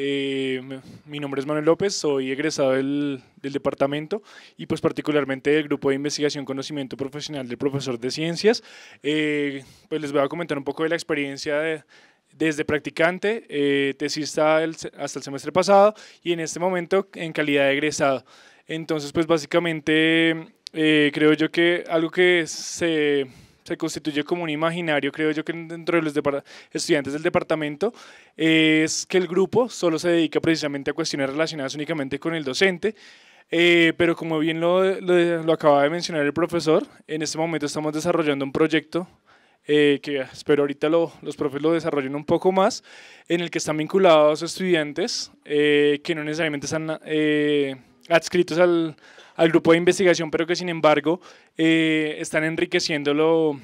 eh, mi nombre es Manuel López, soy egresado del, departamento y pues particularmente del grupo de investigación conocimiento profesional del profesor de ciencias. Eh, pues les voy a comentar un poco de la experiencia desde practicante, eh, tesista hasta el semestre pasado y en este momento en calidad de egresado. Entonces pues básicamente eh, creo yo que algo que se se constituye como un imaginario, creo yo que dentro de los estudiantes del departamento, es que el grupo solo se dedica precisamente a cuestiones relacionadas únicamente con el docente. Eh, pero como bien lo, lo, acaba de mencionar el profesor, en este momento estamos desarrollando un proyecto eh, que espero ahorita lo, los profes lo desarrollen un poco más, en el que están vinculados estudiantes eh, que no necesariamente están adscritos al, al, grupo de investigación, pero que sin embargo eh, están enriqueciéndolo,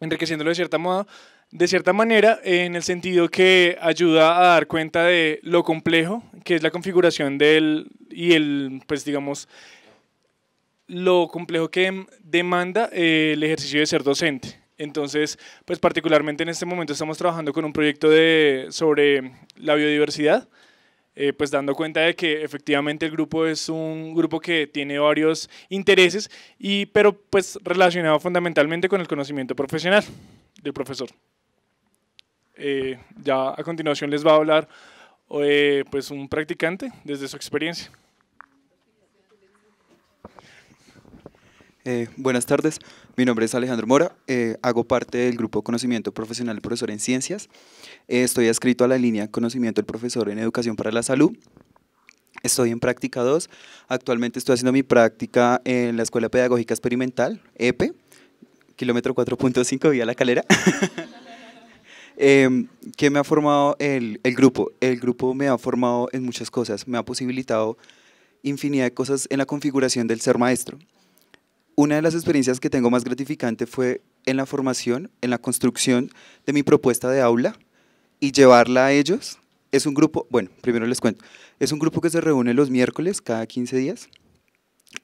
enriqueciéndolo de cierta de cierta manera, en el sentido que ayuda a dar cuenta de lo complejo que es la configuración y el, pues digamos, lo complejo que demanda eh, el ejercicio de ser docente. Entonces, pues particularmente en este momento estamos trabajando con un proyecto de, sobre la biodiversidad eh, pues dando cuenta de que efectivamente el grupo es un grupo que tiene varios intereses, y, pero pues relacionado fundamentalmente con el conocimiento profesional del profesor. Eh, ya a continuación les va a hablar eh, pues un practicante desde su experiencia. buenas tardes. Mi nombre es Alejandro Mora, eh, hago parte del grupo Conocimiento Profesional del Profesor en Ciencias. Eh, estoy adscrito a la línea Conocimiento del Profesor en Educación para la Salud. Estoy en práctica 2. Actualmente estoy haciendo mi práctica en la Escuela Pedagógica Experimental, EPE, kilómetro 4.5 vía La Calera. Em, ¿Qué me ha formado el grupo? El grupo me ha formado en muchas cosas. Me ha posibilitado infinidad de cosas en la configuración del ser maestro. Una de las experiencias que tengo más gratificante fue en la formación, en la construcción de mi propuesta de aula y llevarla a ellos. Es un grupo, bueno, primero les cuento, es un grupo que se reúne los miércoles cada 15 días.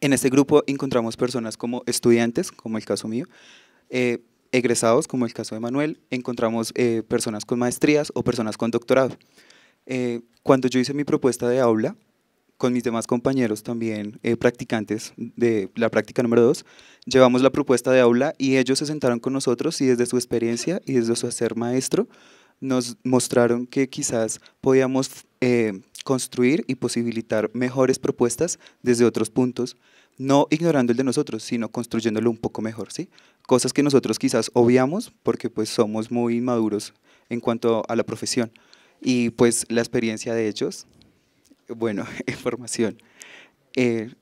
En este grupo encontramos personas como estudiantes, como el caso mío, eh, egresados, como el caso de Manuel, encontramos eh, personas con maestrías o personas con doctorado. Eh, cuando yo hice mi propuesta de aula, con mis demás compañeros también eh, practicantes de la práctica número 2, llevamos la propuesta de aula y ellos se sentaron con nosotros y desde su experiencia y desde su hacer maestro nos mostraron que quizás podíamos eh, construir y posibilitar mejores propuestas desde otros puntos, no ignorando el de nosotros, sino construyéndolo un poco mejor, ¿sí? Cosas que nosotros quizás obviamos porque pues somos muy inmaduros en cuanto a la profesión y pues la experiencia de ellos bueno, información eh,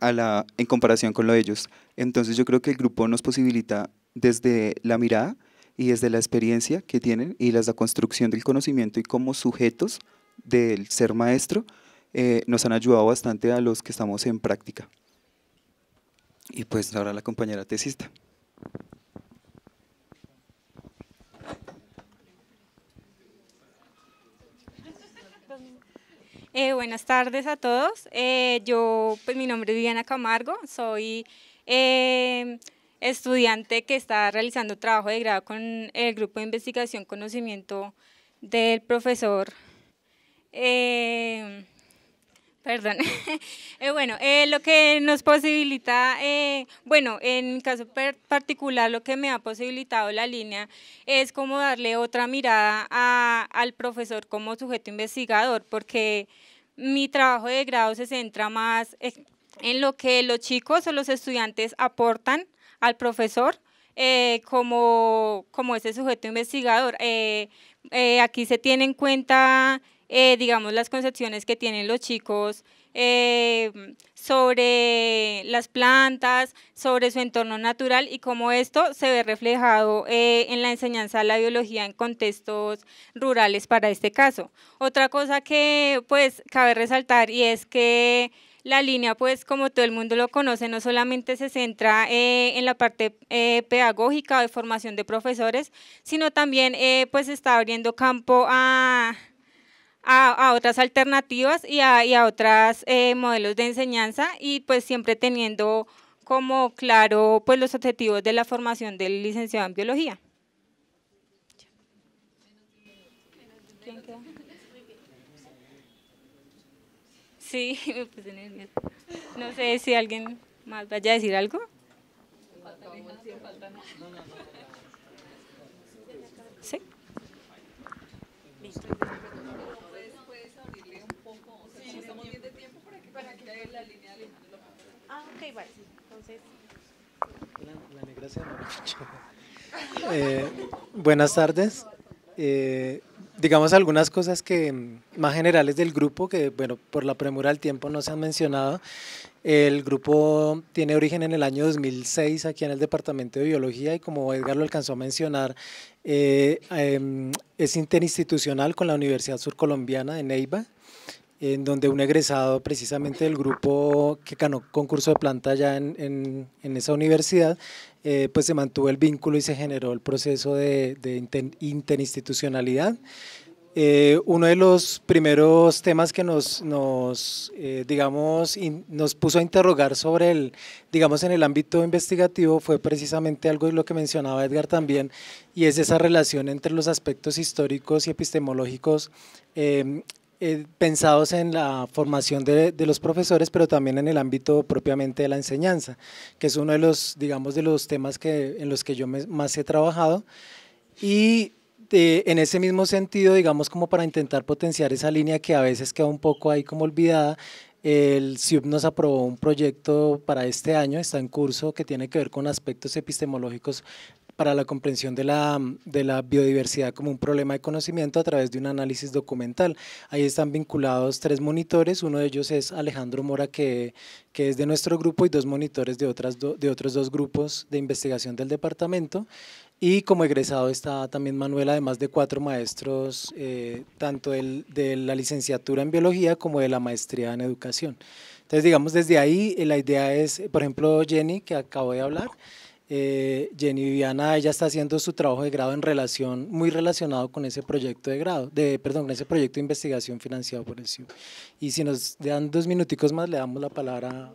a la, en comparación con lo de ellos. Entonces yo creo que el grupo nos posibilita desde la mirada y desde la experiencia que tienen y desde la construcción del conocimiento y como sujetos del ser maestro, eh, nos han ayudado bastante a los que estamos en práctica. Y pues ahora la compañera tesista. Eh, buenas tardes a todos. Eh, yo, pues mi nombre es Diana Camargo, soy eh, estudiante que está realizando trabajo de grado con el grupo de investigación conocimiento del profesor. Perdón. Eh, bueno, eh, lo que nos posibilita, eh, bueno, en mi caso particular, lo que me ha posibilitado la línea es como darle otra mirada al profesor como sujeto investigador, porque mi trabajo de grado se centra más en lo que los chicos o los estudiantes aportan al profesor como, como ese sujeto investigador. aquí se tiene en cuenta eh, digamos, las concepciones que tienen los chicos eh, sobre las plantas, sobre su entorno natural y cómo esto se ve reflejado eh, en la enseñanza de la biología en contextos rurales para este caso. Otra cosa que pues cabe resaltar y es que la línea, pues como todo el mundo lo conoce, no solamente se centra en la parte pedagógica o de formación de profesores, sino también pues está abriendo campo a, a, otras alternativas y a, y otros eh, modelos de enseñanza y pues siempre teniendo como claro pues los objetivos de la formación del licenciado en biología. Sí, pues, No sé si alguien más vaya a decir algo. Sí. Eh, buenas tardes. Eh, digamos algunas cosas que más generales del grupo que bueno por la premura del tiempo no se han mencionado el grupo tiene origen en el año 2006 aquí en el departamento de biología y como Edgar lo alcanzó a mencionar eh, em, es interinstitucional con la Universidad Surcolombiana de Neiva en donde un egresado precisamente del grupo que ganó concurso de planta ya en, en, esa universidad, eh, pues se mantuvo el vínculo y se generó el proceso de, interinstitucionalidad. Eh, uno de los primeros temas que nos, nos eh, digamos, nos puso a interrogar sobre el, digamos, en el ámbito investigativo fue precisamente algo de lo que mencionaba Edgar también, y es esa relación entre los aspectos históricos y epistemológicos eh, eh, pensados en la formación de, los profesores, pero también en el ámbito propiamente de la enseñanza, que es uno de los, digamos, de los temas que, en los que yo más he trabajado. Y en ese mismo sentido, digamos, como para intentar potenciar esa línea que a veces queda un poco ahí como olvidada, el CIUB nos aprobó un proyecto para este año, está en curso, que tiene que ver con aspectos epistemológicos para la comprensión de la, biodiversidad como un problema de conocimiento a través de un análisis documental. Ahí están vinculados tres monitores, uno de ellos es Alejandro Mora, que, que es de nuestro grupo, y dos monitores de, otras de otros dos grupos de investigación del departamento. Y como egresado está también Manuel, además de cuatro maestros, eh, tanto de la licenciatura en biología como de la maestría en educación. Entonces, digamos, desde ahí la idea es, por ejemplo, Jenny, que acabo de hablar, eh, Jenny Viviana, ella está haciendo su trabajo de grado en relación, muy relacionado con ese proyecto de grado, de, perdón, con ese proyecto de investigación financiado por el CIU. Y si nos dan dos minuticos más, le damos la palabra.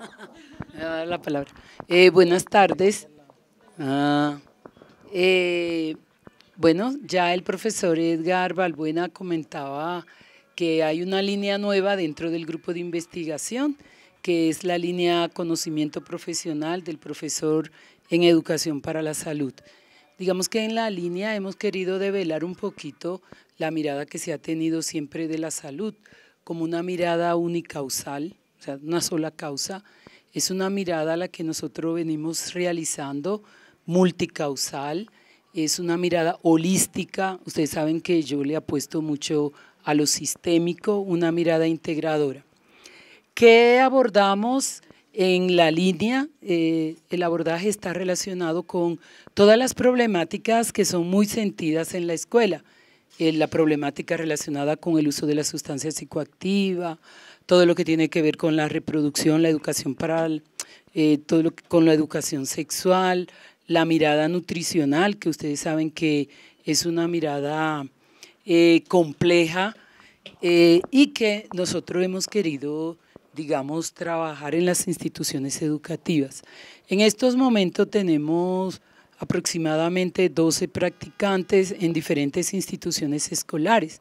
la palabra. Eh, buenas tardes. Ah, eh, bueno, ya el profesor Edgar Balbuena comentaba que hay una línea nueva dentro del grupo de investigación que es la línea conocimiento profesional del profesor en educación para la salud. Digamos que en la línea hemos querido develar un poquito la mirada que se ha tenido siempre de la salud, como una mirada unicausal, o sea, una sola causa. Es una mirada a la que nosotros venimos realizando, multicausal, es una mirada holística. Ustedes saben que yo le apuesto mucho a lo sistémico, una mirada integradora. ¿Qué abordamos en la línea? Eh, el abordaje está relacionado con todas las problemáticas que son muy sentidas en la escuela. Eh, la problemática relacionada con el uso de la sustancia psicoactiva, todo lo que tiene que ver con la reproducción, la educación para eh, todo lo con la educación sexual, la mirada nutricional, que ustedes saben que es una mirada compleja y que nosotros hemos querido digamos, trabajar en las instituciones educativas. En estos momentos tenemos aproximadamente 12 practicantes en diferentes instituciones escolares.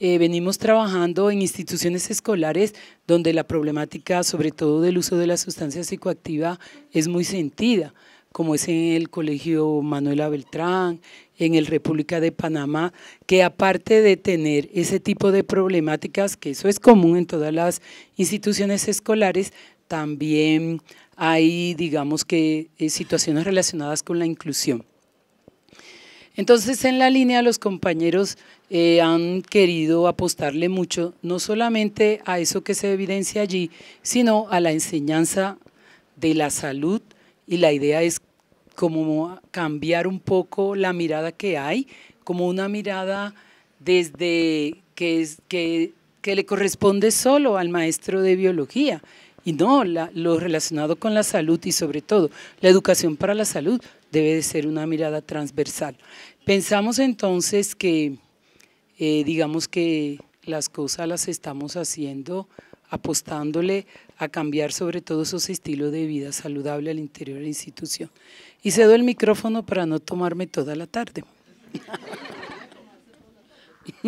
Eh, venimos trabajando en instituciones escolares donde la problemática, sobre todo del uso de la sustancia psicoactiva, es muy sentida como es en el Colegio Manuela Beltrán, en el República de Panamá, que aparte de tener ese tipo de problemáticas, que eso es común en todas las instituciones escolares, también hay, digamos que, eh, situaciones relacionadas con la inclusión. Entonces, en la línea los compañeros eh, han querido apostarle mucho, no solamente a eso que se evidencia allí, sino a la enseñanza de la salud y la idea es como cambiar un poco la mirada que hay, como una mirada desde que, que, le corresponde solo al maestro de biología. Y no, lo relacionado con la salud y sobre todo la educación para la salud debe de ser una mirada transversal. Pensamos entonces que, eh, digamos que las cosas las estamos haciendo apostándole a cambiar sobre todo sus estilos de vida saludable al interior de la institución. Y cedo el micrófono para no tomarme toda la tarde.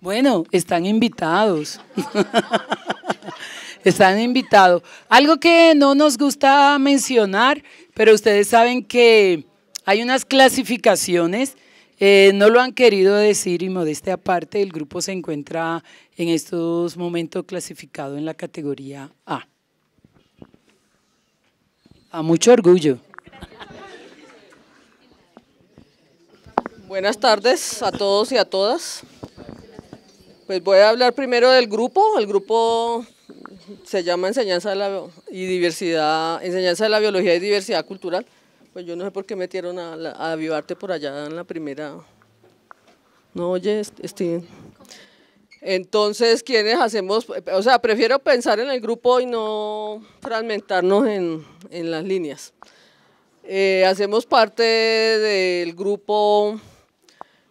Bueno, están invitados. están invitados. Algo que no nos gusta mencionar, pero ustedes saben que hay unas clasificaciones eh, no lo han querido decir y modeste aparte, el grupo se encuentra en estos momentos clasificado en la categoría A. A mucho orgullo. Buenas tardes a todos y a todas. Pues voy a hablar primero del grupo. El grupo se llama Enseñanza de la, Enseñanza de la Biología y Diversidad Cultural. Pues yo no sé por qué metieron a, avivarte por allá en la primera. No, oye, Steven. Entonces, ¿quiénes hacemos? O sea, prefiero pensar en el grupo y no fragmentarnos en, las líneas. Eh, hacemos parte del grupo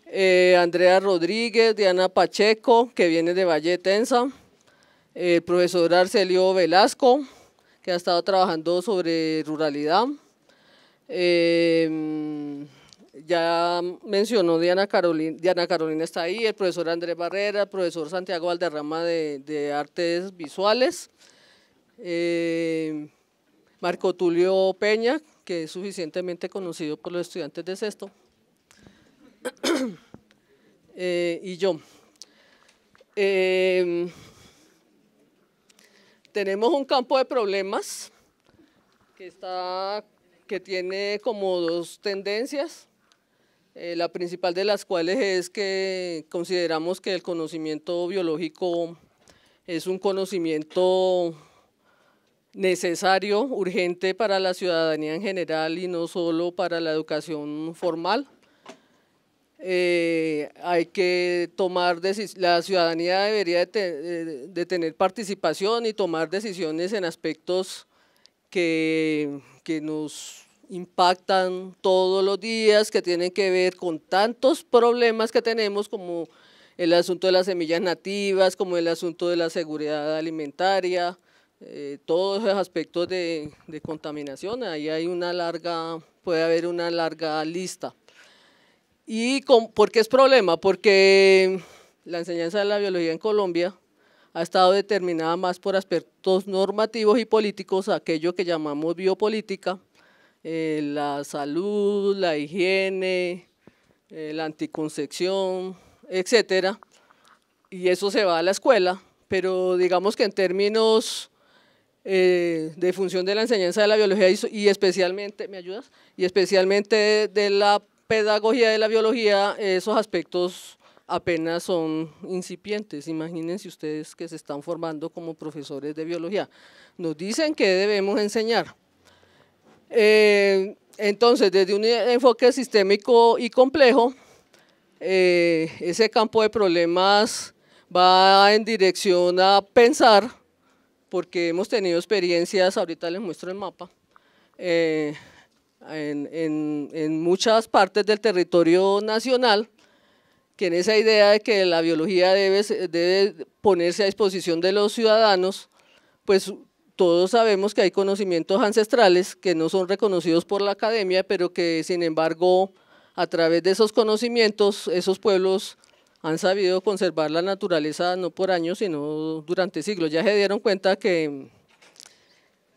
eh, Andrea Rodríguez, Diana Pacheco, que viene de Valle Tensa, el profesor Arcelio Velasco, que ha estado trabajando sobre ruralidad, Em, ya mencionó Diana Carolina, Diana Carolina está ahí, el profesor Andrés Barrera, el profesor Santiago Valderrama de, Artes Visuales, em, Marco Tulio Peña, que es suficientemente conocido por los estudiantes de sexto, eh, y yo. Em, tenemos un campo de problemas que está que tiene como dos tendencias, eh, la principal de las cuales es que consideramos que el conocimiento biológico es un conocimiento necesario, urgente para la ciudadanía en general y no solo para la educación formal. Eh, hay que tomar la ciudadanía debería de, tener participación y tomar decisiones en aspectos que nos impactan todos los días, que tienen que ver con tantos problemas que tenemos como el asunto de las semillas nativas, como el asunto de la seguridad alimentaria, eh, todos los aspectos de, contaminación, ahí hay una larga, puede haber una larga lista. ¿Y por qué es problema? Porque la enseñanza de la biología en Colombia ha estado determinada más por aspectos normativos y políticos, aquello que llamamos biopolítica, eh, la salud, la higiene, eh, la anticoncepción, etcétera. Y eso se va a la escuela, pero digamos que en términos eh, de función de la enseñanza de la biología y, especialmente, ¿me ayudas? Y especialmente de, de la pedagogía de la biología, esos aspectos apenas son incipientes. Imagínense ustedes que se están formando como profesores de biología. Nos dicen que debemos enseñar, eh, entonces, desde un enfoque sistémico y complejo, eh, ese campo de problemas va en dirección a pensar, porque hemos tenido experiencias, ahorita les muestro el mapa, eh, en, muchas partes del territorio nacional, que en esa idea de que la biología debe, debe, ponerse a disposición de los ciudadanos, pues todos sabemos que hay conocimientos ancestrales que no son reconocidos por la academia, pero que sin embargo a través de esos conocimientos esos pueblos han sabido conservar la naturaleza no por años, sino durante siglos. Ya se dieron cuenta que,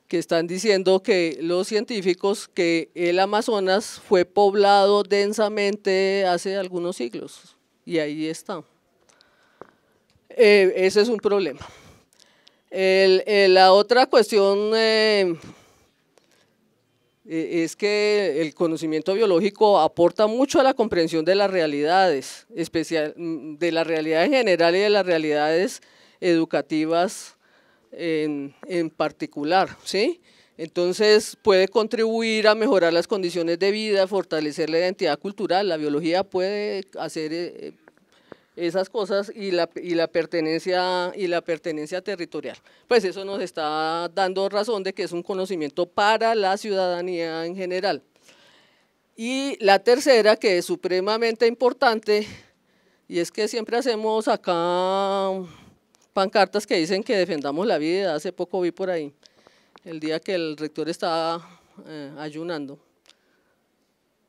que están diciendo que los científicos que el Amazonas fue poblado densamente hace algunos siglos y ahí está. Eh, ese es un problema. Eh, la otra cuestión em, e, es que el conocimiento biológico aporta mucho a la comprensión de las realidades, mm, de la realidad en general y de las realidades educativas en, en particular, ¿sí? Entonces puede contribuir a mejorar las condiciones de vida, fortalecer la identidad cultural. La biología puede hacer eh, esas cosas y la, pertenencia, y la pertenencia territorial. Pues eso nos está dando razón de que es un conocimiento para la ciudadanía en general. Y la tercera, que es supremamente importante, y es que siempre hacemos acá pancartas que dicen que defendamos la vida. Hace poco vi por ahí, el día que el rector estaba eh, ayunando.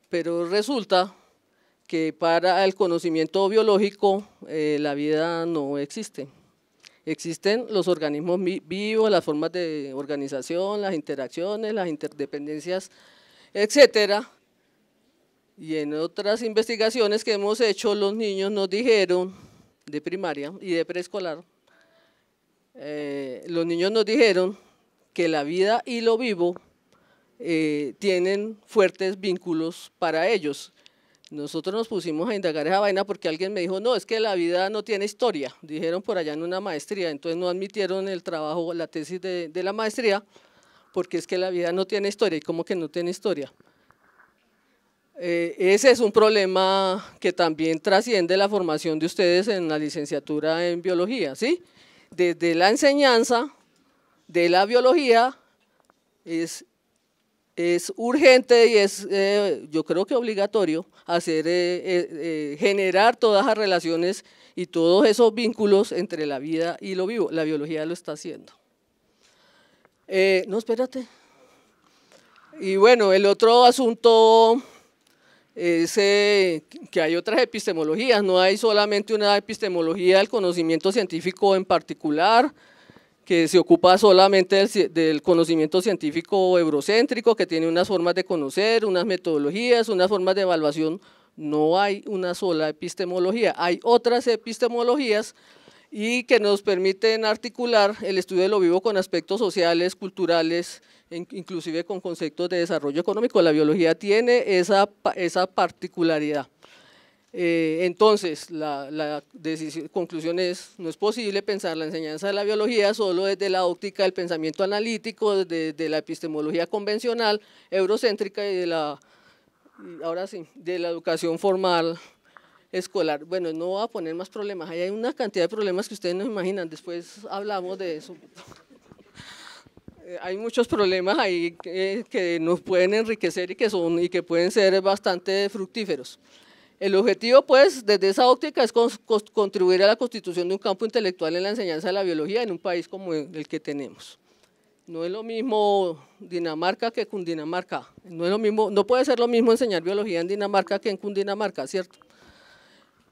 Pero resulta que para el conocimiento biológico eh, la vida no existe. Existen los organismos vivos, las formas de organización, las interacciones, las interdependencias, etcétera. Y en otras investigaciones que hemos hecho, los niños nos dijeron, de primaria y de preescolar, eh, los niños nos dijeron que la vida y lo vivo eh, tienen fuertes vínculos para ellos nosotros nos pusimos a indagar esa vaina porque alguien me dijo, no, es que la vida no tiene historia, dijeron por allá en una maestría, entonces no admitieron el trabajo, la tesis de, la maestría, porque es que la vida no tiene historia, y cómo que no tiene historia. Eh, ese es un problema que también trasciende la formación de ustedes en la licenciatura en biología, ¿sí? Desde la enseñanza de la biología es es urgente y es, eh, yo creo que obligatorio, hacer, eh, eh, generar todas las relaciones y todos esos vínculos entre la vida y lo vivo. La biología lo está haciendo. no, espérate. Y bueno, el otro asunto es que hay otras epistemologías, no hay solamente una epistemología del conocimiento científico en particular, que se ocupa solamente del, conocimiento científico eurocéntrico, que tiene unas formas de conocer, unas metodologías, unas formas de evaluación. No hay una sola epistemología, hay otras epistemologías y que nos permiten articular el estudio de lo vivo con aspectos sociales, culturales, inclusive con conceptos de desarrollo económico. La biología tiene esa particularidad. Eh, entonces, la, conclusión es, no es posible pensar la enseñanza de la biología solo desde la óptica del pensamiento analítico, desde, la epistemología convencional, eurocéntrica y de la, ahora sí, de la educación formal escolar. Bueno, no voy a poner más problemas, hay una cantidad de problemas que ustedes no imaginan, después hablamos de eso. Eh, hay muchos problemas ahí que, que nos pueden enriquecer y que, son, y que pueden ser bastante fructíferos. El objetivo, pues, desde esa óptica es contribuir a la constitución de un campo intelectual en la enseñanza de la biología en un país como el que tenemos. No es lo mismo Dinamarca que Cundinamarca. No, es lo mismo, no puede ser lo mismo enseñar biología en Dinamarca que en Cundinamarca, ¿cierto?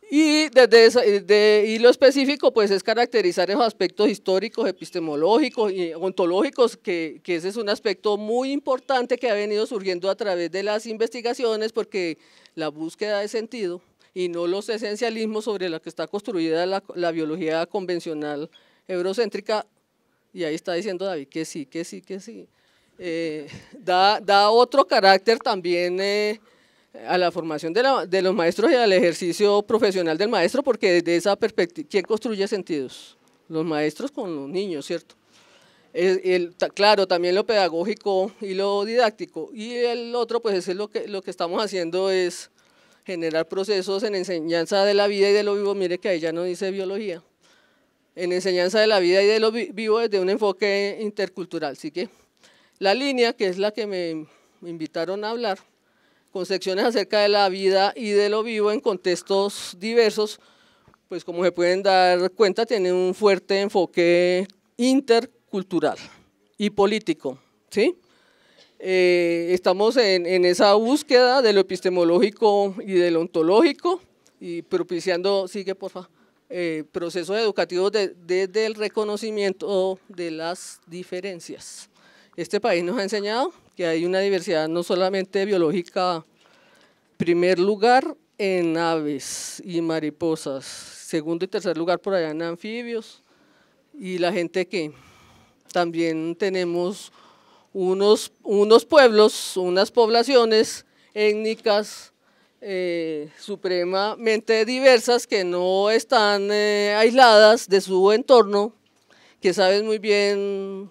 Y desde, eh, lo específico, pues es caracterizar esos aspectos históricos, epistemológicos y ontológicos, que, ese es un aspecto muy importante que ha venido surgiendo a través de las investigaciones, porque la búsqueda de sentido y no los esencialismos sobre los que está construida la, biología convencional eurocéntrica, y ahí está diciendo David que sí, que sí, que sí, eh, da, otro carácter también. Eh, a la formación de, los maestros y al ejercicio profesional del maestro, porque desde esa perspectiva, ¿quién construye sentidos? Los maestros con los niños, ¿cierto? claro, también lo pedagógico y lo didáctico. Y el otro, pues es lo que, lo que estamos haciendo es generar procesos en enseñanza de la vida y de lo vivo. Mire que ahí ya no dice biología. En enseñanza de la vida y de lo vivo desde un enfoque intercultural. Así que la línea, que es la que me invitaron a hablar, concepciones acerca de la vida y de lo vivo en contextos diversos, pues como se pueden dar cuenta, tiene un fuerte enfoque intercultural y político. ¿sí? Eh, estamos en, esa búsqueda de lo epistemológico y de lo ontológico y propiciando, sigue por favor, eh, procesos educativos desde el reconocimiento de las diferencias. Este país nos ha enseñado que hay una diversidad no solamente biológica, primer lugar en aves y mariposas, segundo y tercer lugar por allá en anfibios y la gente que también tenemos unos, unos pueblos, unas poblaciones étnicas eh, supremamente diversas que no están eh, aisladas de su entorno, que saben muy bien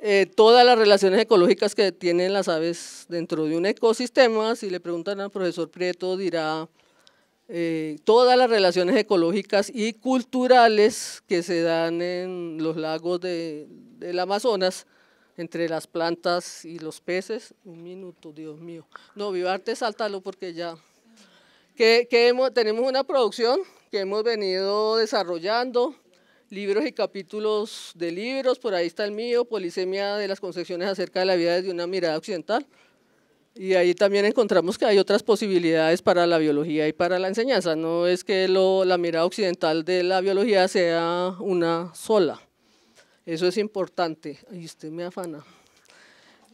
eh, todas las relaciones ecológicas que tienen las aves dentro de un ecosistema. Si le preguntan al profesor Prieto, dirá eh, todas las relaciones ecológicas y culturales que se dan en los lagos de, del Amazonas entre las plantas y los peces. Un minuto, Dios mío. No, Vivarte, sáltalo porque ya. Que, tenemos una producción que hemos venido desarrollando libros y capítulos de libros, por ahí está el mío, Polisemia de las concepciones acerca de la vida desde una mirada occidental. Y ahí también encontramos que hay otras posibilidades para la biología y para la enseñanza. No es que la mirada occidental de la biología sea una sola. Eso es importante. Ahí usted me afana.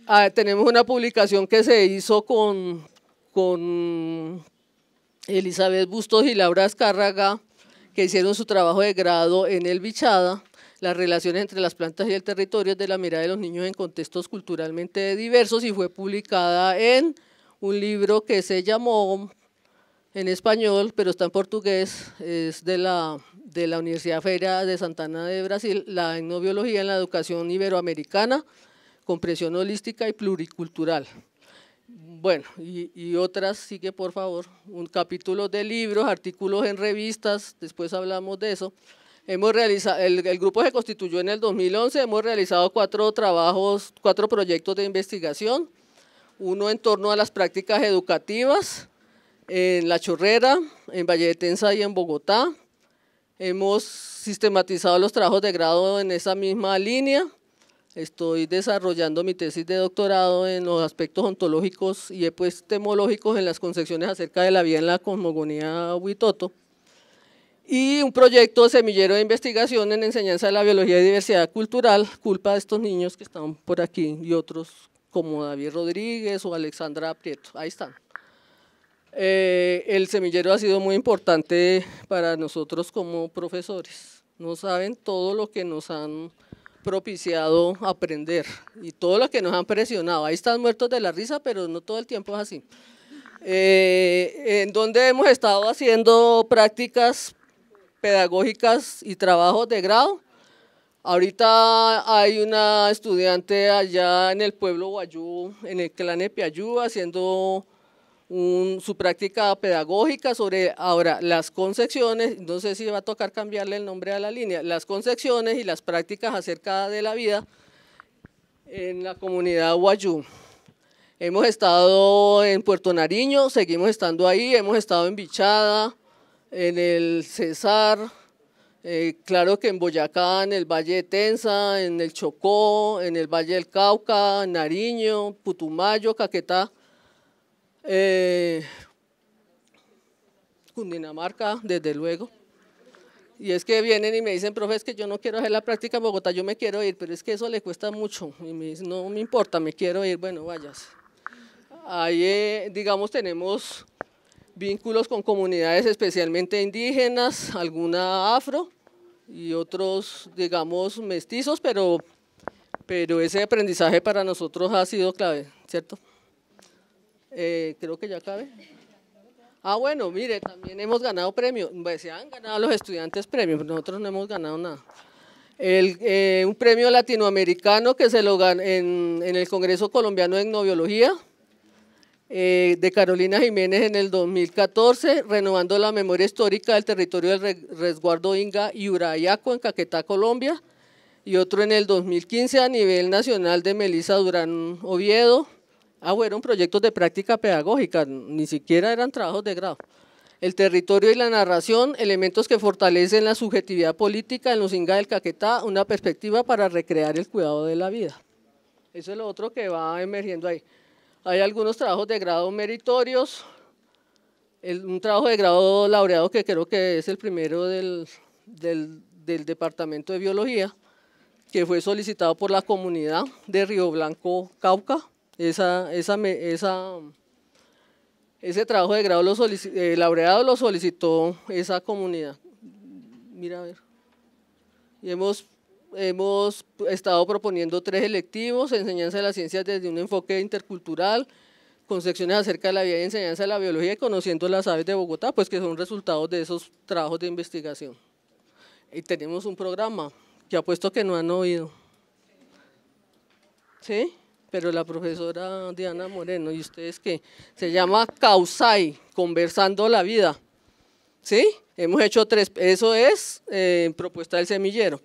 Ah, tenemos una publicación que se hizo con, con Elizabeth Bustos y Laura Escárraga, que hicieron su trabajo de grado en el Bichada, las relaciones entre las plantas y el territorio de la mirada de los niños en contextos culturalmente diversos y fue publicada en un libro que se llamó en español, pero está en portugués, es de la, de la Universidad Feria de Santana de Brasil, la etnobiología en la educación iberoamericana, comprensión holística y pluricultural. Bueno, y, otras, sigue por favor, un capítulo de libros, artículos en revistas, después hablamos de eso. Hemos realizado, el, grupo se constituyó en el 2011, hemos realizado cuatro trabajos, cuatro proyectos de investigación, uno en torno a las prácticas educativas en La Chorrera, en Valle de Tensa y en Bogotá. Hemos sistematizado los trabajos de grado en esa misma línea. Estoy desarrollando mi tesis de doctorado en los aspectos ontológicos y pues epistemológicos en las concepciones acerca de la vida en la cosmogonía Huitoto y un proyecto semillero de investigación en enseñanza de la biología y diversidad cultural, culpa de estos niños que están por aquí y otros como David Rodríguez o Alexandra Prieto, ahí están. Eh, el semillero ha sido muy importante para nosotros como profesores. No saben todo lo que nos han propiciado aprender y todo lo que nos han presionado. Ahí están muertos de la risa, pero no todo el tiempo es así. Eh, en donde hemos estado haciendo prácticas pedagógicas y trabajos de grado. Ahorita hay una estudiante allá en el pueblo Guayú, en el clan de Piayú, haciendo su práctica pedagógica sobre ahora las concepciones, no sé si va a tocar cambiarle el nombre a la línea, las concepciones y las prácticas acerca de la vida en la comunidad Guayú. Hemos estado en Puerto Nariño, seguimos estando ahí, hemos estado en Bichada, en el Cesar, eh, claro que en Boyacá, en el Valle de Tensa, en el Chocó, en el Valle del Cauca, Nariño, Putumayo, Caquetá, eh, Cundinamarca, desde luego. Y es que vienen y me dicen, profe, es que yo no quiero hacer la práctica en Bogotá, yo me quiero ir, pero es que eso le cuesta mucho. Y me no me importa, me quiero ir, bueno, vayas. Ahí, eh, digamos, tenemos vínculos con comunidades especialmente indígenas, alguna afro y otros, digamos, mestizos, pero, pero ese aprendizaje para nosotros ha sido clave, ¿cierto? Eh, creo que ya cabe. Ah, bueno, mire, también hemos ganado premios. Pues, se han ganado los estudiantes premios, nosotros no hemos ganado nada. Eh, un premio latinoamericano que se lo ganó en, en el Congreso Colombiano de Etnobiología, eh, de Carolina Jiménez en el 2014, renovando la memoria histórica del territorio del resguardo Inga y Urayaco en Caquetá, Colombia, y otro en el 2015 a nivel nacional de Melisa Durán Oviedo, Ah, fueron proyectos de práctica pedagógica, ni siquiera eran trabajos de grado. El territorio y la narración, elementos que fortalecen la subjetividad política en los inga del Caquetá, una perspectiva para recrear el cuidado de la vida. Eso es lo otro que va emergiendo ahí. Hay algunos trabajos de grado meritorios, un trabajo de grado laureado que creo que es el primero del, del Departamento de Biología, que fue solicitado por la comunidad de Río Blanco, Cauca, esa, esa, esa, ese trabajo de grado lo el eh, laureado lo solicitó esa comunidad. Mira, a ver. Y hemos, hemos estado proponiendo tres electivos, enseñanza de las ciencias desde un enfoque intercultural, con secciones acerca de la vida y enseñanza de la biología y conociendo las aves de Bogotá, pues que son resultados de esos trabajos de investigación. Y tenemos un programa que apuesto que no han oído. ¿Sí? pero la profesora Diana Moreno, ¿y ustedes qué? Se llama Causai, Conversando la Vida. ¿Sí? Hemos hecho tres, eso es eh, propuesta del semillero.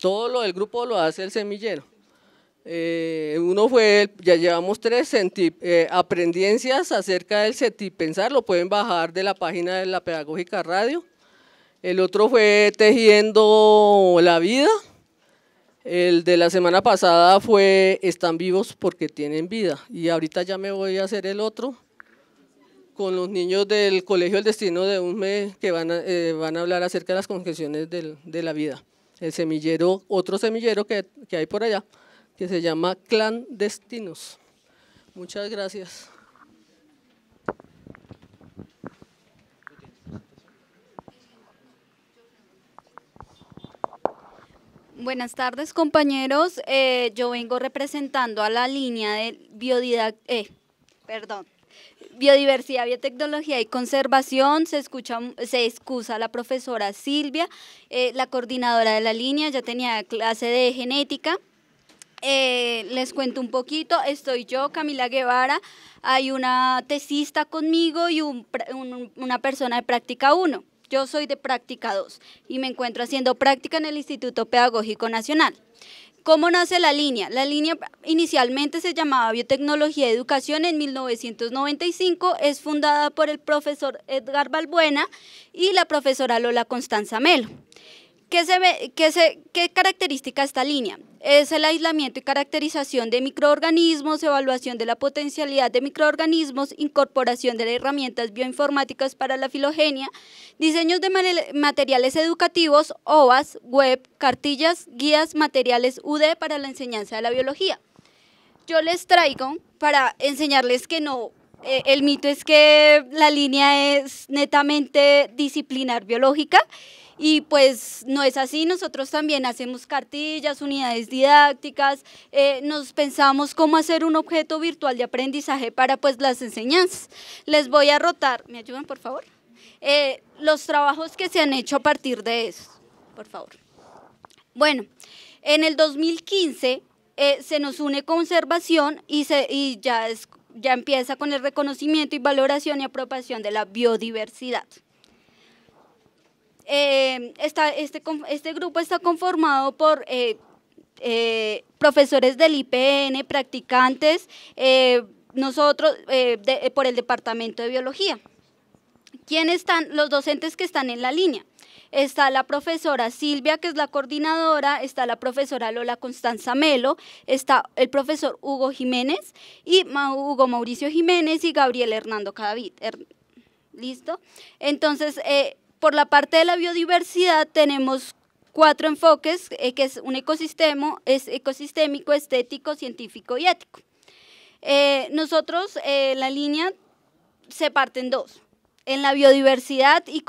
Todo lo del grupo lo hace el semillero. Eh, uno fue, ya llevamos tres eh, aprendencias acerca del pensar, lo pueden bajar de la página de la Pedagógica Radio. El otro fue Tejiendo la Vida el de la semana pasada fue Están vivos porque tienen vida. Y ahorita ya me voy a hacer el otro con los niños del Colegio del Destino de Ume que van a, eh, van a hablar acerca de las congestiones de la vida. El semillero, otro semillero que, que hay por allá, que se llama clan destinos. Muchas gracias. Buenas tardes, compañeros. Eh, yo vengo representando a la línea de eh, perdón, biodiversidad, biotecnología y conservación. Se, escucha, se excusa la profesora Silvia, eh, la coordinadora de la línea. Ya tenía clase de genética. les cuento un poquito, estoy yo, Camila Guevara, hay una tesista conmigo y una persona de práctica 1. Yo soy de práctica 2 y me encuentro haciendo práctica en el Instituto Pedagógico Nacional. ¿Cómo nace la línea? La línea inicialmente se llamaba Biotecnología y Educación en 1995, es fundada por el profesor Edgar Balbuena y la profesora Lola Constanza Melo. ¿Qué, se ¿Qué característica esta línea? es el aislamiento y caracterización de microorganismos, evaluación de la potencialidad de microorganismos, incorporación de herramientas bioinformáticas para la filogenia, diseños de materiales educativos, OVAS, web, cartillas, guías, materiales UD para la enseñanza de la biología. Yo les traigo para enseñarles que no eh, el mito es que la línea es netamente disciplinar biológica y pues no es así, nosotros también hacemos cartillas, unidades didácticas, eh, nos pensamos cómo hacer un objeto virtual de aprendizaje para pues las enseñanzas. Les voy a rotar, ¿me ayudan por favor? Eh, los trabajos que se han hecho a partir de eso, por favor. Bueno, en el 2015 eh, se nos une conservación y, se, y ya, es, ya empieza con el reconocimiento y valoración y apropiación de la biodiversidad. Eh, este, este, grupo está conformado por eh, eh, profesores del IPN, practicantes, nosotros por el Departamento de Biología. ¿Quiénes están los docentes que están en la línea? Está la profesora Silvia, que es la coordinadora, está la profesora Lola Constanza Melo, está el profesor Hugo Jiménez y Hugo Mauricio Jiménez y Gabriel Hernando Cadavid. Er, ¿Listo? Entonces, por la parte de la biodiversidad tenemos cuatro enfoques, eh, que es un ecosistema, es ecosistémico, estético, científico y ético. Eh, nosotros, eh, la línea se parte en dos, en la biodiversidad y,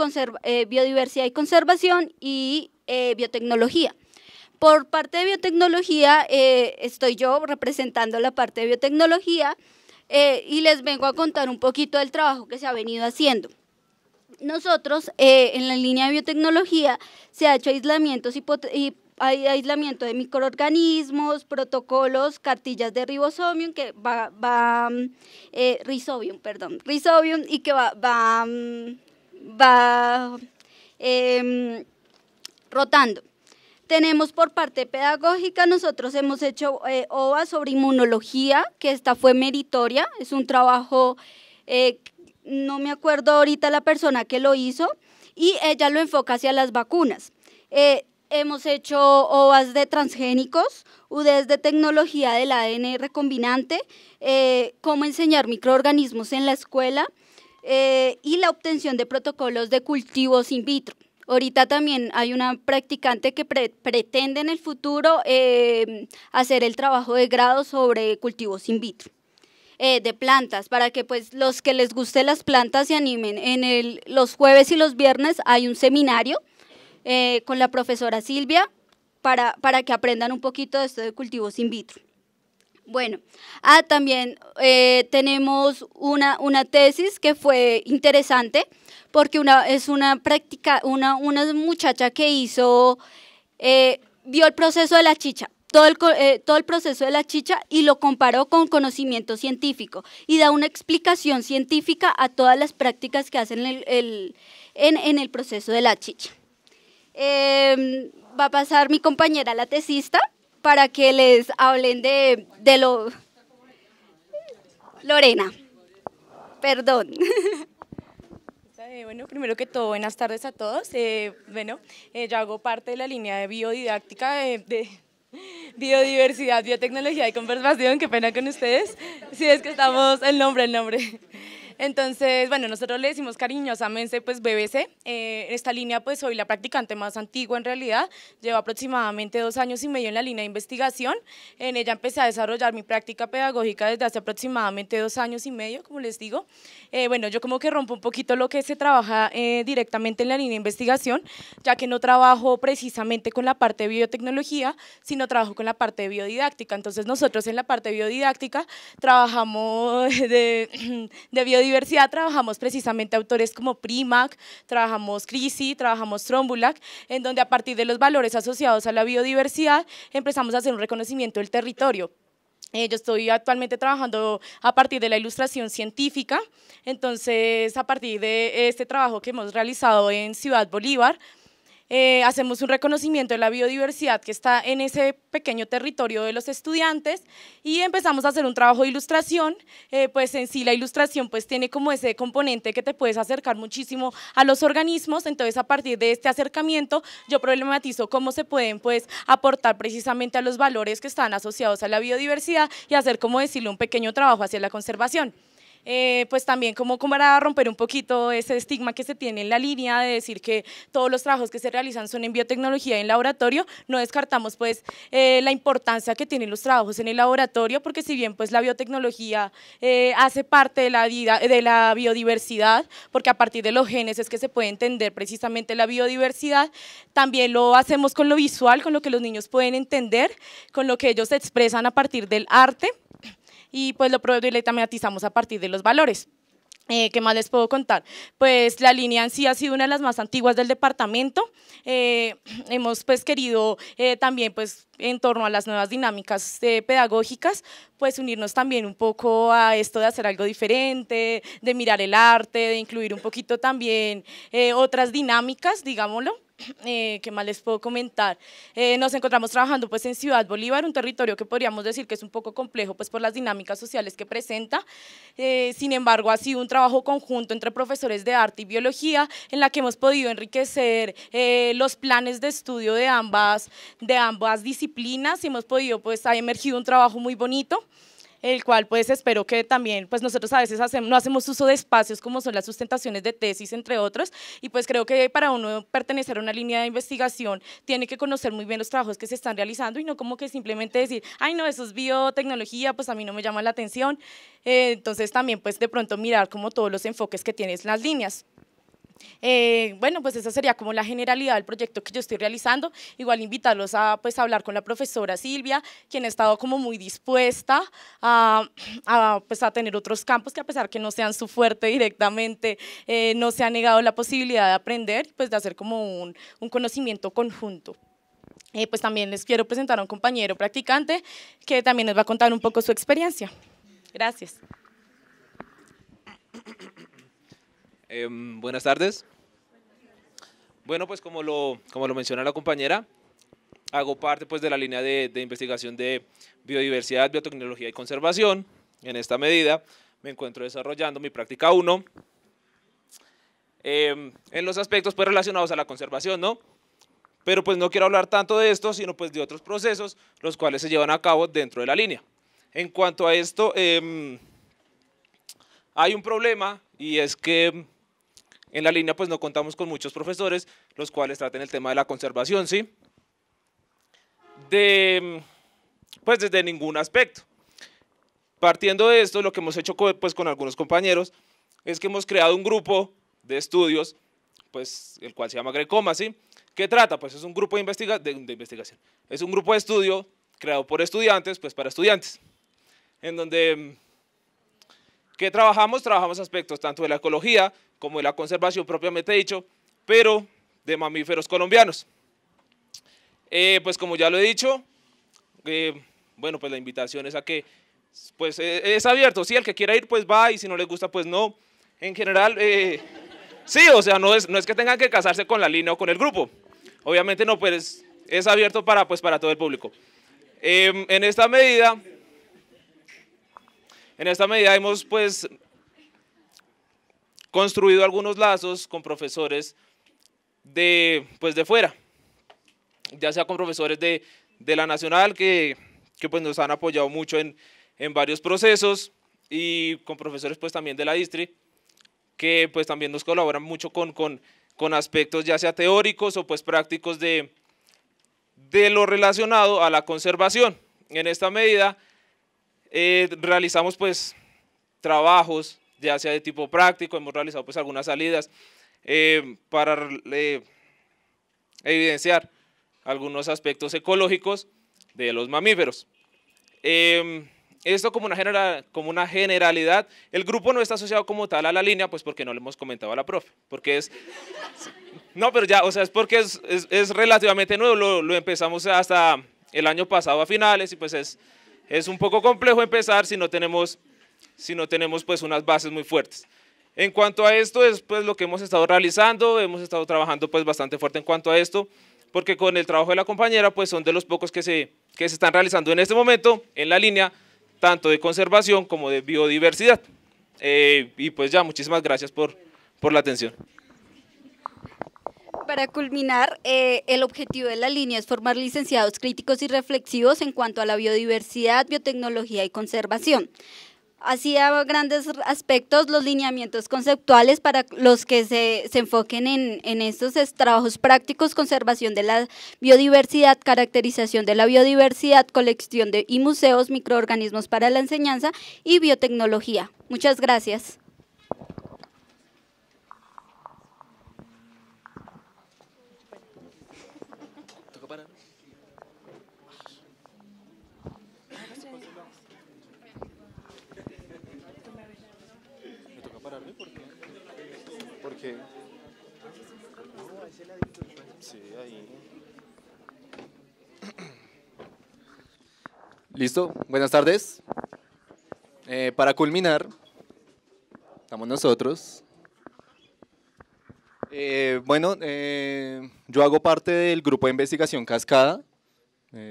biodiversidad y conservación y biotecnología. Por parte de biotecnología, estoy yo representando la parte de biotecnología y les vengo a contar un poquito del trabajo que se ha venido haciendo. Nosotros, eh, en la línea de biotecnología, se ha hecho aislamientos y hay aislamiento de microorganismos, protocolos, cartillas de ribosomium, que va, va mm, eh, perdón, risobium, y que va, va, mm, em, rotando. Tenemos por parte pedagógica, nosotros hemos hecho eh, OVA sobre inmunología, que esta fue meritoria, es un trabajo eh, no me acuerdo ahorita la persona que lo hizo, y ella lo enfoca hacia las vacunas. Eh, hemos hecho OVAs de transgénicos, UDES de tecnología del ADN recombinante, eh, cómo enseñar microorganismos en la escuela eh, y la obtención de protocolos de cultivos in vitro. Ahorita también hay una practicante que pretende en el futuro hacer el trabajo de grado sobre cultivos in vitro. Eh, de plantas, para que pues los que les guste las plantas se animen. En los jueves y los viernes hay un seminario eh, con la profesora Silvia para, para que aprendan un poquito de esto de cultivos in vitro. Bueno, ah, también eh, tenemos una, una, tesis que fue interesante porque una, es una práctica, una, una muchacha que hizo, vio el proceso de la chicha eh, todo el, proceso de la chicha y lo comparó con conocimiento científico y da una explicación científica a todas las prácticas que hacen el, en, el proceso de la chicha. Em, va a pasar mi compañera la tesista para que les hablen de, lo... Lorena, perdón. bueno, primero que todo, buenas tardes a todos. Eh, bueno, eh, yo hago parte de la línea de biodidáctica de, Biodiversidad, biotecnología y conversación, qué pena con ustedes. si es que estamos, el nombre, el nombre. Entonces, bueno, nosotros le decimos cariñosamente pues BBC. Eh, esta línea pues soy la practicante más antigua en realidad. Llevo aproximadamente dos años y medio en la línea de investigación. En ella empecé a desarrollar mi práctica pedagógica desde hace aproximadamente dos años y medio, como les digo. Eh, bueno, yo como que rompo un poquito lo que se trabaja eh, directamente en la línea de investigación, ya que no trabajo precisamente con la parte de biotecnología, sino trabajo con la parte de biodidáctica. Entonces nosotros en la parte de biodidáctica trabajamos de, de biodidáctica biodiversidad trabajamos precisamente autores como Primac, trabajamos Crisi, trabajamos Trombulac, en donde a partir de los valores asociados a la biodiversidad empezamos a hacer un reconocimiento del territorio. Eh, yo estoy actualmente trabajando a partir de la ilustración científica, entonces a partir de este trabajo que hemos realizado en Ciudad Bolívar, eh, hacemos un reconocimiento de la biodiversidad que está en ese pequeño territorio de los estudiantes y empezamos a hacer un trabajo de ilustración, eh, pues en sí la ilustración pues tiene como ese componente que te puedes acercar muchísimo a los organismos, entonces a partir de este acercamiento yo problematizo cómo se pueden pues aportar precisamente a los valores que están asociados a la biodiversidad y hacer como decirlo un pequeño trabajo hacia la conservación. Eh, pues también como para romper un poquito ese estigma que se tiene en la línea de decir que todos los trabajos que se realizan son en biotecnología en laboratorio, no descartamos pues eh, la importancia que tienen los trabajos en el laboratorio, porque si bien pues la biotecnología eh, hace parte de la, vida, de la biodiversidad, porque a partir de los genes es que se puede entender precisamente la biodiversidad, también lo hacemos con lo visual, con lo que los niños pueden entender, con lo que ellos expresan a partir del arte, y pues lo problematizamos a partir de los valores. Eh, ¿Qué más les puedo contar? Pues la línea en sí ha sido una de las más antiguas del departamento. Eh, hemos pues querido eh, también pues en torno a las nuevas dinámicas pedagógicas, pues unirnos también un poco a esto de hacer algo diferente, de mirar el arte, de incluir un poquito también otras dinámicas, digámoslo. Eh, ¿Qué más les puedo comentar? Eh, nos encontramos trabajando pues en Ciudad Bolívar, un territorio que podríamos decir que es un poco complejo pues por las dinámicas sociales que presenta. Eh, sin embargo, ha sido un trabajo conjunto entre profesores de arte y biología en la que hemos podido enriquecer los planes de estudio de ambas, de ambas disciplinas y hemos podido pues ha emergido un trabajo muy bonito el cual pues espero que también, pues nosotros a veces hacemos, no hacemos uso de espacios como son las sustentaciones de tesis, entre otros, y pues creo que para uno pertenecer a una línea de investigación tiene que conocer muy bien los trabajos que se están realizando y no como que simplemente decir, ay no, eso es biotecnología, pues a mí no me llama la atención. Eh, entonces también pues de pronto mirar como todos los enfoques que tienes las líneas. Eh, bueno, pues esa sería como la generalidad del proyecto que yo estoy realizando. Igual invitarlos a pues, hablar con la profesora Silvia, quien ha estado como muy dispuesta a, a, pues, a tener otros campos que a pesar que no sean su fuerte directamente, eh, no se ha negado la posibilidad de aprender, pues de hacer como un, conocimiento conjunto. Eh, pues también les quiero presentar a un compañero practicante que también les va a contar un poco su experiencia. Gracias. Em, buenas tardes. Bueno, pues como lo, como lo menciona la compañera, hago parte pues de la línea de, investigación de biodiversidad, biotecnología y conservación. En esta medida me encuentro desarrollando mi práctica 1 em, en los aspectos pues relacionados a la conservación, ¿no? Pero pues no quiero hablar tanto de esto, sino pues de otros procesos, los cuales se llevan a cabo dentro de la línea. En cuanto a esto, em, hay un problema y es que en la línea pues no contamos con muchos profesores, los cuales traten el tema de la conservación, ¿sí? De, pues desde ningún aspecto. Partiendo de esto, lo que hemos hecho pues con algunos compañeros es que hemos creado un grupo de estudios, pues el cual se llama Grecoma, ¿sí? ¿Qué trata? Pues es un grupo de, de investigación. Es un grupo de estudio creado por estudiantes, pues para estudiantes, en donde trabajamos? Trabajamos aspectos tanto de la ecología como de la conservación propiamente dicho, pero de mamíferos colombianos. Eh, pues como ya lo he dicho, eh, bueno, pues la invitación es a que, pues eh, es abierto, sí, el que quiera ir, pues va, y si no le gusta, pues no. En general, sí, o sea, no es, no es que tengan que casarse con la línea o con el grupo. Obviamente no, pues es abierto para, pues, para todo el público. en esta medida, en esta medida hemos pues construido algunos lazos con profesores de, pues, de fuera, ya sea con profesores de, de la Nacional que, que, pues, nos han apoyado mucho en, en, varios procesos y con profesores pues, también de la Distri que pues, también nos colaboran mucho con, con, con aspectos ya sea teóricos o pues, prácticos de, de lo relacionado a la conservación. En esta medida eh, realizamos pues trabajos, ya sea de tipo práctico, hemos realizado pues algunas salidas eh, para eh, evidenciar algunos aspectos ecológicos de los mamíferos. Em, esto como una, general, como una generalidad, el grupo no está asociado como tal a la línea, pues porque no le hemos comentado a la profe, porque es... No, pero ya, o sea, es porque es, relativamente nuevo, lo empezamos hasta el año pasado a finales y pues es es un poco complejo empezar si no tenemos, si no tenemos pues unas bases muy fuertes. En cuanto a esto es pues lo que hemos estado realizando, hemos estado trabajando pues bastante fuerte en cuanto a esto, porque con el trabajo de la compañera pues son de los pocos que se, que se están realizando en este momento en la línea tanto de conservación como de biodiversidad. Eh, y pues ya, muchísimas gracias por, por la atención. Para culminar, eh, el objetivo de la línea es formar licenciados críticos y reflexivos en cuanto a la biodiversidad, biotecnología y conservación. Así a grandes aspectos los lineamientos conceptuales para los que se, enfoquen en, estos trabajos prácticos, conservación de la biodiversidad, caracterización de la biodiversidad, colección de, y museos, microorganismos para la enseñanza y biotecnología. Muchas gracias. Listo, buenas tardes. Eh, para culminar, estamos nosotros. Eh, bueno, eh, yo hago parte del grupo de investigación Cascada.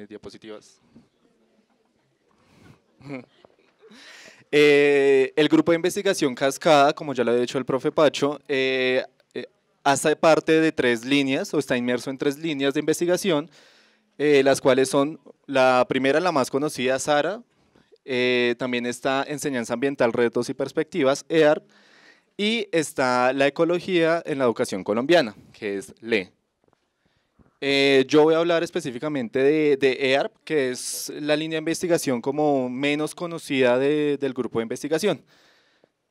diapositivas. el grupo de investigación Cascada, como ya lo ha dicho el profe Pacho, hace parte de tres líneas o está inmerso en tres líneas de investigación eh, las cuales son la primera, la más conocida, Sara, eh, también está Enseñanza Ambiental, Retos y Perspectivas, EAR, y está la Ecología en la Educación Colombiana, que es LE. Eh, yo voy a hablar específicamente de, de, EARP, que es la línea de investigación como menos conocida del grupo de investigación,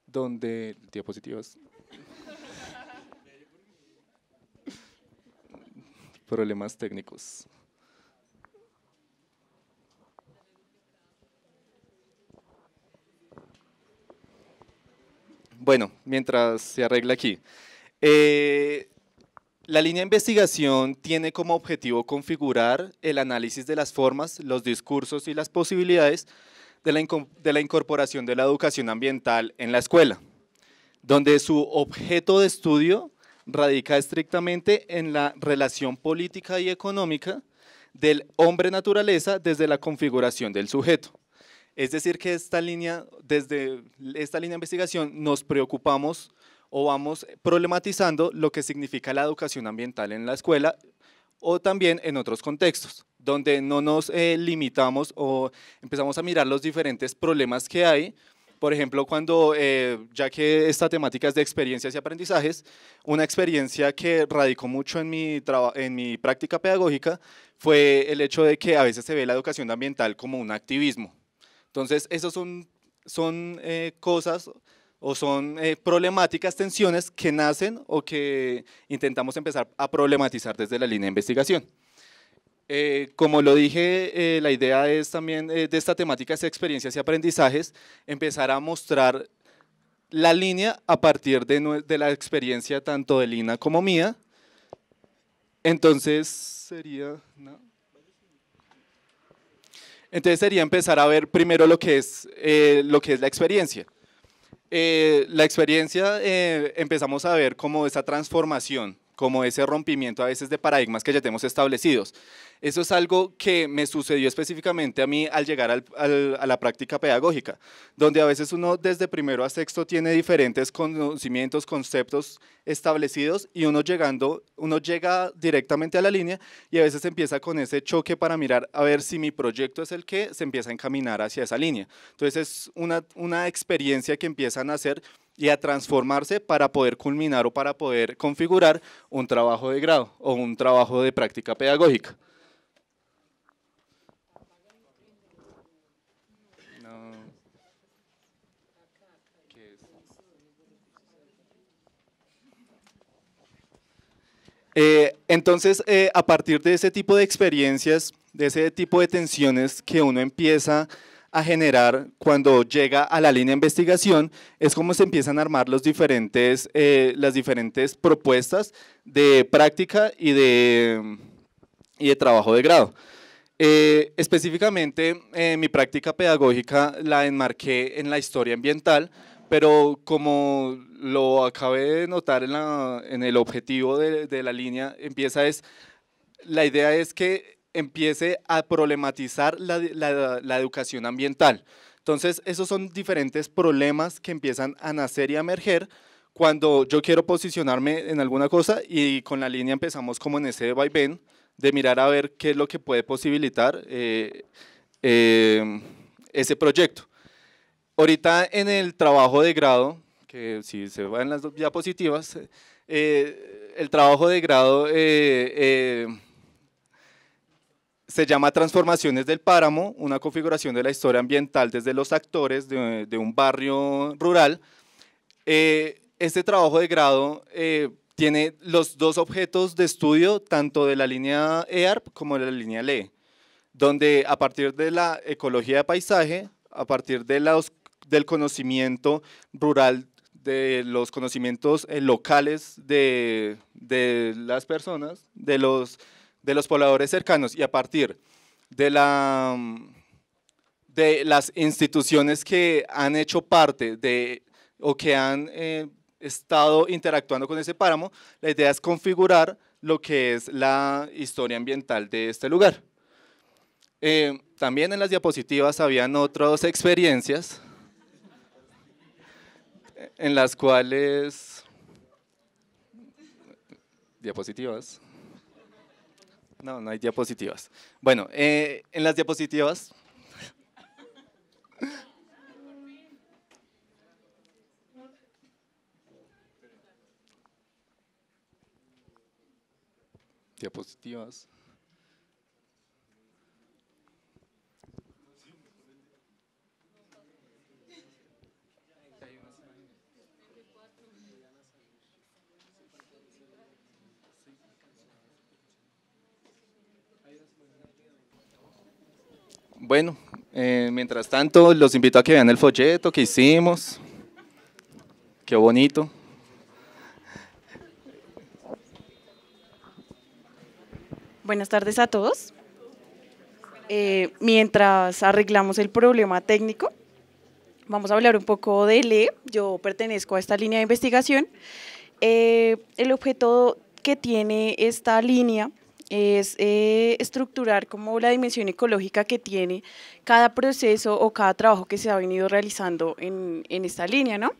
donde diapositivas. Problemas técnicos. Bueno, mientras se arregla aquí. Eh, la línea de investigación tiene como objetivo configurar el análisis de las formas, los discursos y las posibilidades de la incorporación de la educación ambiental en la escuela, donde su objeto de estudio radica estrictamente en la relación política y económica del hombre-naturaleza desde la configuración del sujeto. Es decir, que esta línea, desde esta línea de investigación nos preocupamos o vamos problematizando lo que significa la educación ambiental en la escuela o también en otros contextos, donde no nos eh, limitamos o empezamos a mirar los diferentes problemas que hay. Por ejemplo, cuando, eh, ya que esta temática es de experiencias y aprendizajes, una experiencia que radicó mucho en mi, en mi práctica pedagógica fue el hecho de que a veces se ve la educación ambiental como un activismo entonces, esas son, son eh, cosas o son eh, problemáticas, tensiones que nacen o que intentamos empezar a problematizar desde la línea de investigación. Eh, como lo dije, la idea es también de esta temática de experiencias y aprendizajes, empezar a mostrar la línea a partir de, de la experiencia tanto de Lina como mía. Entonces sería... ¿no? Entonces sería empezar a ver primero lo que es, eh, lo que es la experiencia. Eh, la experiencia eh, empezamos a ver como esa transformación como ese rompimiento a veces de paradigmas que ya tenemos establecidos. Eso es algo que me sucedió específicamente a mí al llegar a la práctica pedagógica, donde a veces uno desde primero a sexto tiene diferentes conocimientos, conceptos establecidos y uno llegando, uno llega directamente a la línea y a veces empieza con ese choque para mirar a ver si mi proyecto es el que se empieza a encaminar hacia esa línea. Entonces es una experiencia que empiezan a hacer y a transformarse para poder culminar o para poder configurar un trabajo de grado o un trabajo de práctica pedagógica. Eh, entonces, eh, a partir de ese tipo de experiencias, de ese tipo de tensiones que uno empieza a a generar cuando llega a la línea de investigación, es como se empiezan a armar los diferentes, eh, las diferentes propuestas de práctica y de, y de trabajo de grado. Eh, específicamente, eh, mi práctica pedagógica la enmarqué en la historia ambiental, pero como lo acabé de notar en, la, en el objetivo de, de la línea, empieza es, la idea es que empiece a problematizar la, educación ambiental. Entonces, esos son diferentes problemas que empiezan a nacer y a emerger cuando yo quiero posicionarme en alguna cosa y con la línea empezamos como en ese vaivén de mirar a ver qué es lo que puede posibilitar eh, eh, ese proyecto. Ahorita en el trabajo de grado, que si se van las diapositivas, eh, el trabajo de grado se llama Transformaciones del Páramo, una configuración de la historia ambiental desde los actores de, un barrio rural. Eh, este trabajo de grado eh, tiene los dos objetos de estudio, tanto de la línea EARP como de la línea LE, donde a partir de la ecología de paisaje, a partir de los, del conocimiento rural, de los conocimientos eh, locales de, de las personas, de los de los pobladores cercanos y a partir de, la, mm, de las instituciones que han hecho parte de o que han eh, estado interactuando con ese páramo, la idea es configurar lo que es la historia ambiental de este lugar. Eh, también en las diapositivas habían otras experiencias en las cuales... Diapositivas. No, no hay diapositivas. Bueno, eh, en las diapositivas... diapositivas. bueno, eh, mientras tanto, los invito a que vean el folleto que hicimos. Qué bonito. Buenas tardes a todos. Eh, mientras arreglamos el problema técnico, vamos a hablar un poco de LE. Yo pertenezco a esta línea de investigación. Eh, el objeto que tiene esta línea es eh, estructurar como la dimensión ecológica que tiene cada proceso o cada trabajo que se ha venido realizando en, esta línea, ¿no?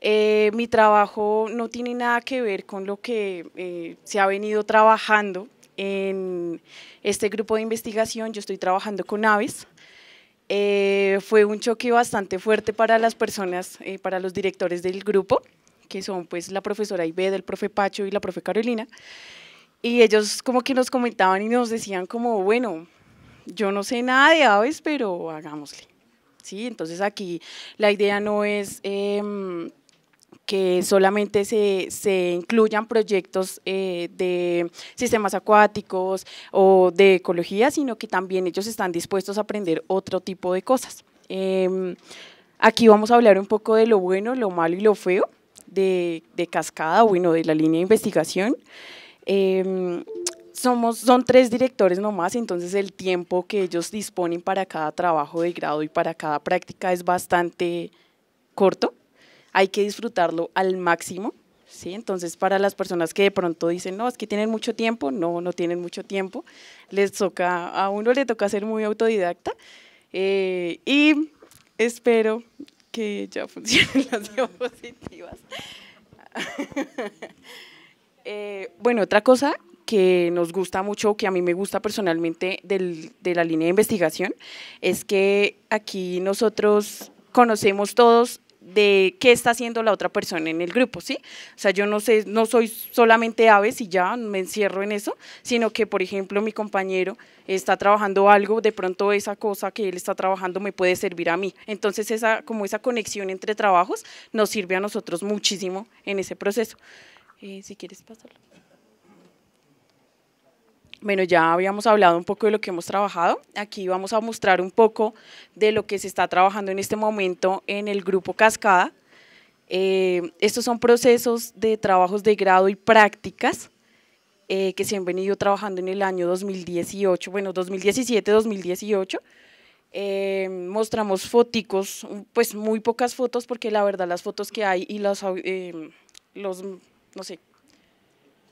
Eh, mi trabajo no tiene nada que ver con lo que eh, se ha venido trabajando en este grupo de investigación, yo estoy trabajando con aves, fue un choque bastante fuerte para las personas, para los directores del grupo, que son pues la profesora Ibed, el profe Pacho y la profe Carolina, y ellos como que nos comentaban y nos decían como, bueno, yo no sé nada de aves, pero hagámosle. ¿Sí? Entonces aquí la idea no es em, que solamente se, se incluyan proyectos eh, de sistemas acuáticos o de ecología, sino que también ellos están dispuestos a aprender otro tipo de cosas. Em, aquí vamos a hablar un poco de lo bueno, lo malo y lo feo de, de Cascada, bueno, de la línea de investigación. Em, somos, son tres directores nomás, entonces el tiempo que ellos disponen para cada trabajo de grado y para cada práctica es bastante corto. Hay que disfrutarlo al máximo. ¿sí? Entonces, para las personas que de pronto dicen, no, es que tienen mucho tiempo, no, no tienen mucho tiempo, les toca, a uno le toca ser muy autodidacta eh, y espero que ya funcionen las diapositivas. Eh, bueno, otra cosa que nos gusta mucho, que a mí me gusta personalmente de la línea de investigación, es que aquí nosotros conocemos todos de qué está haciendo la otra persona en el grupo, ¿sí? O sea, yo no sé, no soy solamente aves y ya me encierro en eso, sino que, por ejemplo, mi compañero está trabajando algo, de pronto esa cosa que él está trabajando me puede servir a mí. Entonces, esa, como esa conexión entre trabajos nos sirve a nosotros muchísimo en ese proceso si quieres pasarlo. Bueno, ya habíamos hablado un poco de lo que hemos trabajado. Aquí vamos a mostrar un poco de lo que se está trabajando en este momento en el grupo Cascada. Eh, estos son procesos de trabajos de grado y prácticas eh, que se han venido trabajando en el año 2018, bueno, 2017-2018. Eh, mostramos foticos, pues muy pocas fotos, porque la verdad las fotos que hay y los, los no sé,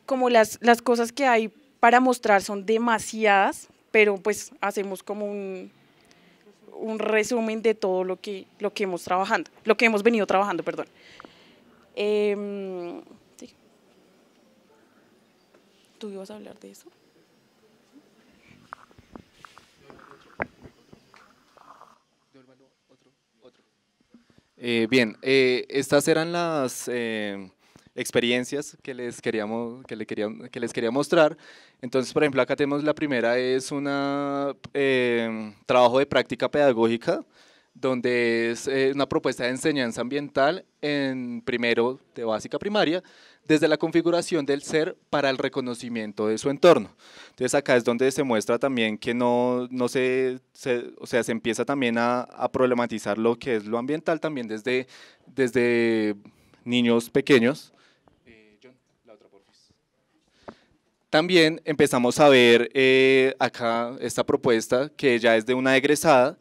como las, las cosas que hay para mostrar son demasiadas, pero pues hacemos como un, resumen de todo lo que, lo que hemos trabajando, lo que hemos venido trabajando, perdón. Em, ¿Tú ibas a hablar de eso? Eh, bien, eh, estas eran las eh, experiencias que les, queríamos, que, le quería, que les quería mostrar. Entonces, por ejemplo, acá tenemos la primera, es un em, trabajo de práctica pedagógica, donde es eh, una propuesta de enseñanza ambiental en primero de básica primaria, desde la configuración del ser para el reconocimiento de su entorno. Entonces acá es donde se muestra también que no, no se, o sea, se empieza también a, a, problematizar lo que es lo ambiental también desde, desde niños pequeños, También empezamos a ver eh, acá esta propuesta que ya es de una egresada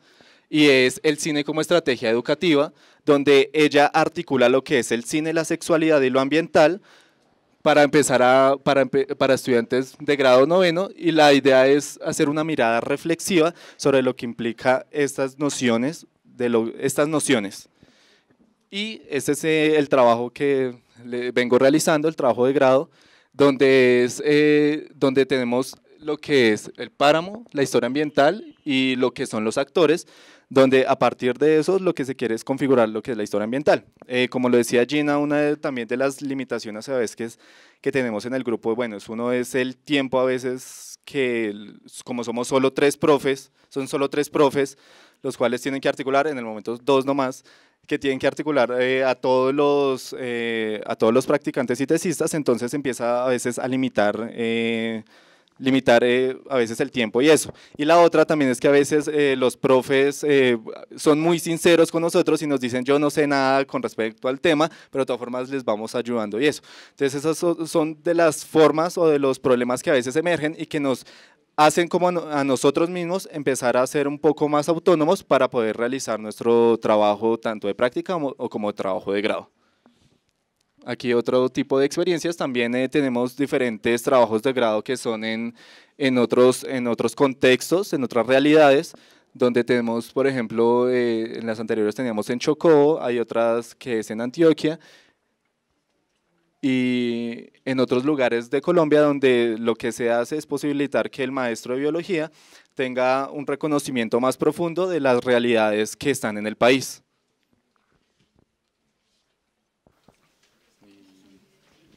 y es el cine como estrategia educativa, donde ella articula lo que es el cine, la sexualidad y lo ambiental para empezar para, estudiantes de grado noveno y la idea es hacer una mirada reflexiva sobre lo que implica estas nociones, de estas nociones. Y ese es eh, el trabajo que vengo realizando, el trabajo de grado, donde, es, eh, donde tenemos lo que es el páramo, la historia ambiental y lo que son los actores, donde a partir de eso lo que se quiere es configurar lo que es la historia ambiental. Eh, como lo decía Gina, una de, también de las limitaciones a veces que, tenemos en el grupo, bueno, es uno es el tiempo a veces que como somos solo tres profes, son solo tres profes, los cuales tienen que articular en el momento dos nomás, que tienen que articular eh, a, todos los, eh, a todos los practicantes y tesistas, entonces empieza a veces a limitar, eh, limitar a veces el tiempo y eso. Y la otra también es que a veces los profes son muy sinceros con nosotros y nos dicen yo no sé nada con respecto al tema, pero de todas formas les vamos ayudando y eso. Entonces esas son de las formas o de los problemas que a veces emergen y que nos hacen como a nosotros mismos empezar a ser un poco más autónomos para poder realizar nuestro trabajo tanto de práctica o como trabajo de grado. Aquí otro tipo de experiencias, también eh, tenemos diferentes trabajos de grado que son en, otros, en otros contextos, en otras realidades, donde tenemos, por ejemplo, eh, en las anteriores teníamos en Chocó, hay otras que es en Antioquia, y en otros lugares de Colombia donde lo que se hace es posibilitar que el maestro de biología tenga un reconocimiento más profundo de las realidades que están en el país.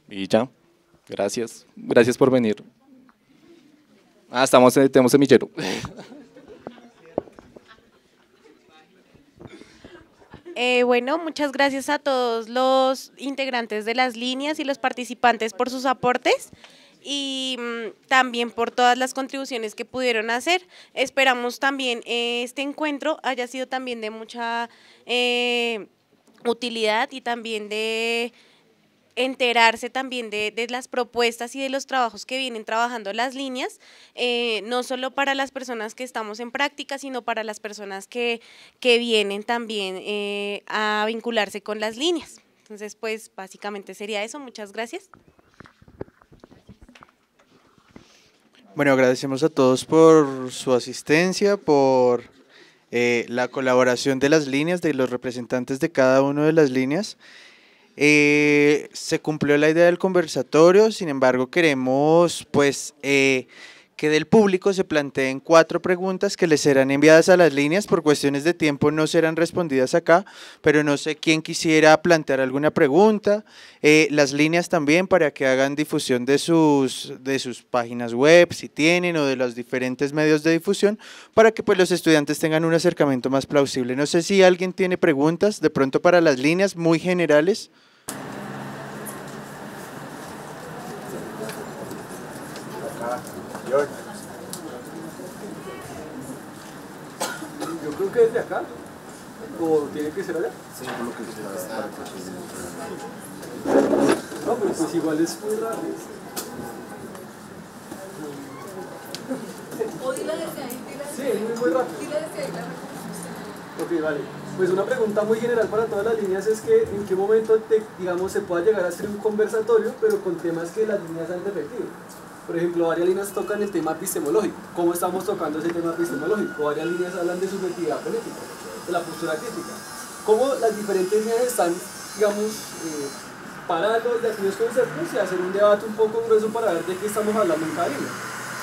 Y ya, gracias, gracias por venir. Ah, estamos, en eh, tenemos semillero. Eh, bueno, muchas gracias a todos los integrantes de las líneas y los participantes por sus aportes y mm, también por todas las contribuciones que pudieron hacer. Esperamos también eh, este encuentro haya sido también de mucha eh, utilidad y también de enterarse también de, las propuestas y de los trabajos que vienen trabajando las líneas, eh, no solo para las personas que estamos en práctica, sino para las personas que, vienen también eh, a vincularse con las líneas. Entonces, pues básicamente sería eso. Muchas gracias. Bueno, agradecemos a todos por su asistencia, por eh, la colaboración de las líneas, de los representantes de cada una de las líneas. Eh, se cumplió la idea del conversatorio, sin embargo queremos pues eh, que del público se planteen cuatro preguntas que les serán enviadas a las líneas, por cuestiones de tiempo no serán respondidas acá, pero no sé quién quisiera plantear alguna pregunta, eh, las líneas también para que hagan difusión de sus, de sus páginas web, si tienen, o de los diferentes medios de difusión, para que pues los estudiantes tengan un acercamiento más plausible. No sé si alguien tiene preguntas de pronto para las líneas muy generales. Yo creo que desde acá. ¿O tiene que ser allá? Sí, por lo que se No, pero pues igual es muy raro. O dila desde ahí, dila desde ahí. Sí, es muy, rápido. desde ahí, la Ok, vale. Pues una pregunta muy general para todas las líneas es que en qué momento, digamos, se pueda llegar a hacer un conversatorio, pero con temas que las líneas han repetido. Por ejemplo, varias líneas tocan el tema epistemológico. ¿Cómo estamos tocando ese tema epistemológico? Varias líneas hablan de subjetividad política, de la postura crítica. ¿Cómo las diferentes líneas están, digamos, eh, de aquellos conceptos y hacer un debate un poco grueso para ver de qué estamos hablando en cada línea?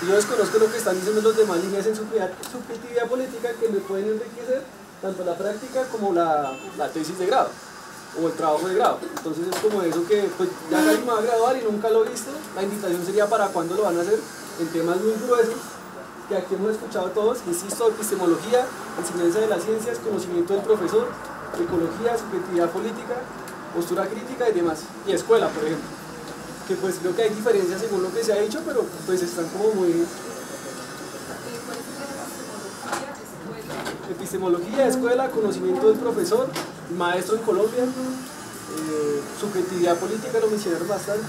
yo desconozco lo que están diciendo los demás líneas en su subjetividad política que me pueden enriquecer, tanto la práctica como la, tesis de grado o el trabajo de grado. Entonces es como eso que pues, ya casi me va a graduar y nunca lo he visto. La invitación sería para cuándo lo van a hacer en temas muy gruesos que aquí hemos escuchado todos, insisto, epistemología, enseñanza de las ciencias, conocimiento del profesor, ecología, subjetividad política, postura crítica y demás. Y escuela, por ejemplo. Que pues creo que hay diferencias según lo que se ha dicho, pero pues están como muy epistemología, escuela, conocimiento del profesor, maestro en Colombia, eh, subjetividad política lo mencionaron bastante,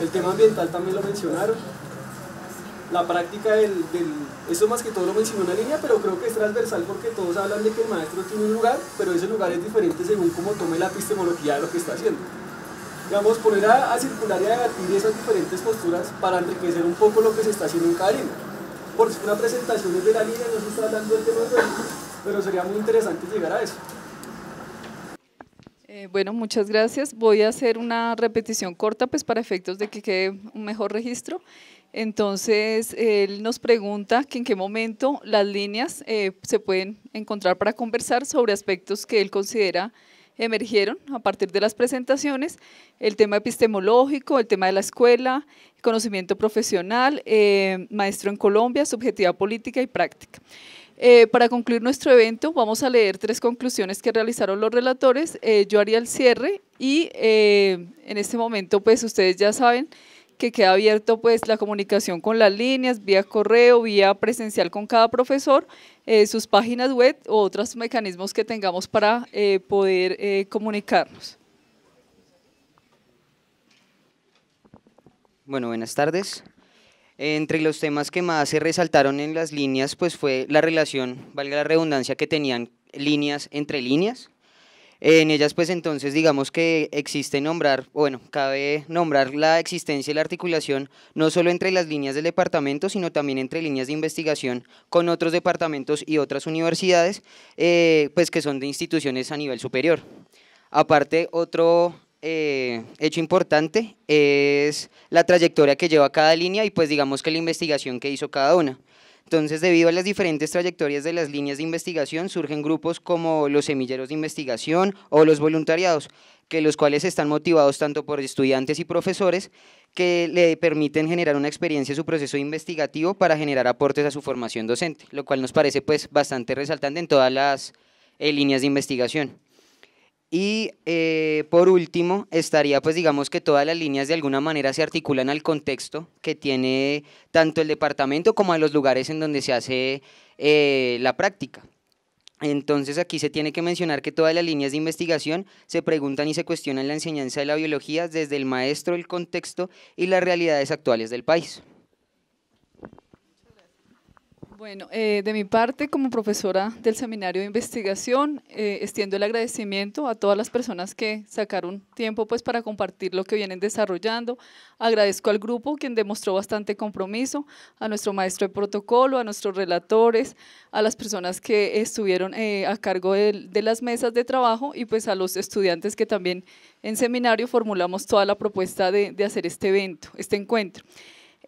el tema ambiental también lo mencionaron, la práctica del, del eso más que todo lo mencionó una línea, pero creo que es transversal porque todos hablan de que el maestro tiene un lugar, pero ese lugar es diferente según cómo tome la epistemología de lo que está haciendo digamos, poner a, circular y a debatir esas diferentes posturas para enriquecer un poco lo que se está haciendo en cada línea por una presentación de la línea, no se está hablando del tema de pero sería muy interesante llegar a eso. Eh, bueno, muchas gracias. Voy a hacer una repetición corta pues para efectos de que quede un mejor registro. Entonces, él nos pregunta que en qué momento las líneas eh, se pueden encontrar para conversar sobre aspectos que él considera emergieron a partir de las presentaciones, el tema epistemológico, el tema de la escuela, conocimiento profesional, eh, maestro en Colombia, subjetiva política y práctica. Eh, para concluir nuestro evento, vamos a leer tres conclusiones que realizaron los relatores. Eh, yo haría el cierre y en este momento, pues ustedes ya saben, que queda abierto pues la comunicación con las líneas, vía correo, vía presencial con cada profesor, eh, sus páginas web o otros mecanismos que tengamos para eh, poder eh, comunicarnos. Bueno, buenas tardes. Entre los temas que más se resaltaron en las líneas, pues fue la relación, valga la redundancia, que tenían líneas entre líneas, en ellas, pues entonces, digamos que existe nombrar, bueno, cabe nombrar la existencia y la articulación no solo entre las líneas del departamento, sino también entre líneas de investigación con otros departamentos y otras universidades, eh, pues que son de instituciones a nivel superior. Aparte, otro eh, hecho importante es la trayectoria que lleva cada línea y pues digamos que la investigación que hizo cada una. Entonces, debido a las diferentes trayectorias de las líneas de investigación, surgen grupos como los semilleros de investigación o los voluntariados, que los cuales están motivados tanto por estudiantes y profesores que le permiten generar una experiencia en su proceso investigativo para generar aportes a su formación docente, lo cual nos parece pues bastante resaltante en todas las eh, líneas de investigación. Y eh, por último, estaría, pues digamos que todas las líneas de alguna manera se articulan al contexto que tiene tanto el departamento como a los lugares en donde se hace eh, la práctica. Entonces aquí se tiene que mencionar que todas las líneas de investigación se preguntan y se cuestionan la enseñanza de la biología desde el maestro, el contexto y las realidades actuales del país. Bueno, eh, de mi parte, como profesora del Seminario de Investigación, eh, extiendo el agradecimiento a todas las personas que sacaron tiempo pues, para compartir lo que vienen desarrollando. Agradezco al grupo, quien demostró bastante compromiso, a nuestro maestro de protocolo, a nuestros relatores, a las personas que estuvieron eh, a cargo de, las mesas de trabajo y pues a los estudiantes que también en seminario formulamos toda la propuesta de hacer este evento, este encuentro.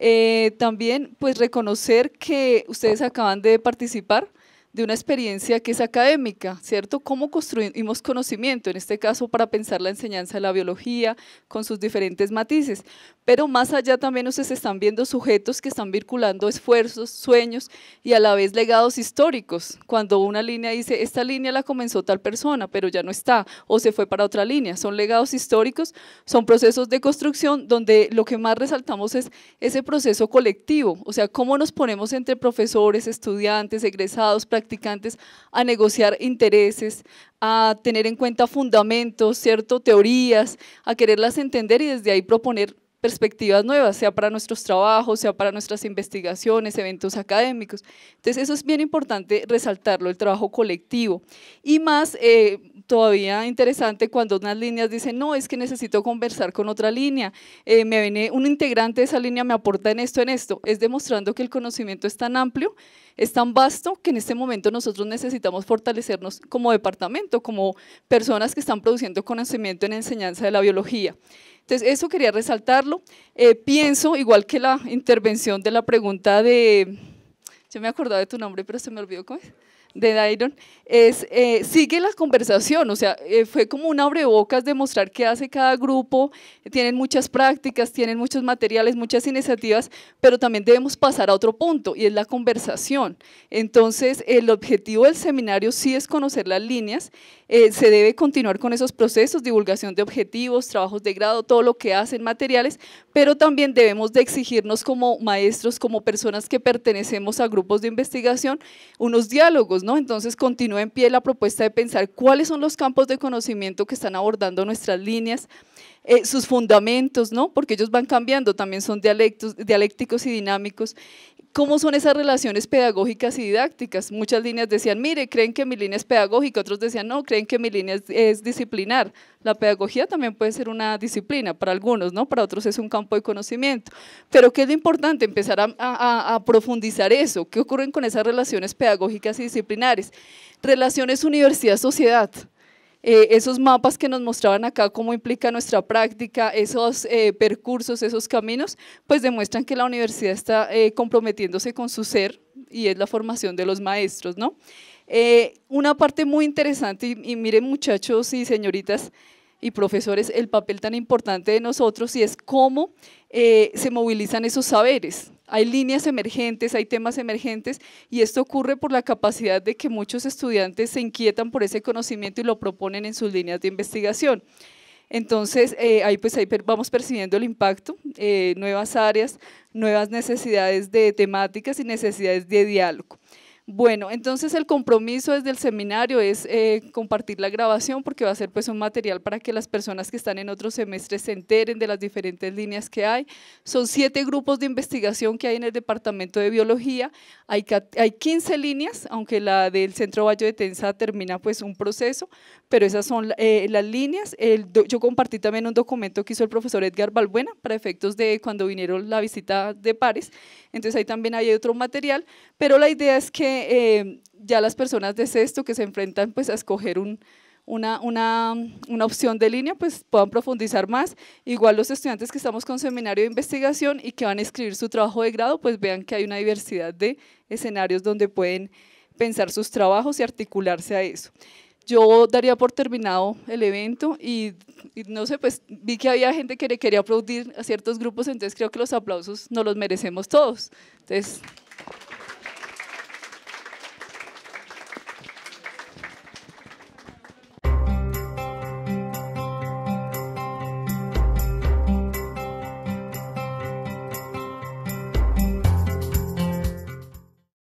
Eh, también pues reconocer que ustedes acaban de participar de una experiencia que es académica, ¿cierto? ¿Cómo construimos conocimiento? En este caso, para pensar la enseñanza de la biología con sus diferentes matices. Pero más allá también ustedes están viendo sujetos que están vinculando esfuerzos, sueños y a la vez legados históricos. Cuando una línea dice, esta línea la comenzó tal persona, pero ya no está, o se fue para otra línea. Son legados históricos, son procesos de construcción donde lo que más resaltamos es ese proceso colectivo, o sea, cómo nos ponemos entre profesores, estudiantes, egresados, practicantes, practicantes a negociar intereses, a tener en cuenta fundamentos, ¿cierto? teorías, a quererlas entender y desde ahí proponer perspectivas nuevas, sea para nuestros trabajos, sea para nuestras investigaciones, eventos académicos. Entonces eso es bien importante resaltarlo, el trabajo colectivo. Y más eh, todavía interesante cuando unas líneas dicen, no, es que necesito conversar con otra línea, eh, me viene un integrante de esa línea, me aporta en esto, en esto. Es demostrando que el conocimiento es tan amplio es tan vasto que en este momento nosotros necesitamos fortalecernos como departamento, como personas que están produciendo conocimiento en enseñanza de la biología. Entonces, eso quería resaltarlo. Eh, pienso, igual que la intervención de la pregunta de, yo me acordaba de tu nombre, pero se me olvidó cómo es de Dairon, es, eh, sigue la conversación, o sea, eh, fue como un abrebocas de mostrar qué hace cada grupo, tienen muchas prácticas, tienen muchos materiales, muchas iniciativas, pero también debemos pasar a otro punto y es la conversación. Entonces, el objetivo del seminario sí es conocer las líneas, eh, se debe continuar con esos procesos, divulgación de objetivos, trabajos de grado, todo lo que hacen materiales, pero también debemos de exigirnos como maestros, como personas que pertenecemos a grupos de investigación, unos diálogos, entonces continúa en pie la propuesta de pensar cuáles son los campos de conocimiento que están abordando nuestras líneas, eh, sus fundamentos, ¿no? Porque ellos van cambiando, también son dialécticos y dinámicos. ¿Cómo son esas relaciones pedagógicas y didácticas? Muchas líneas decían, mire, creen que mi línea es pedagógica, otros decían, no, creen que mi línea es, disciplinar. La pedagogía también puede ser una disciplina para algunos, ¿no? Para otros es un campo de conocimiento. Pero ¿qué es lo importante? Empezar a, profundizar eso. ¿Qué ocurren con esas relaciones pedagógicas y disciplinares? Relaciones universidad-sociedad. Eh, esos mapas que nos mostraban acá, cómo implica nuestra práctica, esos eh, percursos, esos caminos, pues demuestran que la universidad está eh, comprometiéndose con su ser y es la formación de los maestros, ¿no? una parte muy interesante, y, miren muchachos y señoritas, y profesores el papel tan importante de nosotros y es cómo se movilizan esos saberes, hay líneas emergentes, hay temas emergentes y esto ocurre por la capacidad de que muchos estudiantes se inquietan por ese conocimiento y lo proponen en sus líneas de investigación. Entonces, eh, ahí pues ahí vamos percibiendo el impacto, eh, nuevas áreas, nuevas necesidades de temáticas y necesidades de diálogo. Bueno, entonces el compromiso desde el seminario es eh, compartir la grabación porque va a ser pues un material para que las personas que están en otros semestres se enteren de las diferentes líneas que hay. Son siete grupos de investigación que hay en el Departamento de Biología. Hay, hay 15 líneas, aunque la del Centro Valle de Tensa termina pues un proceso, pero esas son eh, las líneas. yo compartí también un documento que hizo el profesor Edgar Balbuena para efectos de cuando vinieron la visita de pares. Entonces ahí también hay otro material, pero la idea es que eh, ya las personas de sexto que se enfrentan pues a escoger una, una, opción de línea, pues puedan profundizar más. Igual los estudiantes que estamos con seminario de investigación y que van a escribir su trabajo de grado, pues vean que hay una diversidad de escenarios donde pueden pensar sus trabajos y articularse a eso yo daría por terminado el evento y, no sé, pues vi que había gente que le quería aplaudir a ciertos grupos, entonces creo que los aplausos no los merecemos todos. Entonces.